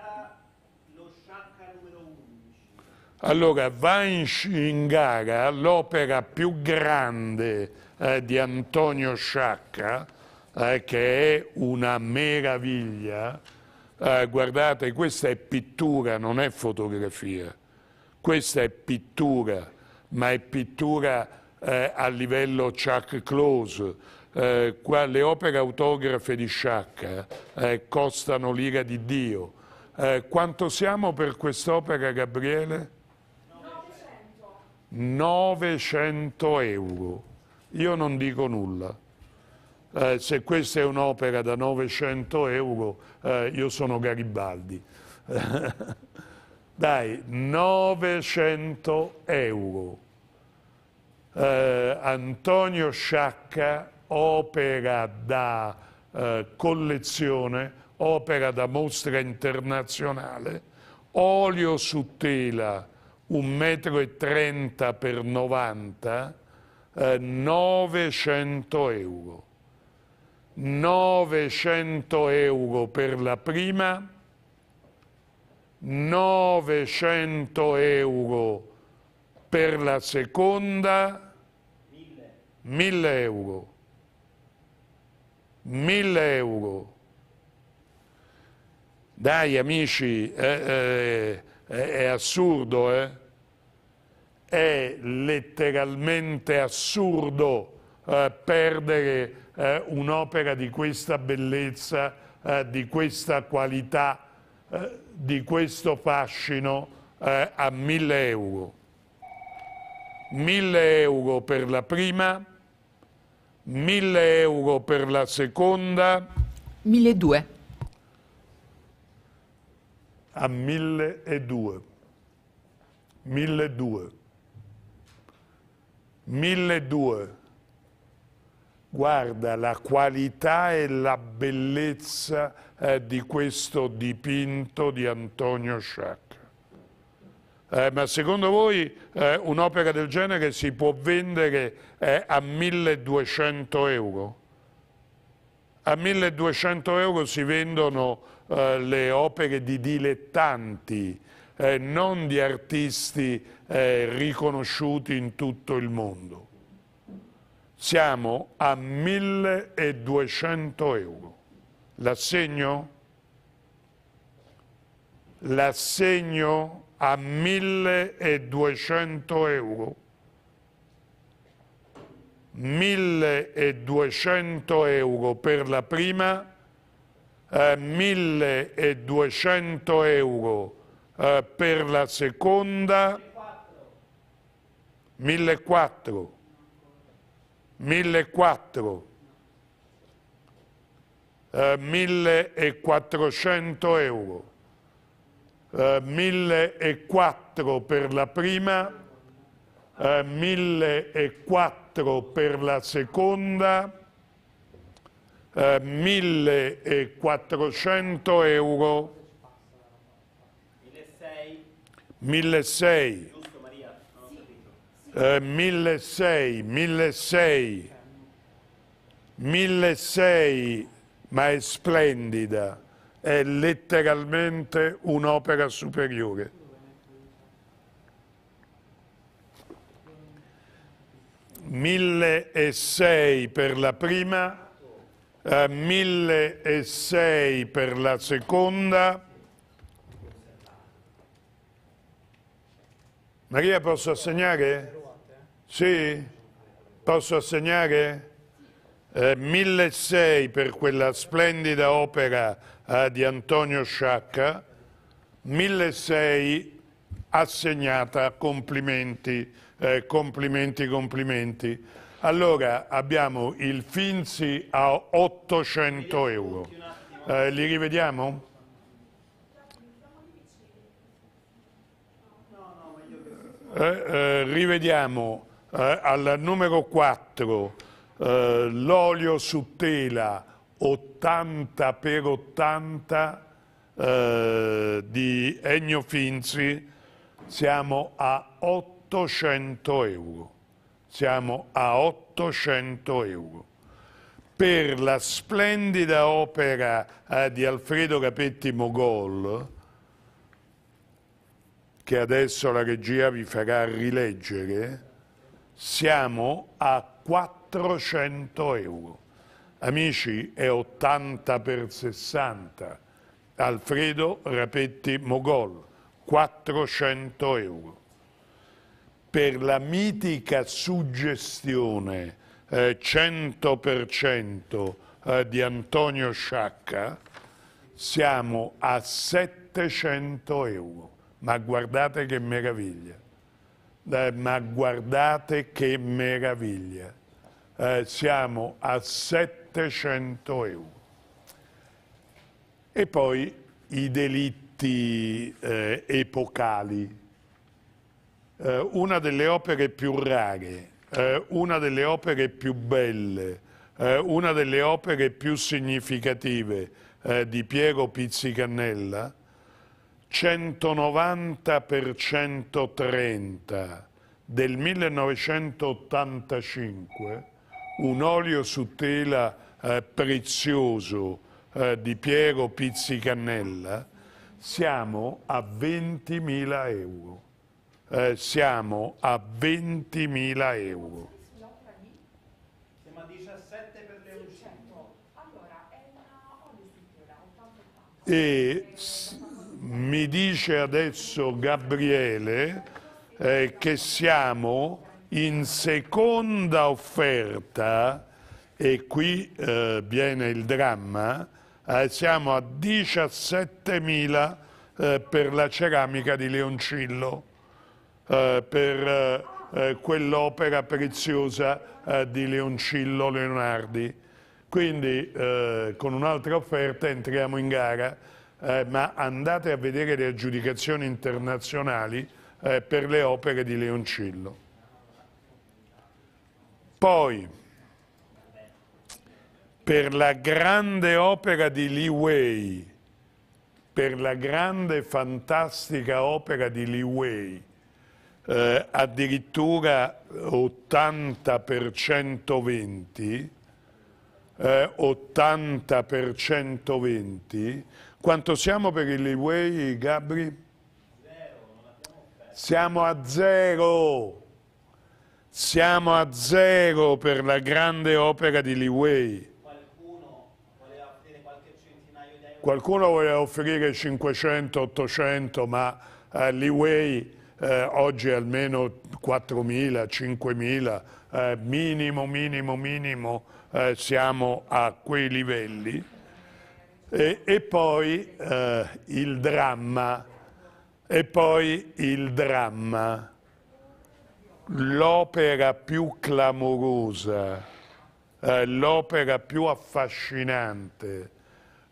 Allora, va in, gara l'opera più grande eh, di Antonio Sciacca, eh, che è una meraviglia. Eh, guardate, questa è pittura, non è fotografia. Questa è pittura, ma è pittura eh, a livello Chuck Close, eh, qua, le opere autografe di Sciacca eh, costano l'ira di Dio. Eh, quanto siamo per quest'opera, Gabriele? 900 euro. Io non dico nulla. Eh, se questa è un'opera da 900 euro, eh, io sono Garibaldi. Dai, 900 euro. Eh, Antonio Sciacca, opera da eh, collezione, opera da mostra internazionale, olio su tela 1,30 m per 90 eh, 900 euro. 900 euro per la prima, 900 euro per la seconda, 1000 euro. 1000 euro. Dai amici, eh, eh, è, è assurdo, eh? è letteralmente assurdo eh, perdere eh, un'opera di questa bellezza, eh, di questa qualità, eh, di questo fascino eh, a 1000 euro. 1000 euro per la prima, 1000 euro per la seconda. 1200 a 1002. 1002. 1002. Guarda la qualità e la bellezza eh, di questo dipinto di Antonio Sciacca. Eh, ma secondo voi eh, un'opera del genere si può vendere eh, a 1200 euro? A 1200 euro si vendono eh, le opere di dilettanti, eh, non di artisti eh, riconosciuti in tutto il mondo. Siamo a 1200 euro. L'assegno? L'assegno a 1200 euro. 1200 euro per la prima eh, 1200 euro eh, per la seconda, 1400, 1400, eh, 1400 euro, 1400 eh, per la prima, 1400 eh, per la seconda, eh, 1400 euro 1600 eh, 1600 1600 1600 ma è splendida è letteralmente un'opera superiore Mille e sei per la prima eh, 1006 per la seconda. Maria posso assegnare? Sì? Posso assegnare? Eh, 1006 per quella splendida opera eh, di Antonio Sciacca, 1006 assegnata, complimenti, eh, complimenti, complimenti. Allora abbiamo il Finzi a 800 euro. Eh, li rivediamo? Eh, eh, rivediamo eh, al numero 4 eh, l'olio su tela 80 x 80 di Ennio Finzi siamo a 800 euro siamo a 800 euro. Per la splendida opera eh, di Alfredo Capetti Mogol, che adesso la regia vi farà rileggere, siamo a 400 euro. Amici, è 80 per 60. Alfredo Rapetti Mogol, 400 euro per la mitica suggestione eh, 100% eh, di Antonio Sciacca siamo a 700 euro. Ma guardate che meraviglia. Eh, ma guardate che meraviglia. Eh, siamo a 700 euro. E poi i delitti eh, epocali eh, una delle opere più rare, eh, una delle opere più belle, eh, una delle opere più significative eh, di Piero Pizzicannella, 190 per 130 del 1985, un olio su tela eh, prezioso eh, di Piero Pizzicannella, siamo a 20.000 euro eh, siamo a 20.000 euro. Certo. E mi dice adesso Gabriele eh, che siamo in seconda offerta e qui eh, viene il dramma, eh, siamo a 17.000 eh, per la ceramica di Leoncillo. Eh, per eh, eh, quell'opera preziosa eh, di Leoncillo Leonardi. Quindi eh, con un'altra offerta entriamo in gara, ma andate a vedere le aggiudicazioni internazionali per le opere di Leoncillo. Poi, per la grande opera di Li Wei, per la grande fantastica opera di Li Wei, eh, addirittura 80 per 120, eh, 80 per 120, quanto siamo per il Liway, Gabri? Siamo a zero, siamo a zero per la grande opera di Liway. Qualcuno voleva offrire 500, 800, ma eh, Wei eh, oggi almeno 4.000, 5.000, eh, minimo, minimo, minimo eh, siamo a quei livelli. E, e poi eh, il dramma, e poi il dramma, l'opera più clamorosa, eh, l'opera più affascinante,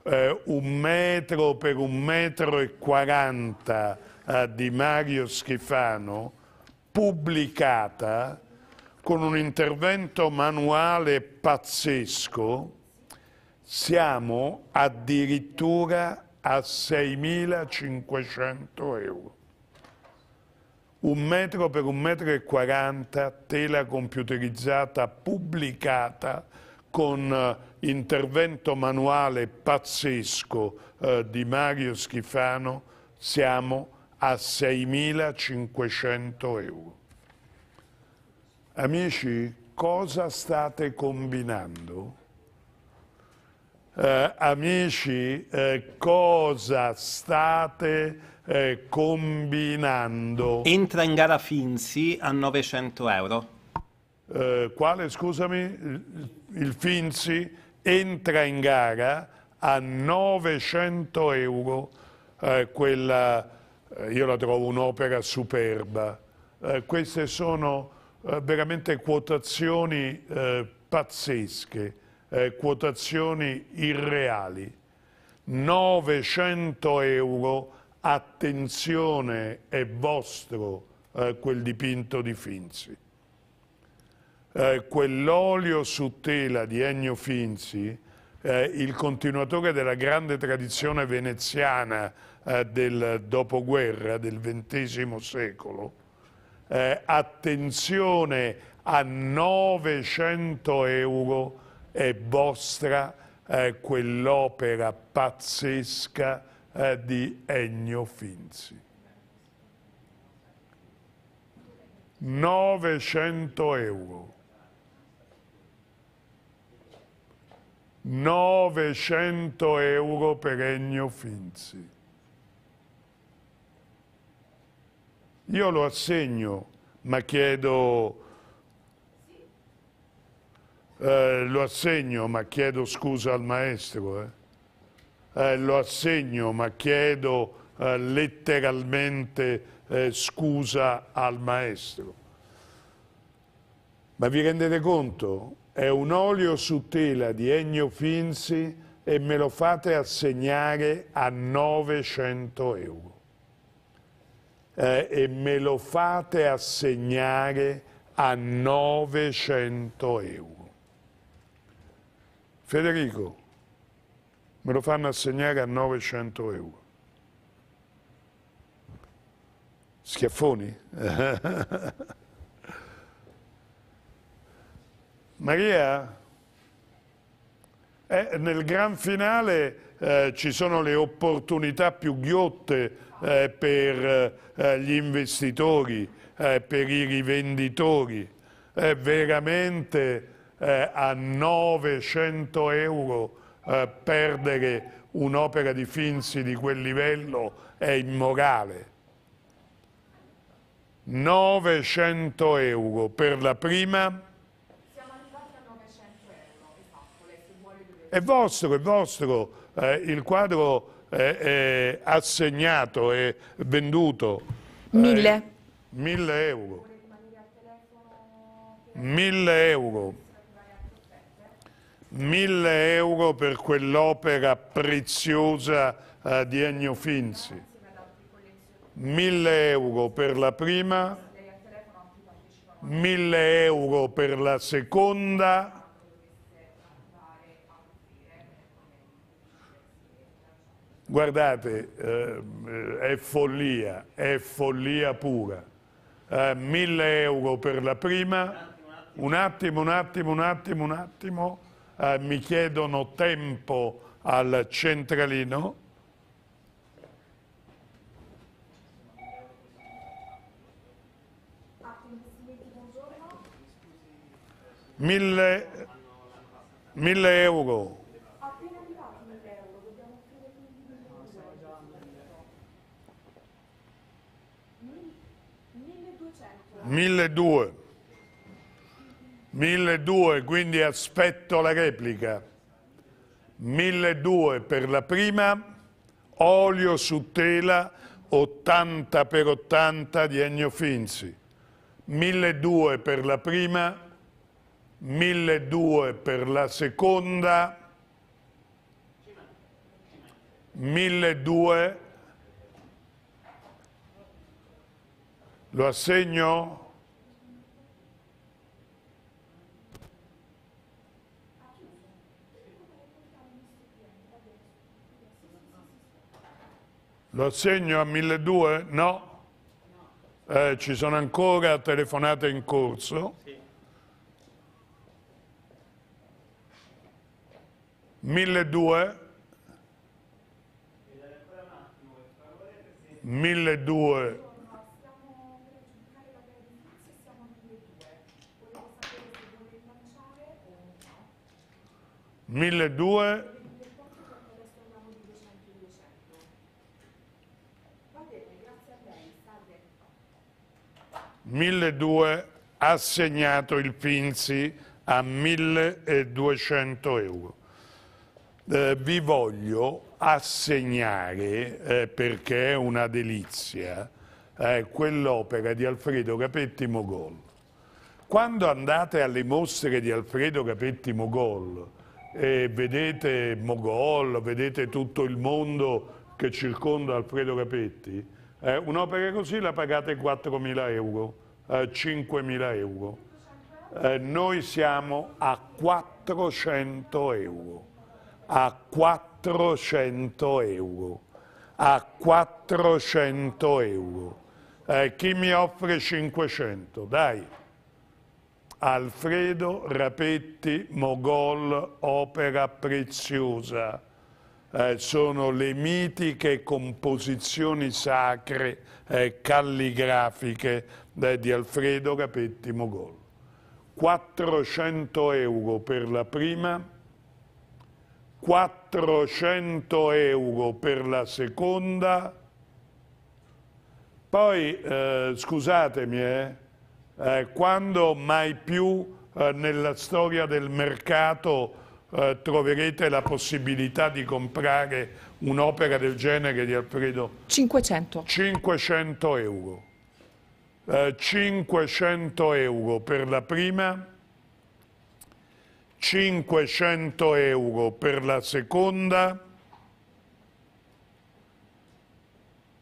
eh, un metro per un metro e quaranta, eh, di Mario Schifano pubblicata con un intervento manuale pazzesco, siamo addirittura a 6.500 euro. Un metro per un metro e quaranta, tela computerizzata, pubblicata, con eh, intervento manuale pazzesco eh, di Mario Schifano, siamo a a 6.500 euro. Amici, cosa state combinando? Eh, amici, eh, cosa state eh, combinando? Entra in gara Finzi a 900 euro. Eh, quale, scusami? Il Finzi entra in gara a 900 euro eh, quella eh, io la trovo un'opera superba. Eh, queste sono eh, veramente quotazioni pazzesche, quotazioni irreali. 900 euro, attenzione, è vostro quel dipinto di Finzi. Eh, quell'olio su tela di Ennio Finzi, eh, il continuatore della grande tradizione veneziana eh, del dopoguerra, del XX secolo, eh, attenzione a 900 euro è vostra eh, quell'opera pazzesca eh, di Ennio Finzi. 900 euro. 900 euro per Ennio Finzi. Io lo assegno, ma chiedo, eh, lo assegno, ma chiedo scusa al maestro. Eh. Eh, lo assegno, ma chiedo eh, letteralmente eh, scusa al maestro. Ma vi rendete conto? È un olio su tela di Ennio Finzi e me lo fate assegnare a 900 euro eh, e me lo fate assegnare a 900 euro. Federico, me lo fanno assegnare a 900 euro. Schiaffoni? Maria, eh, nel gran finale eh, ci sono le opportunità più ghiotte eh, per eh, gli investitori, eh, per i rivenditori, veramente eh, a 900 euro eh, perdere un'opera di Finzi di quel livello è immorale. 900 euro per la prima. Siamo arrivati a 900 euro, esatto, lei È vostro, è vostro, eh, il quadro eh, assegnato e venduto. Mille. Eh, mille euro. Mille euro. Mille euro per quell'opera preziosa eh, di Ennio Finzi. Mille euro per la prima, Mille euro per la seconda Guardate, eh, è follia, è follia pura. Eh, 1000 euro per la prima, un attimo, un attimo, un attimo, un attimo, eh, mi chiedono tempo al centralino. Mille, mille euro. 1200. 1200, quindi aspetto la replica. 1200 per la prima, olio su tela 80 per 80 di Ennio Finzi. 1200 per la prima, 1200 per la seconda, 1200 Lo assegno Lo assegno a 1200? No. Eh, ci sono ancora telefonate in corso. Sì. 1200? 1200 1200 1200 assegnato il Finzi a 1200 euro. Eh, vi voglio assegnare, eh, perché è una delizia, eh, quell'opera di Alfredo Capetti Mogol. Quando andate alle mostre di Alfredo Capetti Mogol, e vedete Mogol, vedete tutto il mondo che circonda Alfredo Capetti, eh, un'opera così la pagate 4.000 euro, eh, 5.000 euro. Eh, noi siamo a 400 euro, a 400 euro, a 400 euro. Eh, chi mi offre 500? Dai! Alfredo Rapetti Mogol, opera preziosa. Eh, sono le mitiche composizioni sacre eh, calligrafiche eh, di Alfredo Rapetti Mogol. 400 euro per la prima, 400 euro per la seconda, poi eh, scusatemi eh, eh, quando mai più eh, nella storia del mercato eh, troverete la possibilità di comprare un'opera del genere di Alfredo? 500. 500 euro. 500 eh, euro per la prima, 500 euro per la seconda,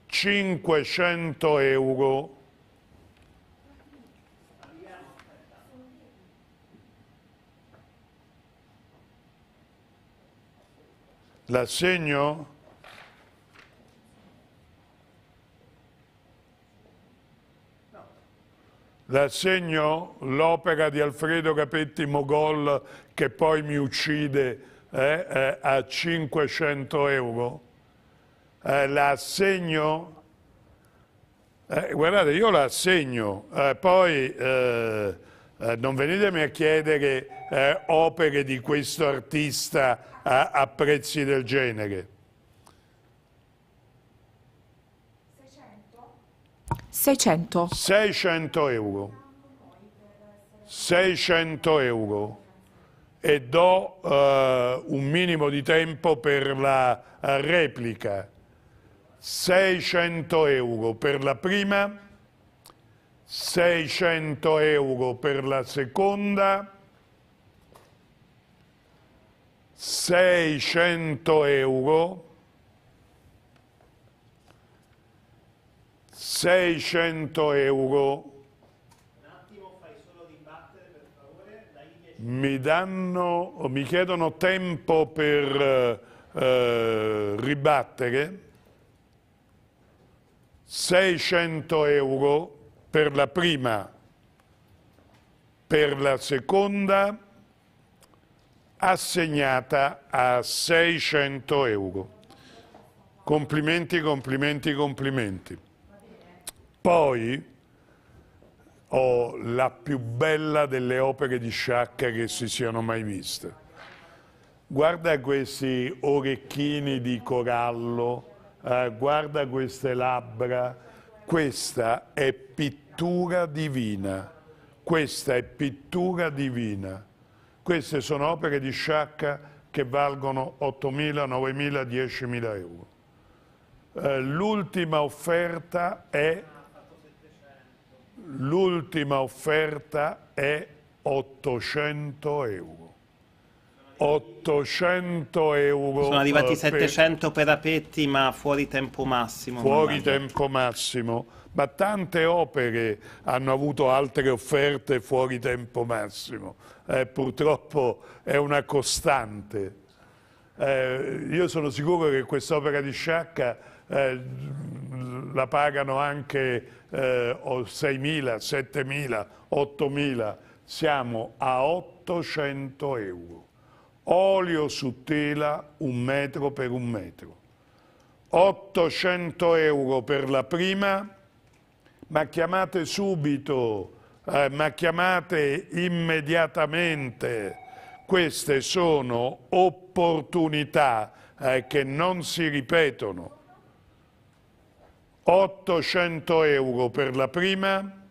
500 euro l'assegno l'assegno l'opera di Alfredo Capetti Mogol che poi mi uccide eh, eh, a 500 euro eh, l'assegno eh, guardate io l'assegno eh, poi eh, eh, non venitemi a chiedere eh, opere di questo artista a, a prezzi del genere. 600. 600 euro. 600 euro e do eh, un minimo di tempo per la eh, replica. 600 euro per la prima 600 euro per la seconda, 600 euro, 600 euro. Mi, danno, mi chiedono tempo per eh, ribattere, 600 euro per la prima, per la seconda assegnata a 600 euro. Complimenti, complimenti, complimenti. Poi ho la più bella delle opere di sciacca che si siano mai viste. Guarda questi orecchini di corallo, eh, guarda queste labbra, questa è pittura divina, questa è pittura divina. Queste sono opere di sciacca che valgono 8.000, 9.000, 10.000 euro. Eh, l'ultima offerta è l'ultima offerta è 800 euro. 800 euro. Sono arrivati 700 per Apetti, ma fuori tempo massimo. Fuori tempo massimo. Ma tante opere hanno avuto altre offerte fuori tempo massimo. Eh, purtroppo è una costante. Eh, io sono sicuro che quest'opera di Sciacca eh, la pagano anche 6.000, 7.000, 8.000. Siamo a 800 euro olio su tela un metro per un metro, 800 euro per la prima, ma chiamate subito, eh, ma chiamate immediatamente. Queste sono opportunità eh, che non si ripetono. 800 euro per la prima,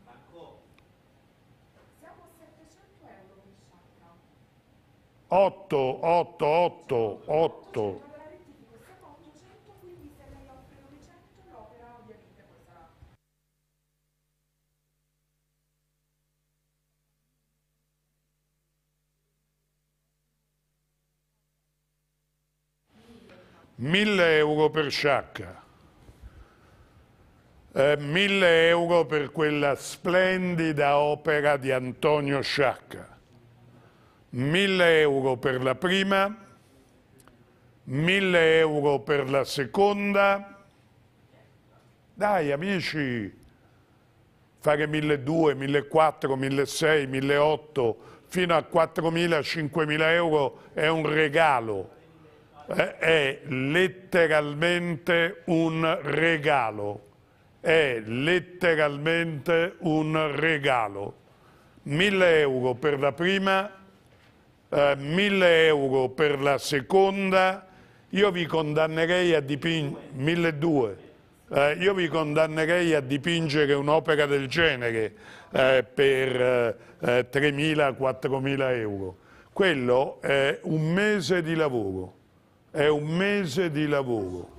8, 8, 8, 8. Mille euro per sciacca, eh, mille euro per quella splendida opera di Antonio Sciacca. 1000 euro per la prima, 1000 euro per la seconda. Dai amici, fare 1200, 1400, 1600, 1800 fino a 4000, 5000 euro è un regalo. Eh, è letteralmente un regalo. È letteralmente un regalo. 1000 euro per la prima, eh, 1000 euro per la seconda, io vi condannerei a dipingere, eh, io vi condannerei a dipingere un'opera del genere eh, per 3.000-4.000 eh, eh, euro. Quello è un mese di lavoro, è un mese di lavoro.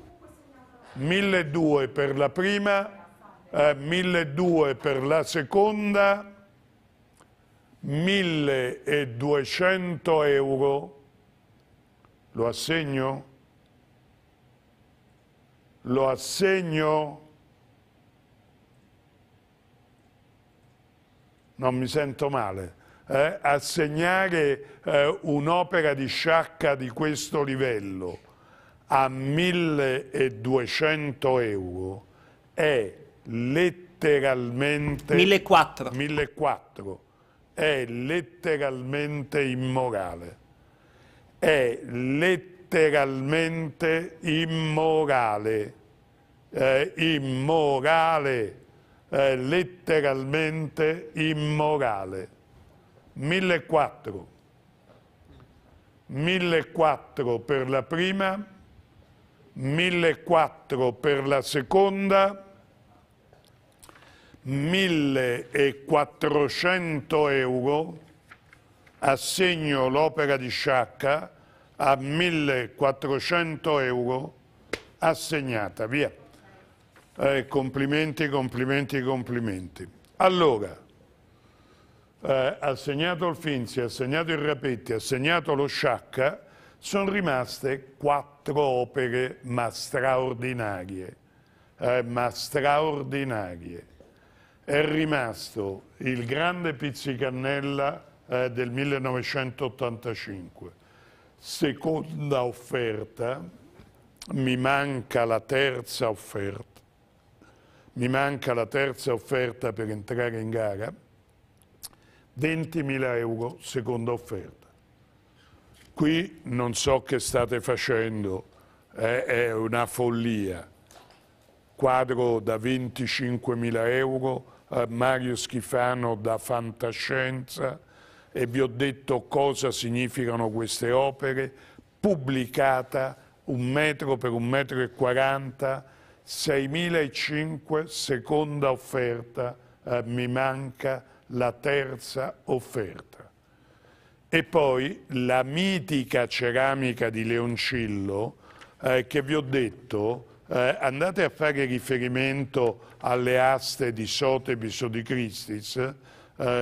1.200 per la prima, eh, 1.200 per la seconda, 1200 euro, lo assegno? Lo assegno? Non mi sento male. Eh? Assegnare eh, un'opera di sciacca di questo livello a 1200 euro è letteralmente... 1400. 1400 è letteralmente immorale. È letteralmente immorale. È immorale. È letteralmente immorale. 1004. 1004 per la prima, 1004 per la seconda, 1.400 euro, assegno l'opera di Sciacca a 1.400 euro assegnata. Via. Eh, complimenti, complimenti, complimenti. Allora, eh, assegnato il Finzi, assegnato il Rapetti, assegnato lo Sciacca, sono rimaste quattro opere ma straordinarie. Eh, ma straordinarie è rimasto il grande pizzicannella eh, del 1985. Seconda offerta, mi manca la terza offerta, mi manca la terza offerta per entrare in gara, 20.000 euro seconda offerta. Qui non so che state facendo, eh, è una follia. Quadro da 25.000 euro, eh, Mario Schifano da Fantascienza e vi ho detto cosa significano queste opere, pubblicata un metro per un metro e quaranta, 6.005 seconda offerta, eh, mi manca la terza offerta. E poi la mitica ceramica di Leoncillo, eh, che vi ho detto, eh, andate a fare riferimento alle aste di Sotheby's o di Christie's eh,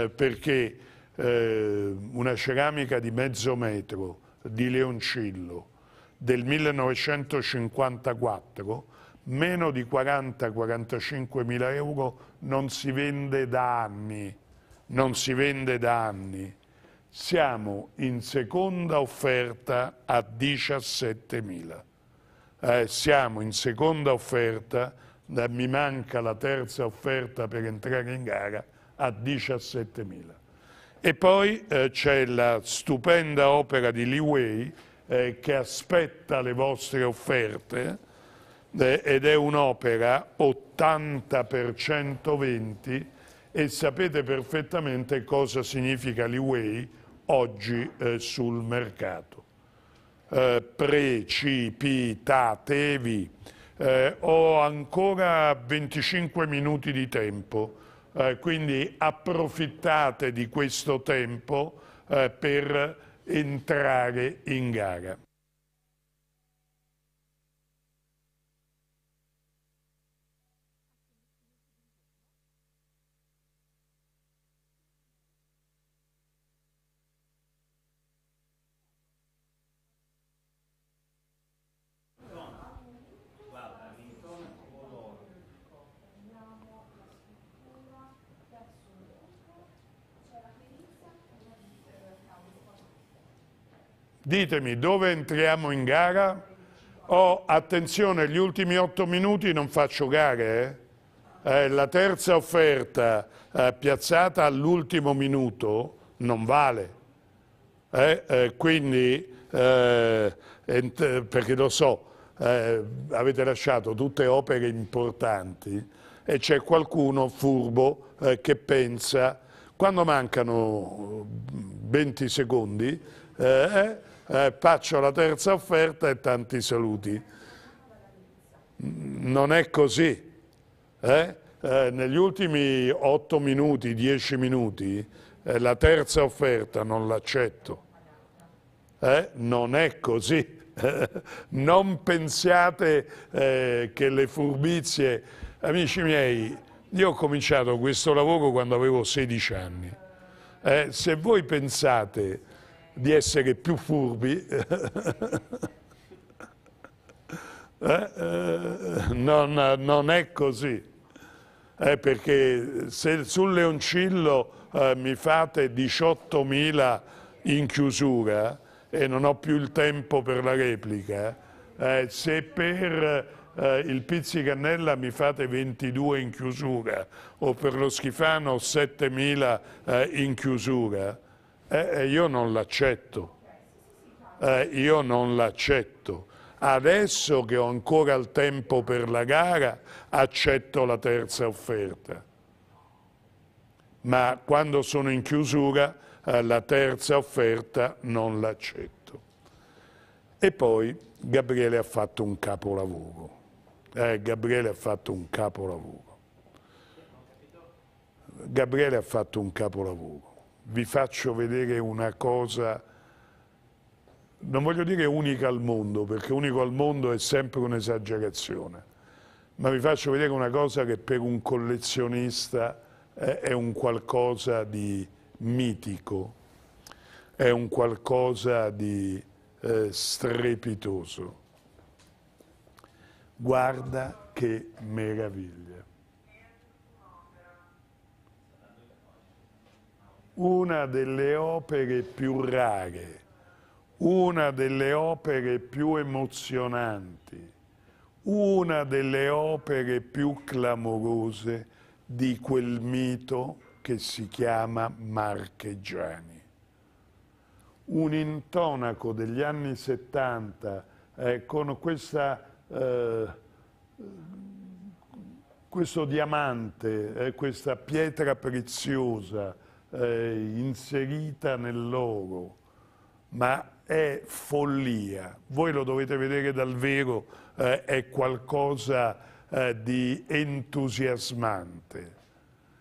perché eh, una ceramica di mezzo metro di Leoncillo del 1954 meno di 40-45 mila euro non si vende da anni non si vende da anni siamo in seconda offerta a 17 mila eh, siamo in seconda offerta, da, mi manca la terza offerta per entrare in gara a 17.000. E poi eh, c'è la stupenda opera di Li Wei eh, che aspetta le vostre offerte eh, ed è un'opera 80 x 20 e sapete perfettamente cosa significa l'e-way oggi eh, sul mercato eh, precipitatevi. Eh, ho ancora 25 minuti di tempo, eh, quindi approfittate di questo tempo eh, per entrare in gara. Ditemi dove entriamo in gara? Oh, attenzione, gli ultimi otto minuti non faccio gare, eh? Eh, la terza offerta eh, piazzata all'ultimo minuto non vale. Eh, eh, quindi, eh, perché lo so, avete lasciato tutte opere importanti e c'è qualcuno furbo che pensa, quando mancano 20 mm, secondi, eh, eh, faccio la terza offerta e tanti saluti. Mm, non è così. Eh? Eh, negli ultimi 8 minuti, 10 minuti, eh, la terza offerta non l'accetto. Eh? Non è così. non pensiate eh, che le furbizie... Amici miei, io ho cominciato questo lavoro quando avevo 16 anni. se voi pensate di essere più furbi. eh? Eh, non, non, è così. Eh, perché se sul Leoncillo eh, mi fate 18.000 in chiusura eh, e non ho più il tempo per la replica, eh, se per il Pizzicannella mi fate 22 in chiusura o per lo Schifano 7.000 in chiusura, eh, eh, io non l'accetto, eh, io non l'accetto. Adesso che ho ancora il tempo per la gara, accetto la terza offerta. Ma quando sono in chiusura, eh, la terza offerta non l'accetto. E poi Gabriele ha fatto un capolavoro. Eh, Gabriele ha fatto un capolavoro. Gabriele ha fatto un capolavoro vi faccio vedere una cosa, non voglio dire unica al mondo, perché unico al mondo è sempre un'esagerazione, ma vi faccio vedere una cosa che per un collezionista è un qualcosa di mitico, è un qualcosa di eh, strepitoso. Guarda che meraviglia. una delle opere più rare, una delle opere più emozionanti, una delle opere più clamorose di quel mito che si chiama Marchegiani. Un intonaco degli anni 70 eh, con questa, eh, questo diamante, eh, questa pietra preziosa, eh, inserita nel loro, ma è follia. Voi lo dovete vedere dal vero, eh, è qualcosa eh, di entusiasmante.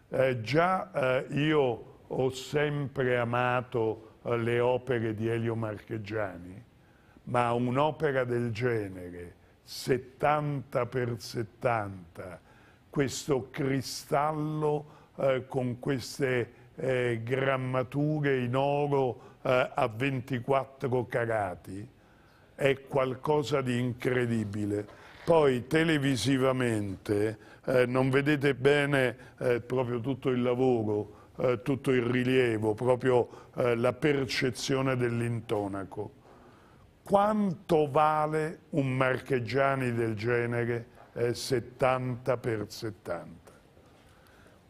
Eh, già eh, io ho sempre amato eh, le opere di Elio Marchegiani, ma un'opera del genere, 70 per 70, questo cristallo eh, con queste eh, grammature in oro eh, a 24 carati è qualcosa di incredibile. Poi televisivamente eh, non vedete bene eh, proprio tutto il lavoro, eh, tutto il rilievo, proprio eh, la percezione dell'intonaco. Quanto vale un marcheggiani del genere 70 per 70?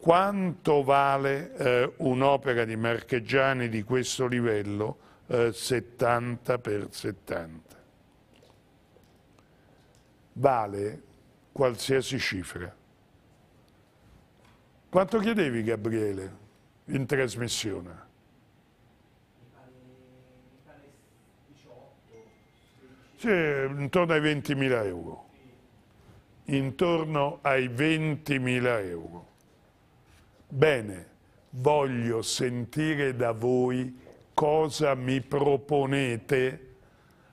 Quanto vale eh, un'opera di Marchegiani di questo livello? Eh, 70 per 70. Vale qualsiasi cifra. Quanto chiedevi, Gabriele, in trasmissione? Sì, intorno ai 20.000 euro. Intorno ai 20.000 euro. Bene, voglio sentire da voi cosa mi proponete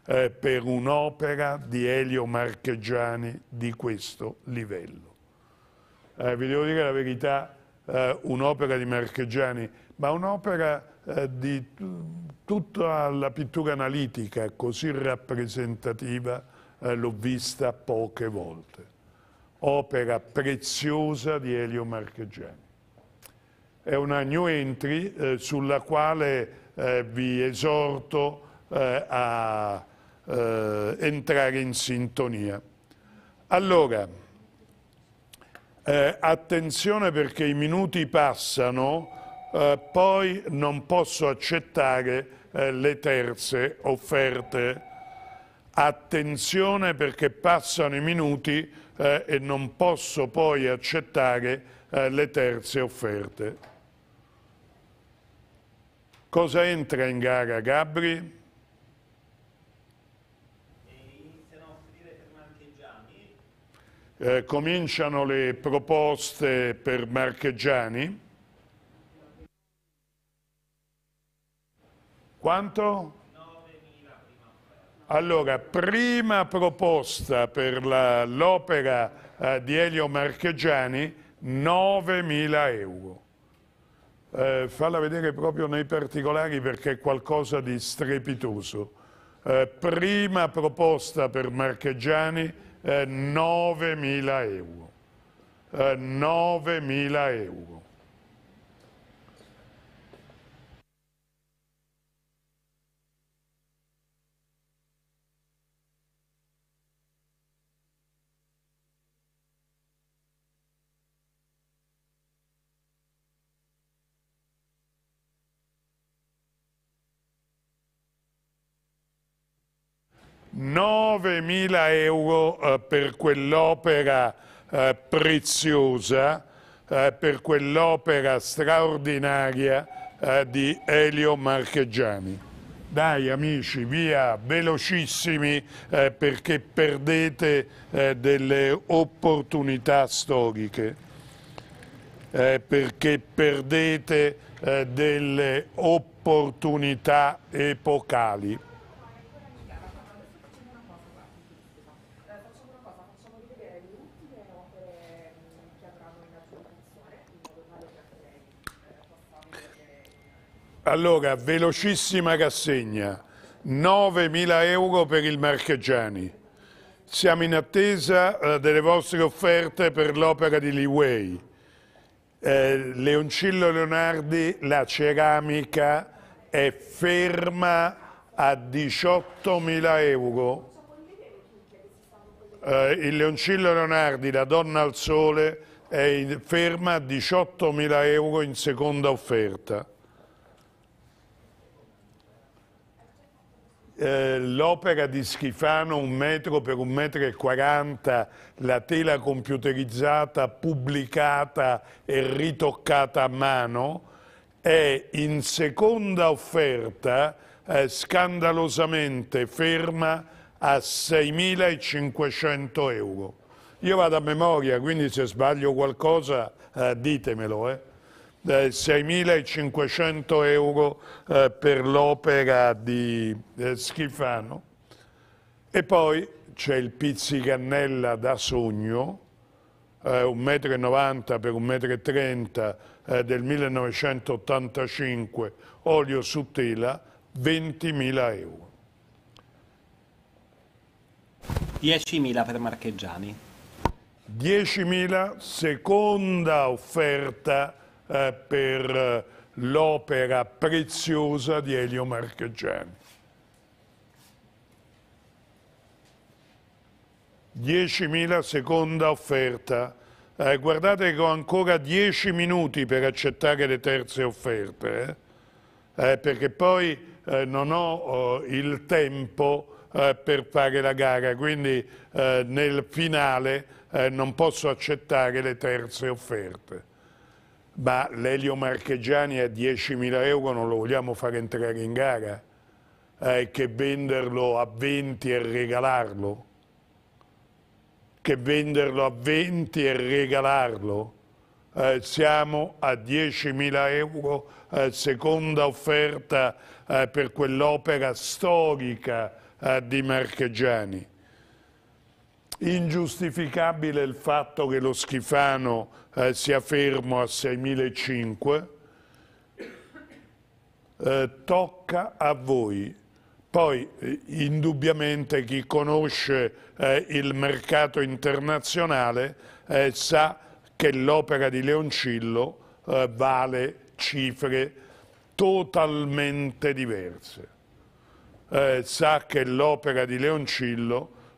eh, per un'opera di Elio Marchegiani di questo livello. Eh, vi devo dire la verità, eh, un'opera di Marchegiani, ma un'opera eh, di tutta la pittura analitica così rappresentativa eh, l'ho vista poche volte. Opera preziosa di Elio Marchegiani è una new entry eh, sulla quale eh, vi esorto eh, a eh, entrare in sintonia. Allora, eh, attenzione perché i minuti passano, eh, poi non posso accettare le terze offerte. Attenzione perché passano i minuti e non posso poi accettare le terze offerte. Cosa entra in gara Gabri? Eh, cominciano le proposte per Marchegiani. Quanto? 9.000 Allora, prima proposta per l'opera eh, di Elio Marchegiani, 9.000 euro eh, farla vedere proprio nei particolari perché è qualcosa di strepitoso. Eh, prima proposta per Marcheggiani eh, 9.000 euro. 9.000 eh, euro. 9.000 euro eh, per quell'opera eh, preziosa, eh, per quell'opera straordinaria di Elio Marchegiani. Dai amici, via, velocissimi perché perdete delle opportunità storiche, perché perdete delle opportunità epocali. Allora, velocissima rassegna, 9.000 euro per il Marchegiani. Siamo in attesa eh, delle vostre offerte per l'opera di Liwei. Eh, Leoncillo Leonardi, la ceramica è ferma a 18.000 euro. Eh, il Leoncillo Leonardi, la donna al sole, è ferma a 18.000 euro in seconda offerta. Eh, l'opera di Schifano un metro per un metro e quaranta, la tela computerizzata, pubblicata e ritoccata a mano, è in seconda offerta eh, scandalosamente ferma a 6.500 euro. Io vado a memoria, quindi se sbaglio qualcosa eh, ditemelo. Eh. 6.500 euro eh, per l'opera di eh, Schifano e poi c'è il Pizzicannella da sogno, eh, 1,90 m per 1,30 m eh, del 1985, olio su tela, 20.000 euro. 10.000 per Marcheggiani. 10.000, seconda offerta eh, per eh, l'opera preziosa di Elio Marcheggiani. Diecimila seconda offerta. Eh, guardate che ho ancora dieci minuti per accettare le terze offerte, eh? eh perché poi non ho oh, il tempo per fare la gara, quindi nel finale non posso accettare le terze offerte ma l'Elio Marchegiani a 10.000 euro non lo vogliamo fare entrare in gara, eh, che venderlo a 20 e regalarlo, che venderlo a 20 e regalarlo, eh, siamo a 10.000 euro, eh, seconda offerta eh, per quell'opera storica eh, di Marchegiani ingiustificabile il fatto che lo Schifano eh, sia fermo a 6.500, eh, tocca a voi. Poi eh, indubbiamente chi conosce eh, il mercato internazionale eh, sa che l'opera di Leoncillo vale cifre totalmente diverse. sa che l'opera di Leoncillo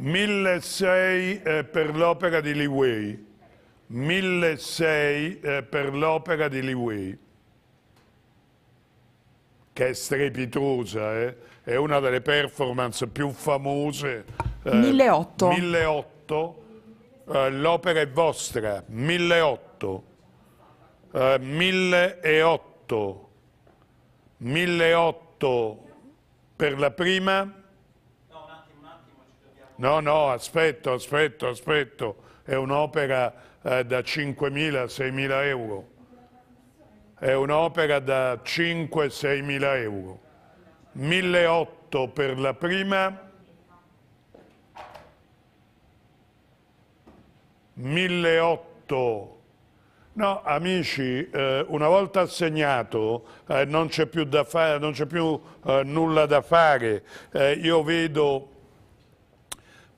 1.600 eh, per l'opera di Liwei. 1.600 eh, per l'opera di Liwei, che è strepitosa, eh? è una delle performance più famose. Eh, 1.800. 1.800, eh, l'opera è vostra, 1.800. 1.800. 1.800 per la prima, No, no, aspetto, aspetto, aspetto, è un'opera eh, da 5.000 6.000 euro. È un'opera da 5-6.000 euro. 1.800 per la prima, 1.800. No, amici, eh, una volta assegnato eh, non c'è più, da non più eh, nulla da fare. Eh, io vedo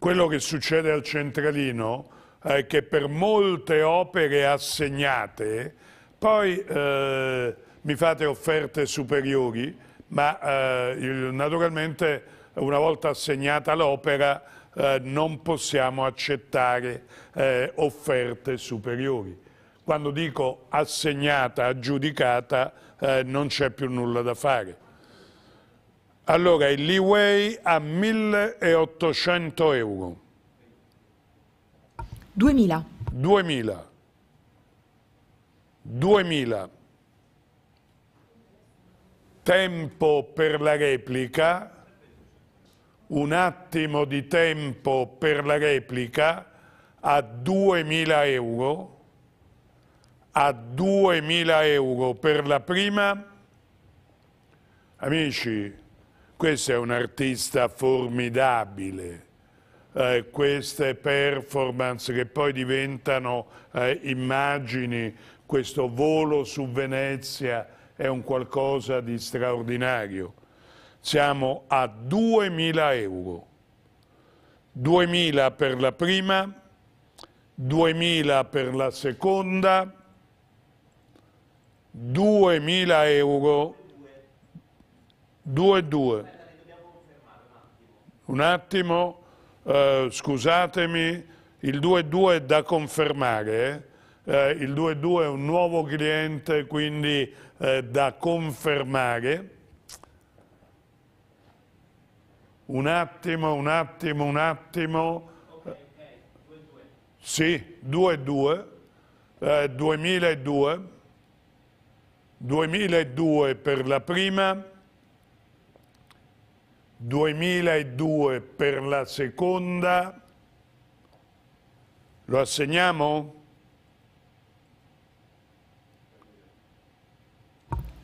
quello che succede al centralino è che per molte opere assegnate poi eh, mi fate offerte superiori, ma eh, naturalmente una volta assegnata l'opera eh, non possiamo accettare eh, offerte superiori. Quando dico assegnata, aggiudicata, eh, non c'è più nulla da fare. Allora, il leeway a 1.800 euro. 2.000. 2.000. 2.000. Tempo per la replica. Un attimo di tempo per la replica a 2.000 euro. A 2.000 euro per la prima. Amici, questo è un artista formidabile, eh, queste performance che poi diventano eh, immagini, questo volo su Venezia è un qualcosa di straordinario. Siamo a 2.000 euro, 2.000 per la prima, 2.000 per la seconda, 2.000 euro 2 e 2. Un attimo, eh, scusatemi, il 2 e 2 è da confermare. Eh? eh il 2 e 2 è un nuovo cliente, quindi eh, da confermare. Un attimo, un attimo, un attimo. Okay, okay. Due, due. Sì, 2 2. Eh, 2002, 2002 per la prima, 2002 per la seconda. Lo assegniamo?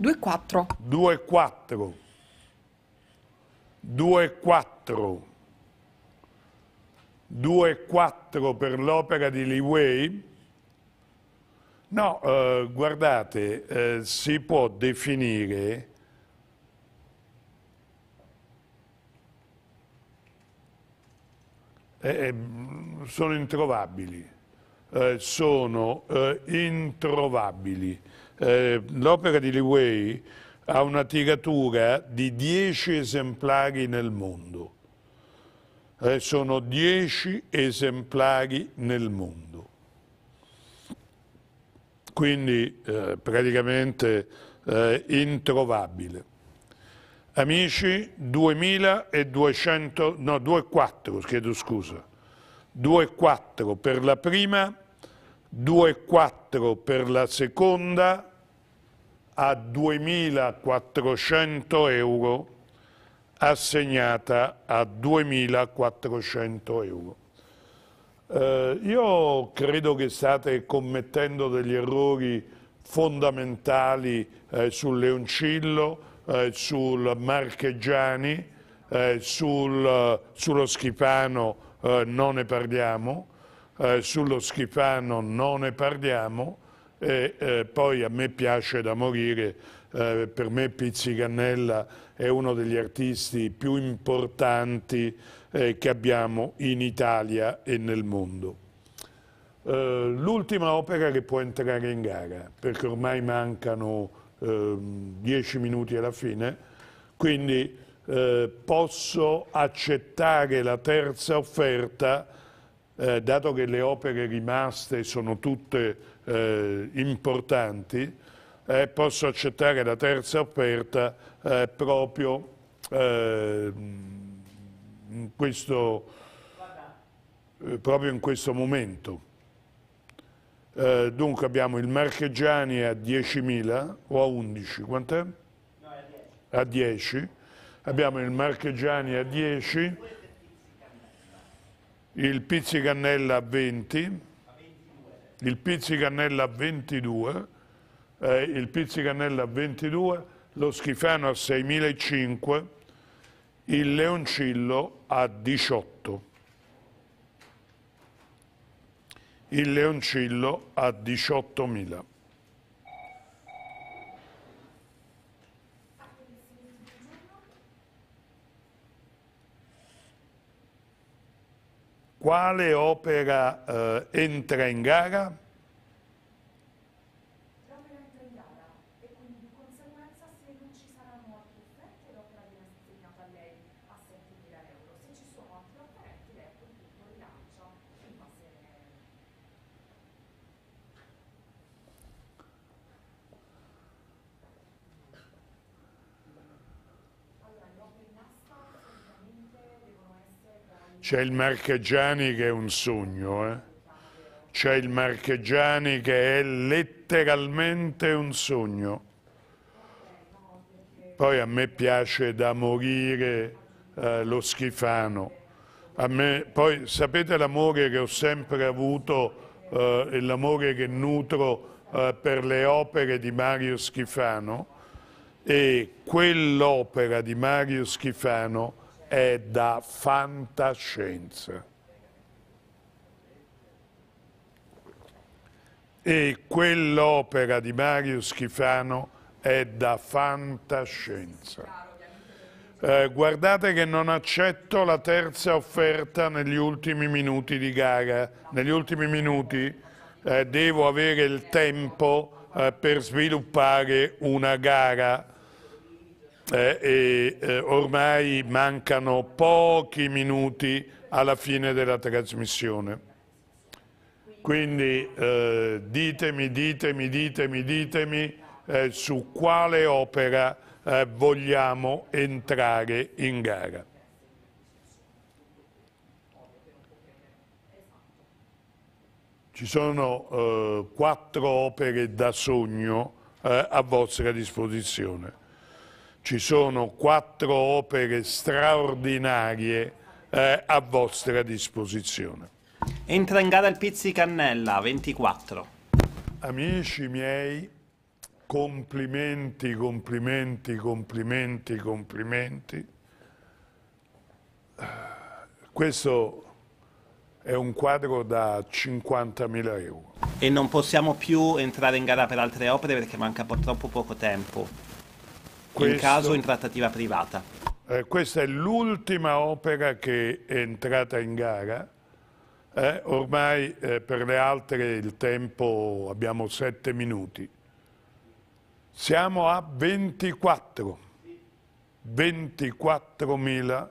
2-4. 2-4. 2-4. 2-4 per l'opera di Wei. No, eh, guardate, eh, si può definire Eh, eh, sono introvabili. Eh, sono eh, introvabili. Eh, L'opera di Li Liwei ha una tiratura di 10 esemplari nel mondo. Eh, sono 10 esemplari nel mondo. Quindi eh, praticamente introvabile. Amici, 2200, no, 24, chiedo scusa, 24 per la prima, 24 per la seconda, a 2400 euro, assegnata a 2400 euro. Eh, io credo che state commettendo degli errori fondamentali eh, sul Leoncillo, eh, sul Marchegiani, eh, sul, eh, sullo Schifano eh, non ne parliamo, eh, sullo Schifano non ne parliamo e eh, poi a me piace da morire, per me Pizzicannella è uno degli artisti più importanti che abbiamo in Italia e nel mondo. Uh, l'ultima opera che può entrare in gara, perché ormai mancano 10 ehm, minuti alla fine, quindi eh, posso accettare la terza offerta, eh, dato che le opere rimaste sono tutte eh, importanti, eh, posso accettare la terza offerta eh, proprio ehm, in questo, eh, proprio in questo momento. Eh, dunque abbiamo il Marchegiani a 10.000 o a 11, quant'è? No, a 10. Abbiamo il Marchegiani a 10, il Pizzicannella a 20, il Pizzicannella a 22, eh, il Pizzicannella a 22, lo Schifano a 6.005, il Leoncillo a 18. il Leoncillo a 18.000. Quale opera eh, entra in gara? C'è il Marchegiani che è un sogno, eh? C'è il Marchegiani che è letteralmente un sogno. Poi a me piace da morire eh, lo schifano. Me, poi sapete l'amore che ho sempre avuto eh, e l'amore che nutro eh, per le opere di Mario Schifano? E quell'opera di Mario Schifano è da fantascienza. E quell'opera di Mario Schifano è da fantascienza. Eh, guardate che non accetto la terza offerta negli ultimi minuti di gara. Negli ultimi minuti eh, devo avere il tempo eh, per sviluppare una gara eh, e eh, ormai mancano pochi minuti alla fine della trasmissione. Quindi eh, ditemi, ditemi, ditemi, ditemi eh, su quale opera eh, vogliamo entrare in gara. Ci sono eh, quattro opere da sogno a vostra disposizione ci sono quattro opere straordinarie eh, a vostra disposizione. Entra in gara il Pizzicannella, 24. Amici miei, complimenti, complimenti, complimenti, complimenti. Questo è un quadro da 50.000 euro. E non possiamo più entrare in gara per altre opere perché manca purtroppo poco tempo. Questo, in caso in trattativa privata. Eh, questa è l'ultima opera che è entrata in gara. Eh, ormai eh, per le altre il tempo abbiamo sette minuti. Siamo a 24. 24.000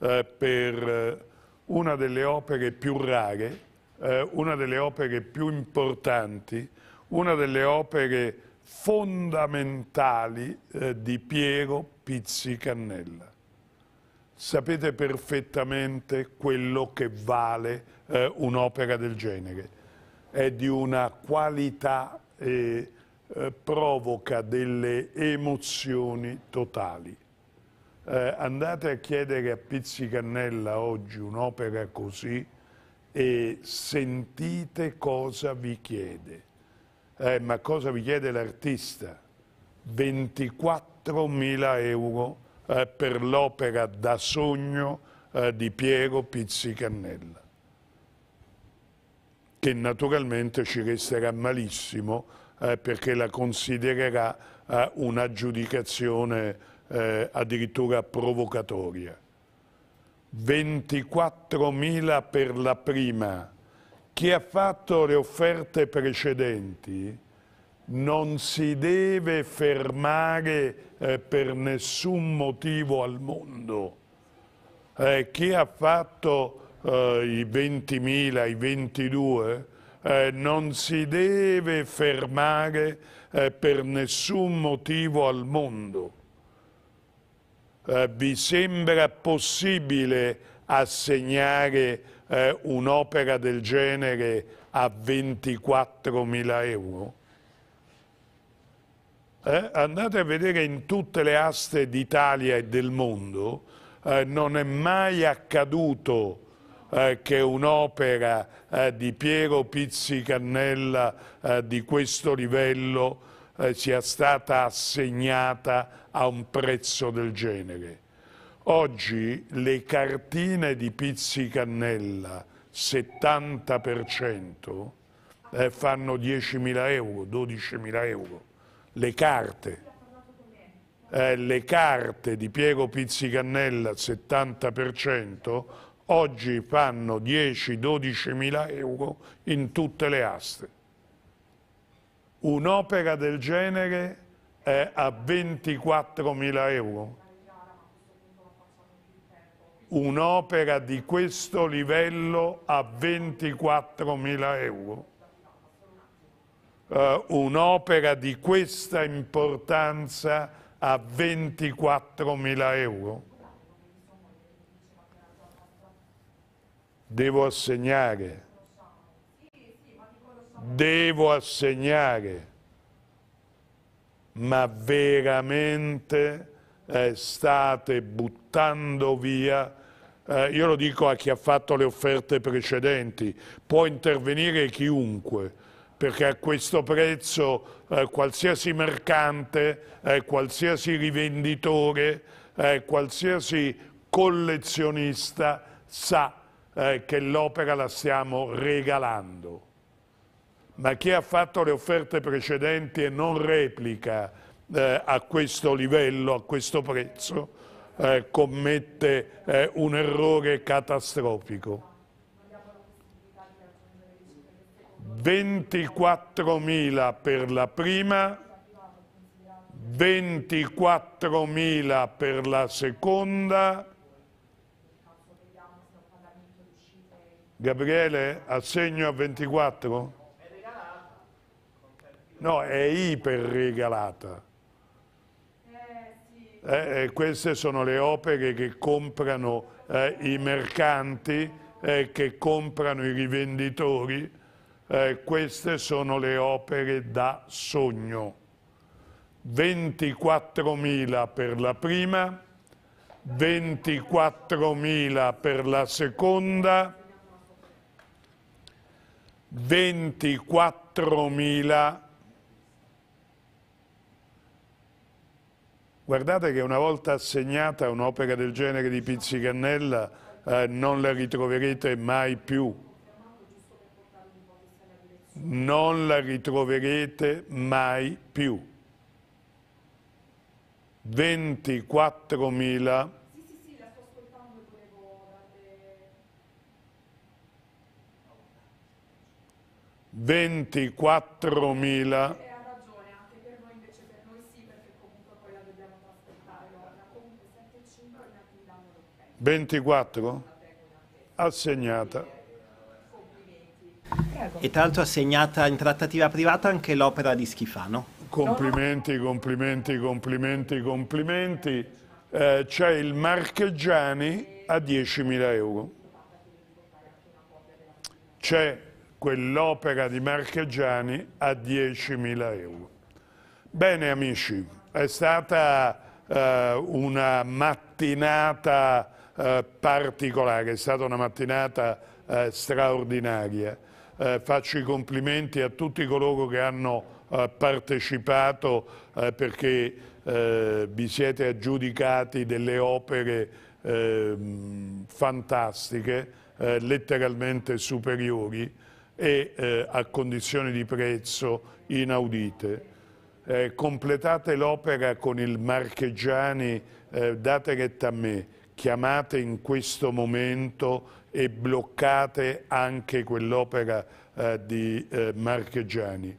eh, per eh, una delle opere più rare, eh, una delle opere più importanti, una delle opere fondamentali eh, di Piero Pizzicannella. Sapete perfettamente quello che vale eh, un'opera del genere. È di una qualità e eh, eh, provoca delle emozioni totali. Eh, andate a chiedere a Pizzicannella oggi un'opera così e sentite cosa vi chiede eh, ma cosa vi chiede l'artista? 24.000 euro eh, per l'opera da sogno eh, di Piero Pizzicannella, che naturalmente ci resterà malissimo eh, perché la considererà eh, un'aggiudicazione eh, addirittura provocatoria. 24.000 per la prima, chi ha fatto le offerte precedenti non si deve fermare eh, per nessun motivo al mondo. Eh, chi ha fatto eh, i 20.000, i 22, eh, non si deve fermare eh, per nessun motivo al mondo. Eh, vi sembra possibile assegnare eh, un'opera del genere a 24.000 euro? Eh? Andate a vedere in tutte le aste d'Italia e del mondo, eh, non è mai accaduto eh, che un'opera eh, di Piero Pizzicannella eh, di questo livello sia stata assegnata a un prezzo del genere. Oggi le cartine di Pizzicannella, 70%, eh, fanno 10.000 euro, 12.000 euro. Le carte, eh, le carte di Piego Pizzicannella, 70%, oggi fanno 10-12.000 euro in tutte le aste. Un'opera del genere è a 24.000 euro un'opera di questo livello a 24.000 euro. Uh, un'opera di questa importanza a 24.000 euro. Devo assegnare, devo assegnare, ma veramente eh, state buttando via eh, io lo dico a chi ha fatto le offerte precedenti, può intervenire chiunque, perché a questo prezzo eh, qualsiasi mercante, eh, qualsiasi rivenditore, eh, qualsiasi collezionista sa eh, che l'opera la stiamo regalando. Ma chi ha fatto le offerte precedenti e non replica eh, a questo livello, a questo prezzo, eh, commette eh, un errore catastrofico. 24.000 per la prima, 24.000 per la seconda. Gabriele, assegno a 24? No, è iperregalata. regalata. Eh, eh, queste sono le opere che comprano eh, i mercanti, eh, che comprano i rivenditori, eh, queste sono le opere da sogno. 24.000 per la prima, 24.000 per la seconda, 24.000 Guardate che una volta assegnata un'opera del genere di Pizzicannella eh, non la ritroverete mai più. Non la ritroverete mai più. 24.000 24.000 24 assegnata. E tra l'altro assegnata in trattativa privata anche l'opera di Schifano. Complimenti, complimenti, complimenti, complimenti. Eh, C'è il Marcheggiani a 10.000 euro. C'è quell'opera di Marcheggiani a 10.000 euro. Bene amici, è stata eh, una mattinata eh, particolare, è stata una mattinata eh, straordinaria. Eh, faccio i complimenti a tutti coloro che hanno eh, partecipato eh, perché vi siete aggiudicati delle opere ehm, fantastiche, letteralmente superiori e a condizioni di prezzo inaudite. completate l'opera con il Marchegiani, date retta a me, chiamate in questo momento e bloccate anche quell'opera eh, di eh, Marchegiani.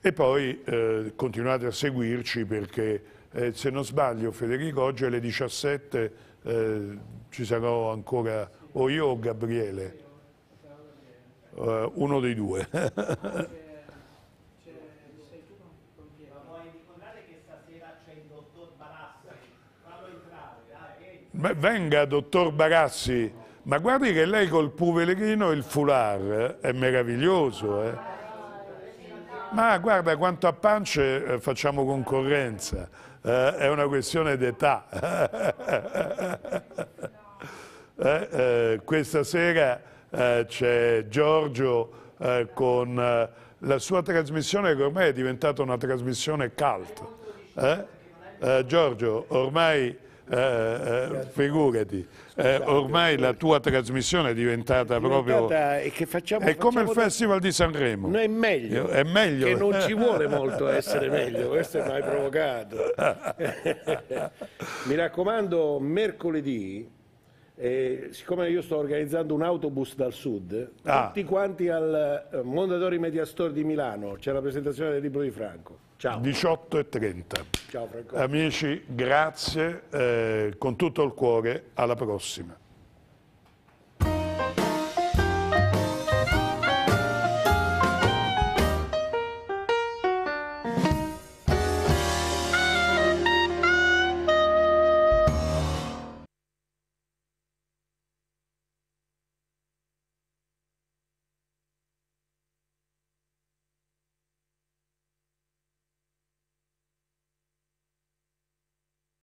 E poi eh, continuate a seguirci perché, eh, se non sbaglio, Federico, oggi alle 17 eh, ci sarò ancora o io o Gabriele, eh, uno dei due. venga dottor Barassi, ma guardi che lei col Puvelegrino e il foulard eh, è meraviglioso, eh? Ma guarda, quanto a pance eh, facciamo concorrenza, eh, è una questione d'età. Eh, eh, questa sera c'è Giorgio con la sua trasmissione che ormai è diventata una trasmissione cult. Giorgio, ormai eh, eh, figurati, eh, ormai la tua trasmissione è diventata, è diventata proprio... Che facciamo, è come facciamo il Festival di Sanremo. No, è meglio. È meglio. Che non ci vuole molto essere meglio, questo è mai provocato. Mi raccomando, mercoledì e siccome io sto organizzando un autobus dal sud, ah. tutti quanti al eh, Mondadori Media Store di Milano, c'è la presentazione del libro di Franco. Ciao. 18 e 30. Ciao Franco. Amici, grazie eh, con tutto il cuore, alla prossima.